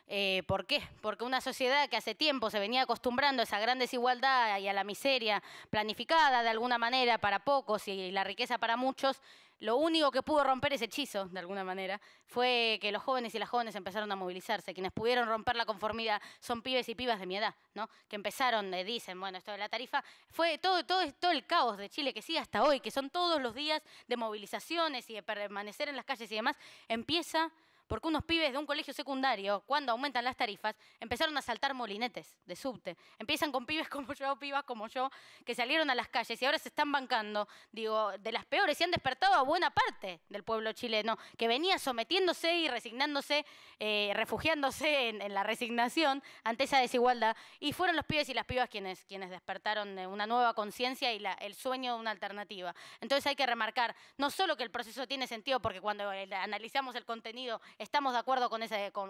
Eh, ¿Por qué? Porque una sociedad que hace tiempo se venía acostumbrando a esa gran desigualdad y a la miseria planificada de alguna manera para pocos y la riqueza para muchos, lo único que pudo romper ese hechizo, de alguna manera, fue que los jóvenes y las jóvenes empezaron a movilizarse. Quienes pudieron romper la conformidad son pibes y pibas de mi edad, ¿no? Que empezaron, eh, dicen, bueno, esto de la tarifa, fue todo, todo, todo el caos de Chile que sigue hasta hoy, que son todos los días de movilizaciones y de permanecer en las calles y demás, empieza porque unos pibes de un colegio secundario, cuando aumentan las tarifas, empezaron a saltar molinetes de subte. Empiezan con pibes como yo, pibas como yo, que salieron a las calles y ahora se están bancando, digo, de las peores y han despertado a buena parte del pueblo chileno, que venía sometiéndose y resignándose, eh, refugiándose en, la resignación ante esa desigualdad. Y fueron los pibes y las pibas quienes, quienes despertaron una nueva conciencia y el sueño de una alternativa. Entonces hay que remarcar no solo que el proceso tiene sentido, porque cuando eh, analizamos el contenido, estamos de acuerdo con,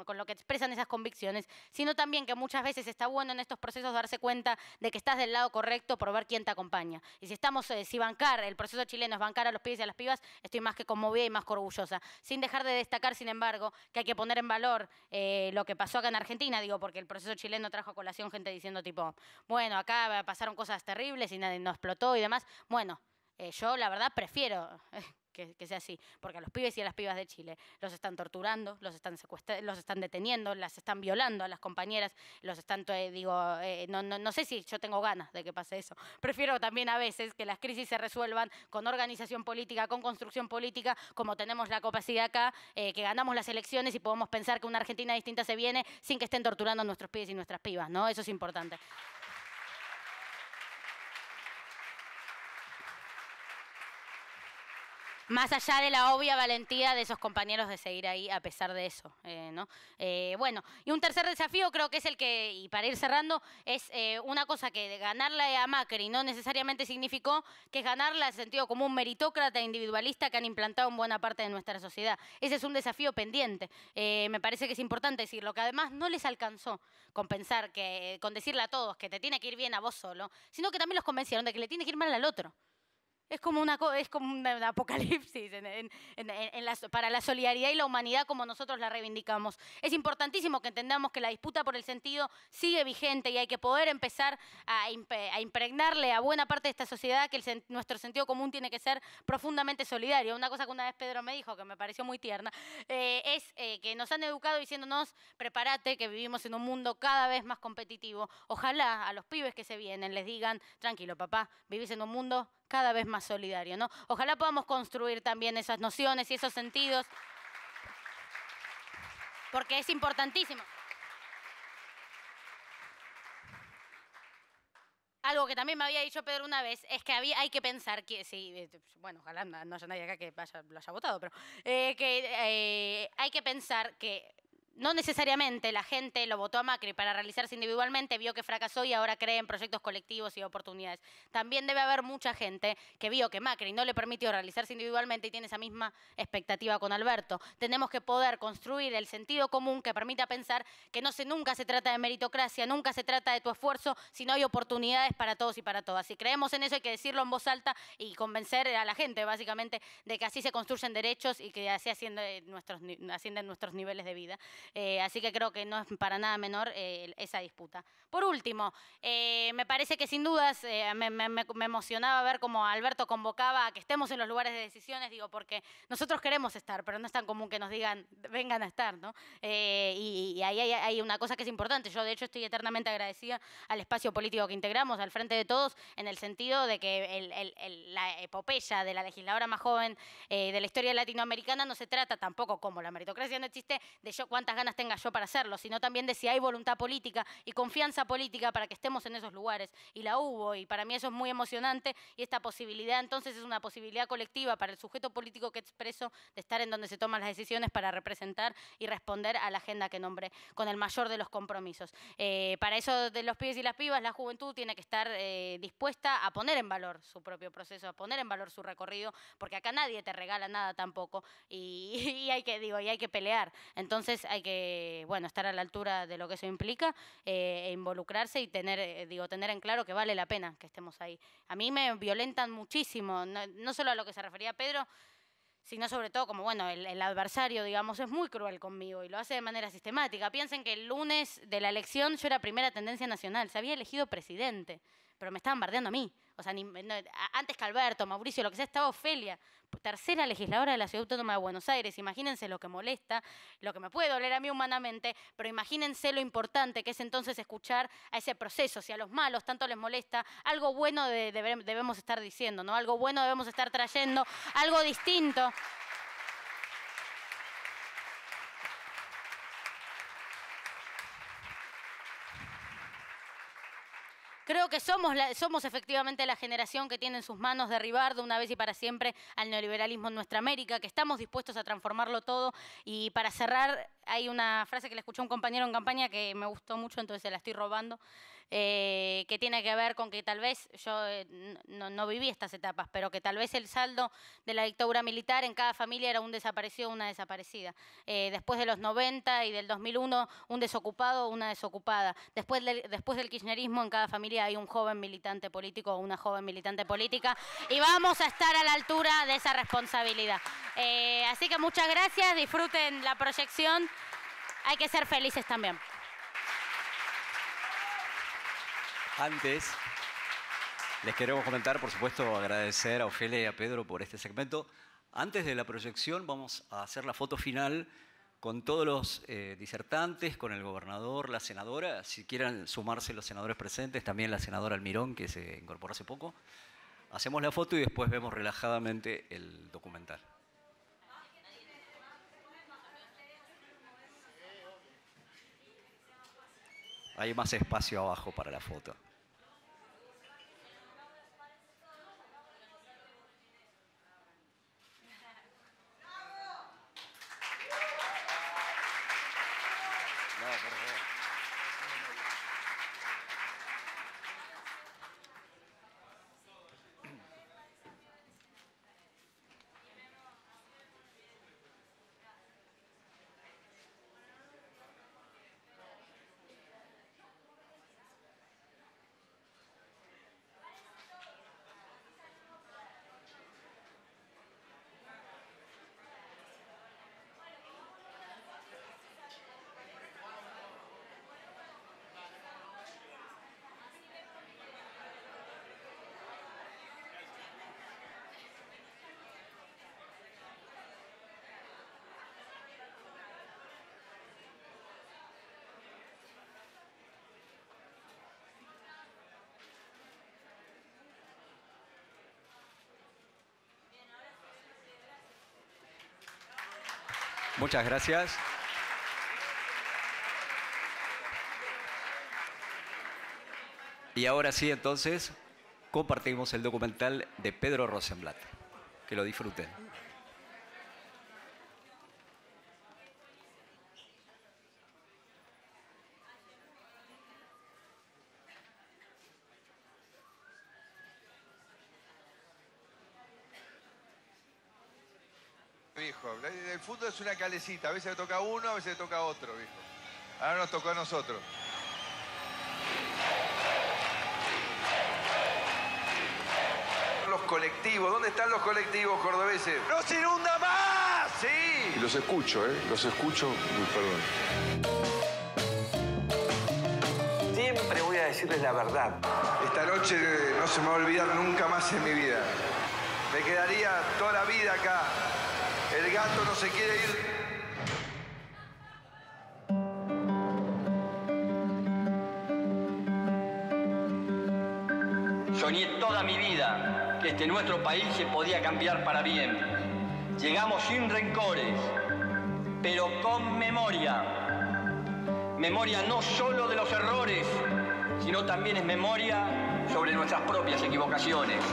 con, lo que expresan esas convicciones, sino también que muchas veces está bueno en estos procesos darse cuenta de que estás del lado correcto por ver quién te acompaña. Y si estamos, eh, si bancar, el proceso chileno es bancar a los pibes y a las pibas, estoy más que conmovida y más orgullosa. Sin dejar de destacar, sin embargo, que hay que poner en valor eh, lo que pasó acá en Argentina, digo, porque el proceso chileno trajo a colación gente diciendo tipo, bueno, acá pasaron cosas terribles y nadie nos explotó y demás. Bueno, eh, yo la verdad prefiero que, sea así, porque a los pibes y a las pibas de Chile los están torturando, los están secuestrando, los están deteniendo, las están violando a las compañeras, los están, eh, digo, eh, no, no, sé si yo tengo ganas de que pase eso. Prefiero también a veces que las crisis se resuelvan con organización política, con construcción política, como tenemos la capacidad acá, eh, que ganamos las elecciones y podemos pensar que una Argentina distinta se viene sin que estén torturando a nuestros pibes y nuestras pibas, ¿no? Eso es importante. más allá de la obvia valentía de esos compañeros de seguir ahí a pesar de eso, eh, ¿no? Eh, bueno, y un tercer desafío creo que es el que, y para ir cerrando, es eh, una cosa que ganarla a Macri no necesariamente significó que es ganarla en sentido como un meritócrata e individualista que han implantado en buena parte de nuestra sociedad. Ese es un desafío pendiente. me parece que es importante decirlo, que además no les alcanzó con pensar que, con decirle a todos que te tiene que ir bien a vos solo, sino que también los convencieron de que le tiene que ir mal al otro. Es como, una, es como un apocalipsis para la solidaridad y la humanidad como nosotros la reivindicamos. Es importantísimo que entendamos que la disputa por el sentido sigue vigente y hay que poder empezar a, impregnarle a buena parte de esta sociedad que nuestro sentido común tiene que ser profundamente solidario. Una cosa que una vez Pedro me dijo, que me pareció muy tierna, eh, es eh, que nos han educado diciéndonos, prepárate, que vivimos en un mundo cada vez más competitivo. Ojalá a los pibes que se vienen les digan, tranquilo papá, vivís en un mundo cada vez más solidario. ¿no? Ojalá podamos construir también esas nociones y esos sentidos, porque es importantísimo. algo que también me había dicho Pedro una vez es que había, hay que pensar que, sí, eh, bueno, ojalá no haya nadie acá que lo haya votado, pero eh, que eh, hay que pensar que no necesariamente la gente lo votó a Macri para realizarse individualmente, vio que fracasó y ahora cree en proyectos colectivos y oportunidades. También debe haber mucha gente que vio que Macri no le permitió realizarse individualmente y tiene esa misma expectativa con Alberto. Tenemos que poder construir el sentido común que permita pensar que no se, nunca se trata de meritocracia, nunca se trata de tu esfuerzo, sino hay oportunidades para todos y para todas. Si creemos en eso hay que decirlo en voz alta y convencer a la gente básicamente de que así se construyen derechos y que así nuestros, ascienden nuestros niveles de vida. Eh, así que creo que no es para nada menor eh, esa disputa. Por último, eh, me parece que sin dudas me, emocionaba ver cómo Alberto convocaba a que estemos en los lugares de decisiones, digo, porque nosotros queremos estar, pero no es tan común que nos digan, vengan a estar, ¿no? y, ahí hay, una cosa que es importante. Yo, de hecho, estoy eternamente agradecida al espacio político que integramos, al frente de todos, en el sentido de que la epopeya de la legisladora más joven de la historia latinoamericana no se trata tampoco como la meritocracia no existe, de yo cuántas ganas tenga yo para hacerlo, sino también de si hay voluntad política y confianza política para que estemos en esos lugares. Y la hubo, y para mí eso es muy emocionante, y esta posibilidad entonces es una posibilidad colectiva para el sujeto político que expreso de estar en donde se toman las decisiones para representar y responder a la agenda que nombre con el mayor de los compromisos. Eh, para eso de los pibes y las pibas, la juventud tiene que estar eh, dispuesta a poner en valor su propio proceso, a poner en valor su recorrido, porque acá nadie te regala nada tampoco, y, hay que, digo, y hay que pelear. Entonces hay que, bueno, estar a la altura de lo que eso implica, eh, e involucrarse y tener, eh, digo, tener en claro que vale la pena que estemos ahí. A mí me violentan muchísimo, no, solo a lo que se refería Pedro, sino sobre todo como, bueno, el, el, adversario, digamos, es muy cruel conmigo y lo hace de manera sistemática. Piensen que el lunes de la elección yo era primera tendencia nacional, se había elegido presidente pero me estaban bardeando a mí. O sea, antes que Alberto, Mauricio, lo que sea, estaba Ofelia, tercera legisladora de la Ciudad Autónoma de Buenos Aires. Imagínense lo que molesta, lo que me puede doler a mí humanamente, pero imagínense lo importante que es entonces escuchar a ese proceso. Si a los malos tanto les molesta, algo bueno debemos estar diciendo, ¿no? Algo bueno debemos estar trayendo, algo distinto. Creo que somos, somos efectivamente la generación que tiene en sus manos derribar de una vez y para siempre al neoliberalismo en nuestra América, que estamos dispuestos a transformarlo todo. Y para cerrar, hay una frase que le escuché un compañero en campaña que me gustó mucho, entonces se la estoy robando. Eh, que tiene que ver con que tal vez yo eh, no, viví estas etapas, pero que tal vez el saldo de la dictadura militar en cada familia era un desaparecido, una desaparecida. Eh, después de los 90 y del 2001, un desocupado, una desocupada. Después, después del kirchnerismo, en cada familia hay un joven militante político o una joven militante política y vamos a estar a la altura de esa responsabilidad. así que muchas gracias, disfruten la proyección hay que ser felices también. Antes, les queremos comentar, por supuesto, agradecer a Ofelia y a Pedro por este segmento. Antes de la proyección vamos a hacer la foto final con todos los eh, disertantes, con el gobernador, la senadora, si quieran sumarse los senadores presentes, también la senadora Almirón, que se incorporó hace poco. Hacemos la foto y después vemos relajadamente el documental. hay más espacio abajo para la foto. Muchas gracias. Y ahora sí, entonces, compartimos el documental de Pedro Rosenblatt. Que lo disfruten. fútbol es una calecita. A veces le toca uno, a veces le toca otro, viejo. Ahora nos tocó a nosotros. Los colectivos, ¿dónde están los colectivos cordobeses? ¡No se inunda más! ¡Sí! los escucho, ¿eh? Los escucho. Muy perdón. Siempre voy a decirles la verdad. Esta noche no se me va a olvidar nunca más en mi vida. Me quedaría toda la vida acá. El gato no se quiere ir. Soñé toda mi vida que este nuestro país se podía cambiar para bien. Llegamos sin rencores, pero con memoria. Memoria no solo de los errores, sino también es memoria sobre nuestras propias equivocaciones.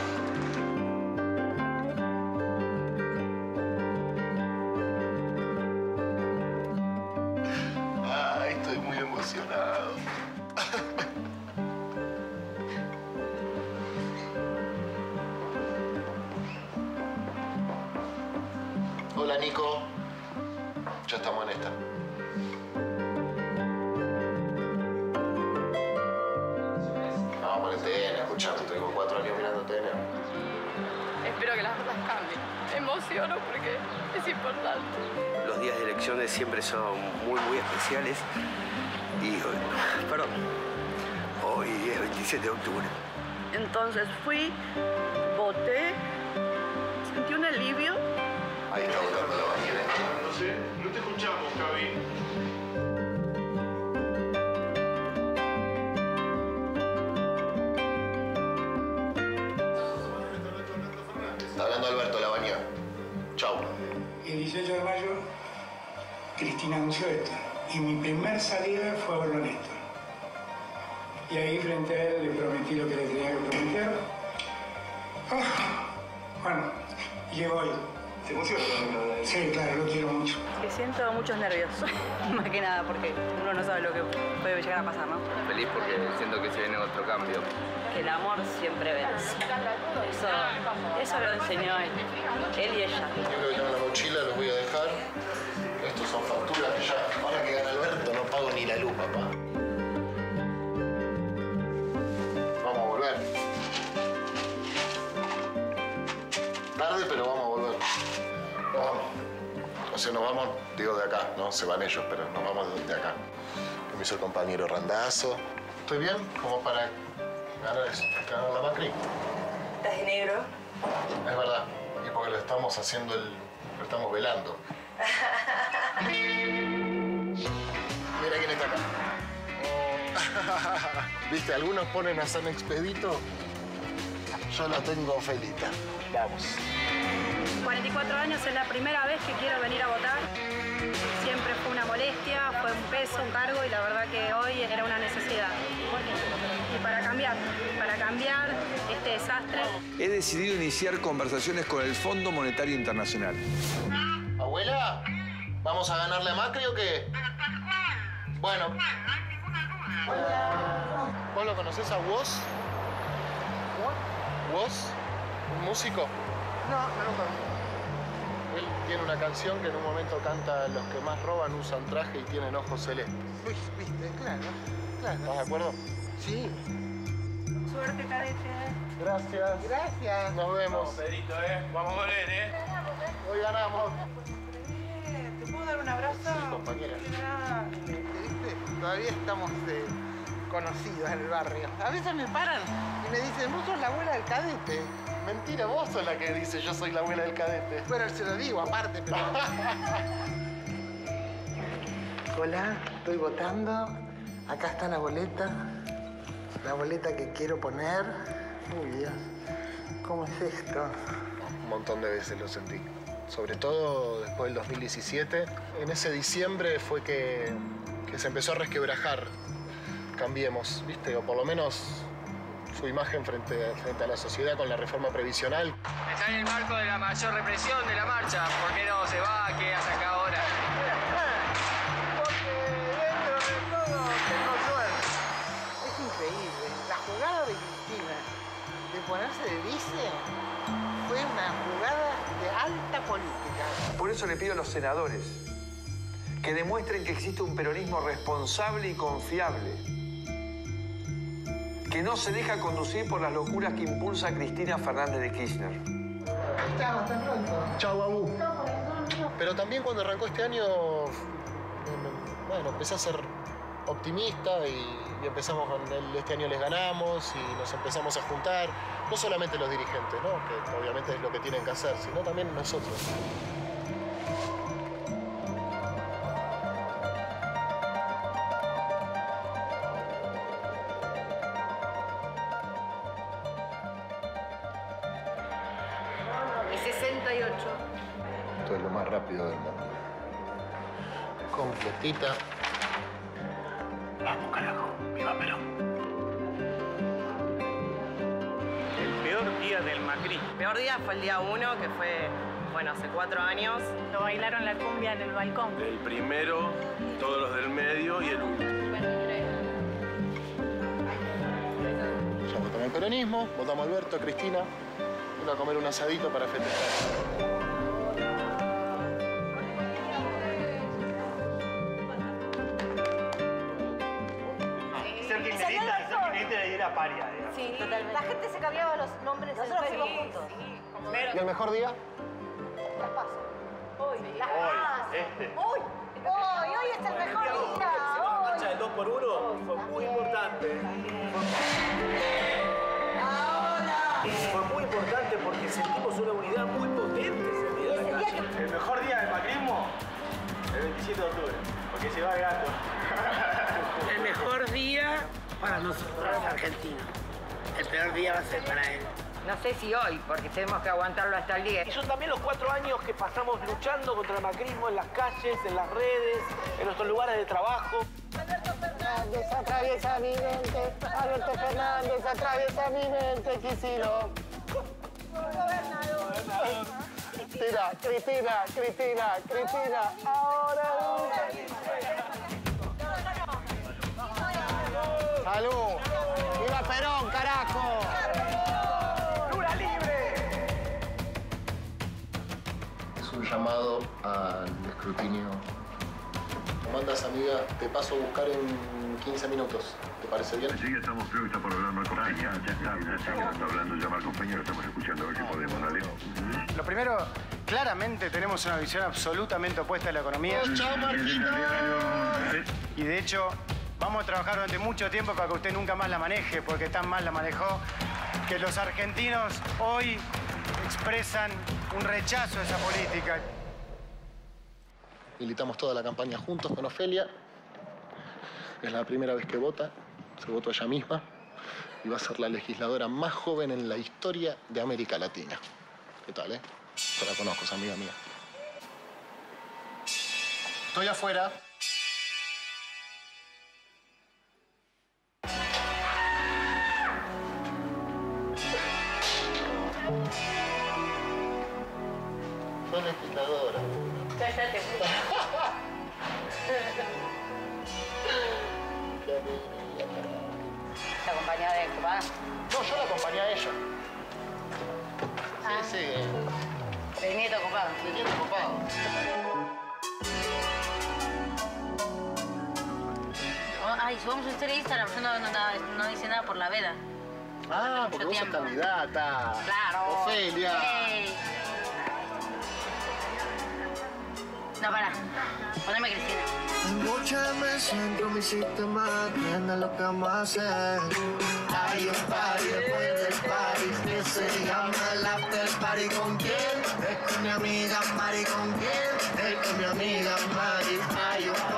son muy, muy especiales. Y, perdón, hoy es 27 de octubre. Entonces fui, voté, sentí un alivio. Ahí está votando la bañera. No sé, no te escuchamos, Javi. Está hablando Alberto bañera. Chau. El 18 de mayo Cristina anunció esto Y mi primer salida fue a verlo a Y ahí frente a él le prometí lo que le tenía que prometer. Ah, bueno, llegó hoy. ¿Se emociona? Sí, claro, lo quiero mucho. Que siento muchos nervios, más que nada, porque uno no sabe lo que puede llegar a pasar, ¿no? Feliz porque siento que se viene otro cambio. Que el amor siempre vence. Eso, eso lo enseñó él, él y ella. Yo creo que tengo la mochila los voy a dejar son facturas que ya, ahora que gana Alberto, no pago ni la luz, papá. Vamos a volver. Tarde, pero vamos a volver. vamos. O sea, nos vamos, digo, de acá, ¿no? Se van ellos, pero nos vamos de acá. Me hizo el compañero Randazo. ¿Estoy bien? Como para ganar, ganar la Macri. ¿Estás de negro? Es verdad. Y porque lo estamos haciendo el... lo estamos velando. Mira quién está acá. Viste, algunos ponen a San Expedito. Yo la tengo felita. Vamos. 44 años es la primera vez que quiero venir a votar. Siempre fue una molestia, fue un peso, un cargo y la verdad que hoy era una necesidad. Y para cambiar, para cambiar este desastre. He decidido iniciar conversaciones con el Fondo Monetario Internacional. Abuela, ¿vamos a ganarle a Macri o qué? Bueno. ¿Vos lo conocés a Woz? ¿Woz? ¿Un músico? No, no lo Él tiene una canción que en un momento canta Los que más roban usan traje y tienen ojos celestes. Uy, viste, claro, claro. ¿Estás de acuerdo? Sí. Suerte, cadete. Gracias. Gracias. Nos vemos. ¿eh? Vamos a volver, ¿eh? Hoy ganamos. ¿Te puedo dar un abrazo? Sí, compañera. ¿Te este, viste? Todavía estamos eh, conocidos en el barrio. A veces me paran y me dicen, vos sos la abuela del cadete. Mentira, vos sos la que dice yo soy la abuela del cadete. Bueno, se lo digo aparte, pero... Hola, estoy votando. Acá está la boleta. La boleta que quiero poner. Uy, Dios. ¿Cómo es esto? Un montón de veces lo sentí. Sobre todo después del 2017. En ese diciembre fue que, se empezó a resquebrajar. Cambiemos, ¿viste? O por lo menos su imagen frente, frente, a la sociedad con la reforma previsional. Está en el marco de la mayor represión de la marcha. ¿Por qué no se va? ¿Qué hace acá ahora? Por eso le pido a los senadores que demuestren que existe un peronismo responsable y confiable, que no se deja conducir por las locuras que impulsa Cristina Fernández de Kirchner. Chao, hasta pronto. Pero también cuando arrancó este año, eh, bueno, empecé a ser optimista y, empezamos con el, este año les ganamos y nos empezamos a juntar, no solamente los dirigentes, ¿no? que obviamente es lo que tienen que hacer, sino también nosotros. cumbia en el balcón. El primero, todos los del medio y el último. Ya votamos el peronismo, votamos Alberto, Cristina. Voy a comer un asadito para festejar. a paria, sí, totalmente. La gente se cambiaba los nombres. Nosotros fuimos juntos. ¿Y el mejor día? Las hoy, hoy, este. hoy, hoy, es el mejor día. La marcha del 2x1 fue muy importante. Fue muy importante porque sentimos una unidad muy potente ese día. El mejor día del macrismo, el 27 de octubre, porque se va el gato. El mejor día para nosotros, argentinos. El peor día va a ser para él. No sé si hoy, porque tenemos que aguantarlo hasta el 10. Y son también los cuatro años que pasamos luchando contra el macrismo en las calles, en las redes, en nuestros lugares de trabajo. Alberto Fernández atraviesa mi mente, Alberto Fernández atraviesa mi mente, Quisilo. Cristina, Cristina, Cristina, Cristina, ahora Salud. ¡Viva Perón, carajo! llamado al escrutinio. Mandas, amiga, te paso a buscar en 15 minutos. ¿Te parece bien? Sí, estamos, previstas por hablar Peña. Ya, está, hablando ya Peña, lo estamos escuchando a ver si podemos, dale. Lo primero, claramente tenemos una visión absolutamente opuesta a la economía. ¡Chao, Y de hecho, vamos a trabajar durante mucho tiempo para que usted nunca más la maneje, porque tan mal la manejó que los argentinos hoy expresan un rechazo a esa política. Militamos toda la campaña juntos con Ofelia. Es la primera vez que vota, se votó ella misma y va a ser la legisladora más joven en la historia de América Latina. ¿Qué tal, eh? Te la conozco, es amiga mía. Estoy afuera. Son la Ya, Cállate, te juro. ¿La acompañada de tu papá? No, yo la acompañé a ella. Sí, sí. Ah. ¿El nieto ocupado. El nieto ocupado. Ay, subamos vamos a hacer Instagram, yo no, no, no nada por la veda. Ah, porque vos sos candidata. Claro. Ofelia. No, para. Póneme Cristina. me siento mi sistema, tiene lo que vamos a hacer? Hay un party después del party que se llama el after party. ¿Con quién? Es con mi amiga party. ¿Con quién? Es con mi amiga party. Hay un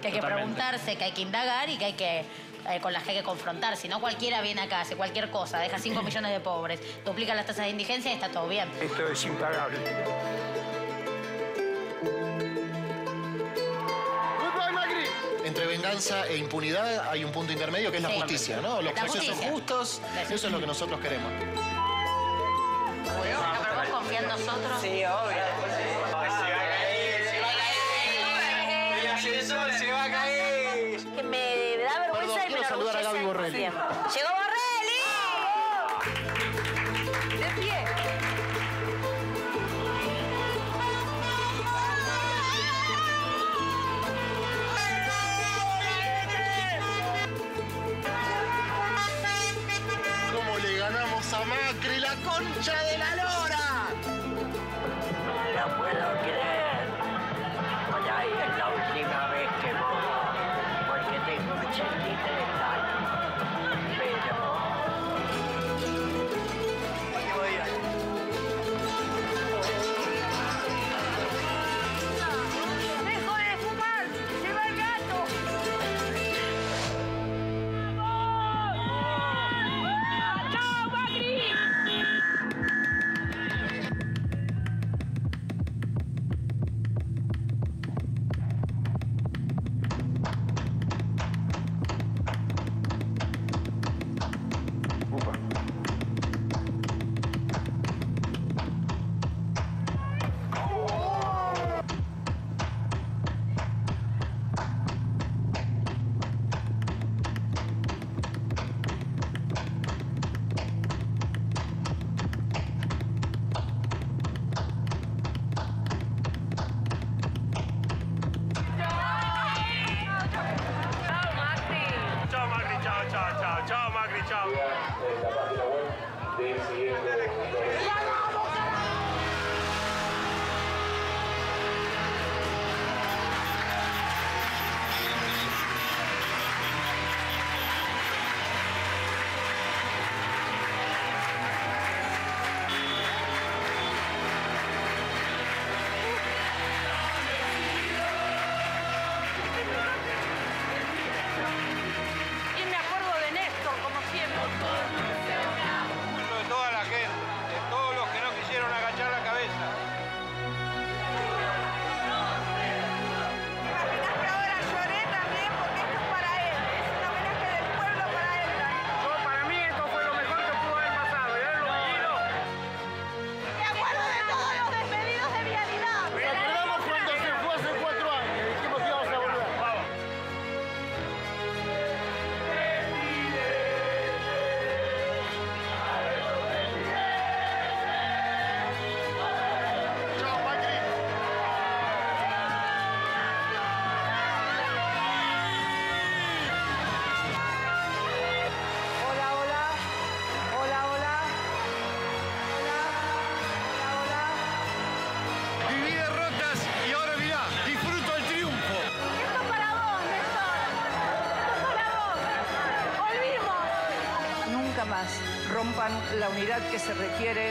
que hay que preguntarse, que hay que indagar y que hay que eh, con las que hay que confrontar. Si no, cualquiera viene acá, hace cualquier cosa, deja 5 millones de pobres, duplica las tasas de indigencia y está todo bien. Esto es impagable. Entre venganza e impunidad hay un punto intermedio que es la justicia, ¿no? Los procesos justos, eso es lo que nosotros queremos. ¿Pero en nosotros? Sí, obvio. se va a caer. Que me da vergüenza y me que se requiere